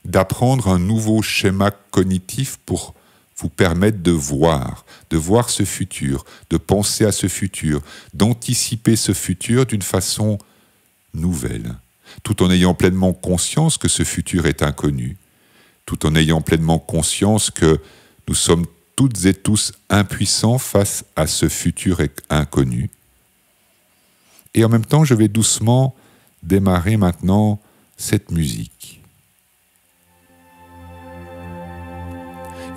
d'apprendre un nouveau schéma cognitif pour vous permettre de voir, de voir ce futur, de penser à ce futur, d'anticiper ce futur d'une façon nouvelle, tout en ayant pleinement conscience que ce futur est inconnu, tout en ayant pleinement conscience que nous sommes toutes et tous impuissants face à ce futur inconnu. Et en même temps, je vais doucement démarrer maintenant cette musique.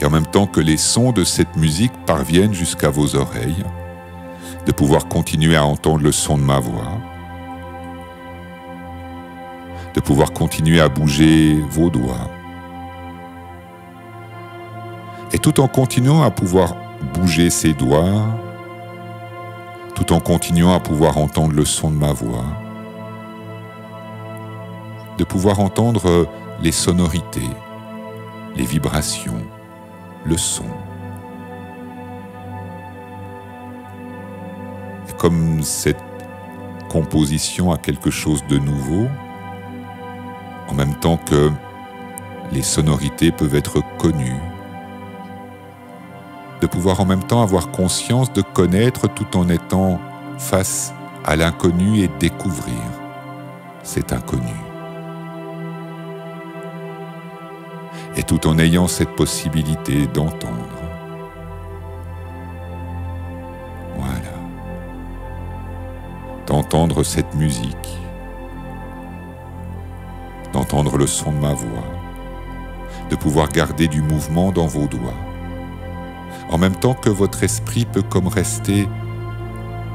et en même temps que les sons de cette musique parviennent jusqu'à vos oreilles, de pouvoir continuer à entendre le son de ma voix, de pouvoir continuer à bouger vos doigts. Et tout en continuant à pouvoir bouger ses doigts, tout en continuant à pouvoir entendre le son de ma voix, de pouvoir entendre les sonorités, les vibrations, le son. comme cette composition a quelque chose de nouveau, en même temps que les sonorités peuvent être connues, de pouvoir en même temps avoir conscience de connaître tout en étant face à l'inconnu et découvrir cet inconnu. et tout en ayant cette possibilité d'entendre. Voilà. D'entendre cette musique, d'entendre le son de ma voix, de pouvoir garder du mouvement dans vos doigts, en même temps que votre esprit peut comme rester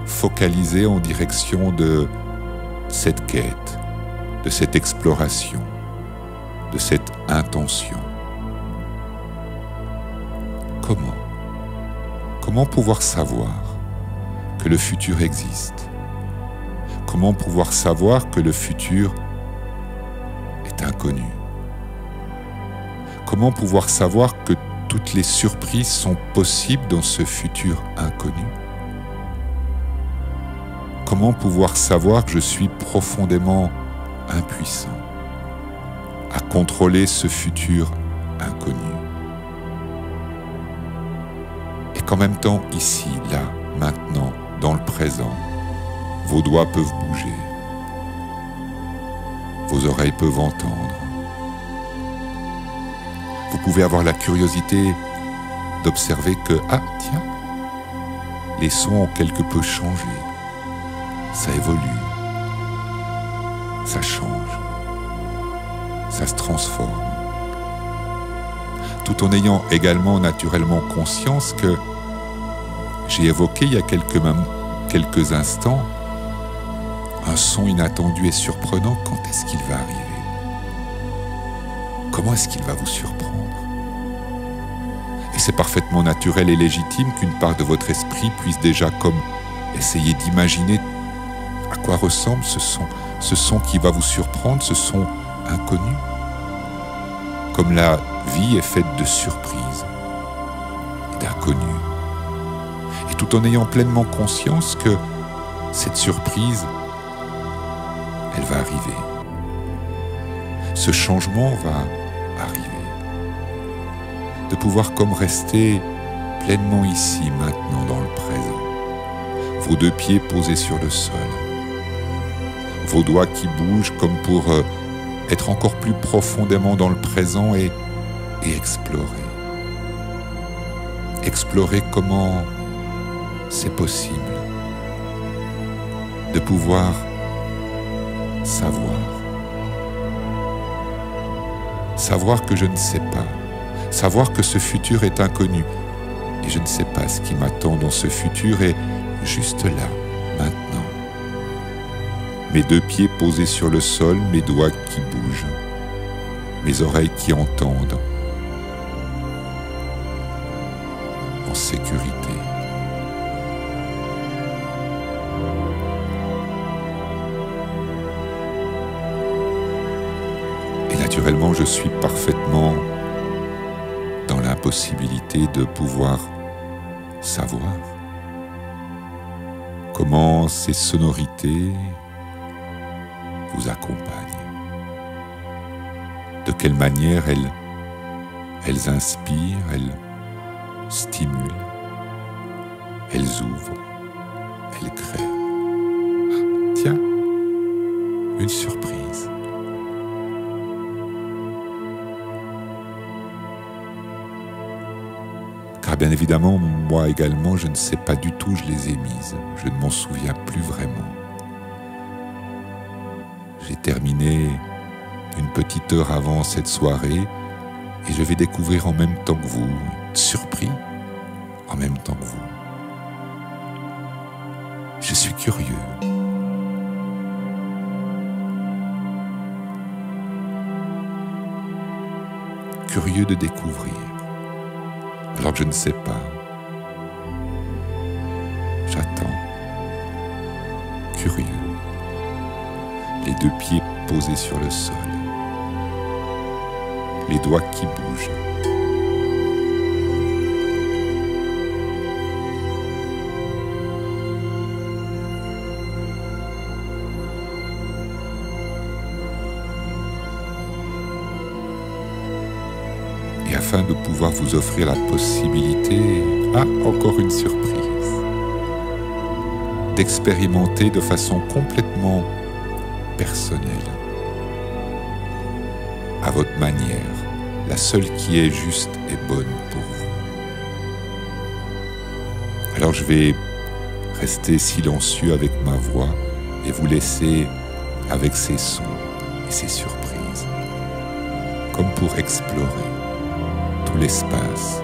focalisé en direction de cette quête, de cette exploration, de cette intention comment Comment pouvoir savoir que le futur existe Comment pouvoir savoir que le futur est inconnu Comment pouvoir savoir que toutes les surprises sont possibles dans ce futur inconnu Comment pouvoir savoir que je suis profondément impuissant à contrôler ce futur inconnu qu'en même temps, ici, là, maintenant, dans le présent, vos doigts peuvent bouger, vos oreilles peuvent entendre. Vous pouvez avoir la curiosité d'observer que, ah tiens, les sons ont quelque peu changé, ça évolue, ça change, ça se transforme, tout en ayant également naturellement conscience que j'ai évoqué il y a quelques, instants un son inattendu et surprenant. Quand est-ce qu'il va arriver Comment est-ce qu'il va vous surprendre Et c'est parfaitement naturel et légitime qu'une part de votre esprit puisse déjà comme essayer d'imaginer à quoi ressemble ce son, ce son qui va vous surprendre, ce son inconnu. Comme la vie est faite de surprises. en ayant pleinement conscience que cette surprise, elle va arriver. Ce changement va arriver. De pouvoir comme rester pleinement ici, maintenant, dans le présent. Vos deux pieds posés sur le sol. Vos doigts qui bougent comme pour euh, être encore plus profondément dans le présent et explorer. Explorer comment c'est possible de pouvoir savoir. Savoir que je ne sais pas, savoir que ce futur est inconnu, et je ne sais pas ce qui m'attend dans ce futur, et juste là, maintenant. Mes deux pieds posés sur le sol, mes doigts qui bougent, mes oreilles qui entendent, en sécurité. je suis parfaitement dans l'impossibilité de pouvoir savoir comment ces sonorités vous accompagnent, de quelle manière elles, elles inspirent, elles stimulent, elles ouvrent, elles créent. Ah, tiens, une surprise. Ah, bien évidemment, moi également, je ne sais pas du tout où je les ai mises. Je ne m'en souviens plus vraiment. J'ai terminé une petite heure avant cette soirée et je vais découvrir en même temps que vous, surpris en même temps que vous. Je suis curieux. Curieux de découvrir. Alors je ne sais pas. J'attends, curieux, les deux pieds posés sur le sol, les doigts qui bougent. de pouvoir vous offrir la possibilité, à encore une surprise, d'expérimenter de façon complètement personnelle, à votre manière, la seule qui est juste et bonne pour vous. Alors je vais rester silencieux avec ma voix et vous laisser avec ces sons et ces surprises, comme pour explorer l'espace.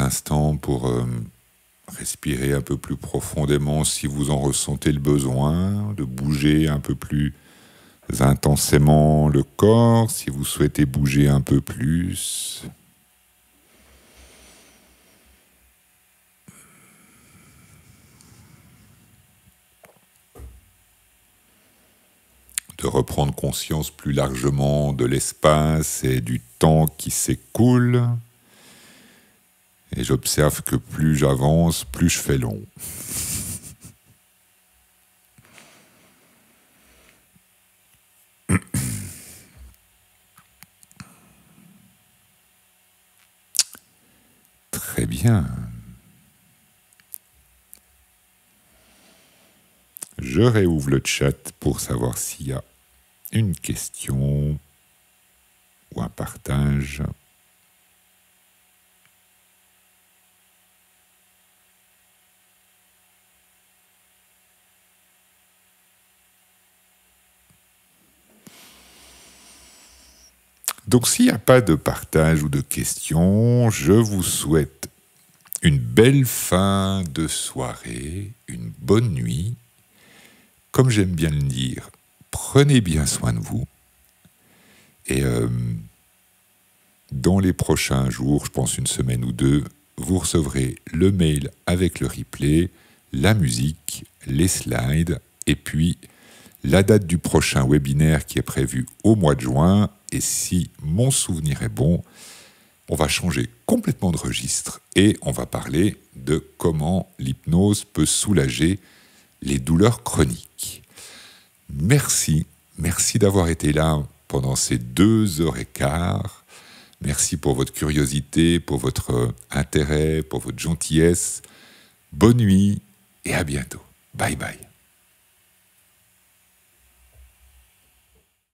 instants pour euh, respirer un peu plus profondément si vous en ressentez le besoin, de bouger un peu plus intensément le corps si vous souhaitez bouger un peu plus. de reprendre conscience plus largement de l'espace et du temps qui s'écoule. Et j'observe que plus j'avance, plus je fais long. Très bien. Je réouvre le chat pour savoir s'il y a une question ou un partage. Donc s'il n'y a pas de partage ou de questions, je vous souhaite une belle fin de soirée, une bonne nuit. Comme j'aime bien le dire, prenez bien soin de vous. Et euh, dans les prochains jours, je pense une semaine ou deux, vous recevrez le mail avec le replay, la musique, les slides et puis la date du prochain webinaire qui est prévu au mois de juin et si mon souvenir est bon, on va changer complètement de registre et on va parler de comment l'hypnose peut soulager les douleurs chroniques. Merci, merci d'avoir été là pendant ces deux heures et quart. Merci pour votre curiosité, pour votre euh, intérêt, pour votre gentillesse. Bonne nuit et à bientôt. Bye bye.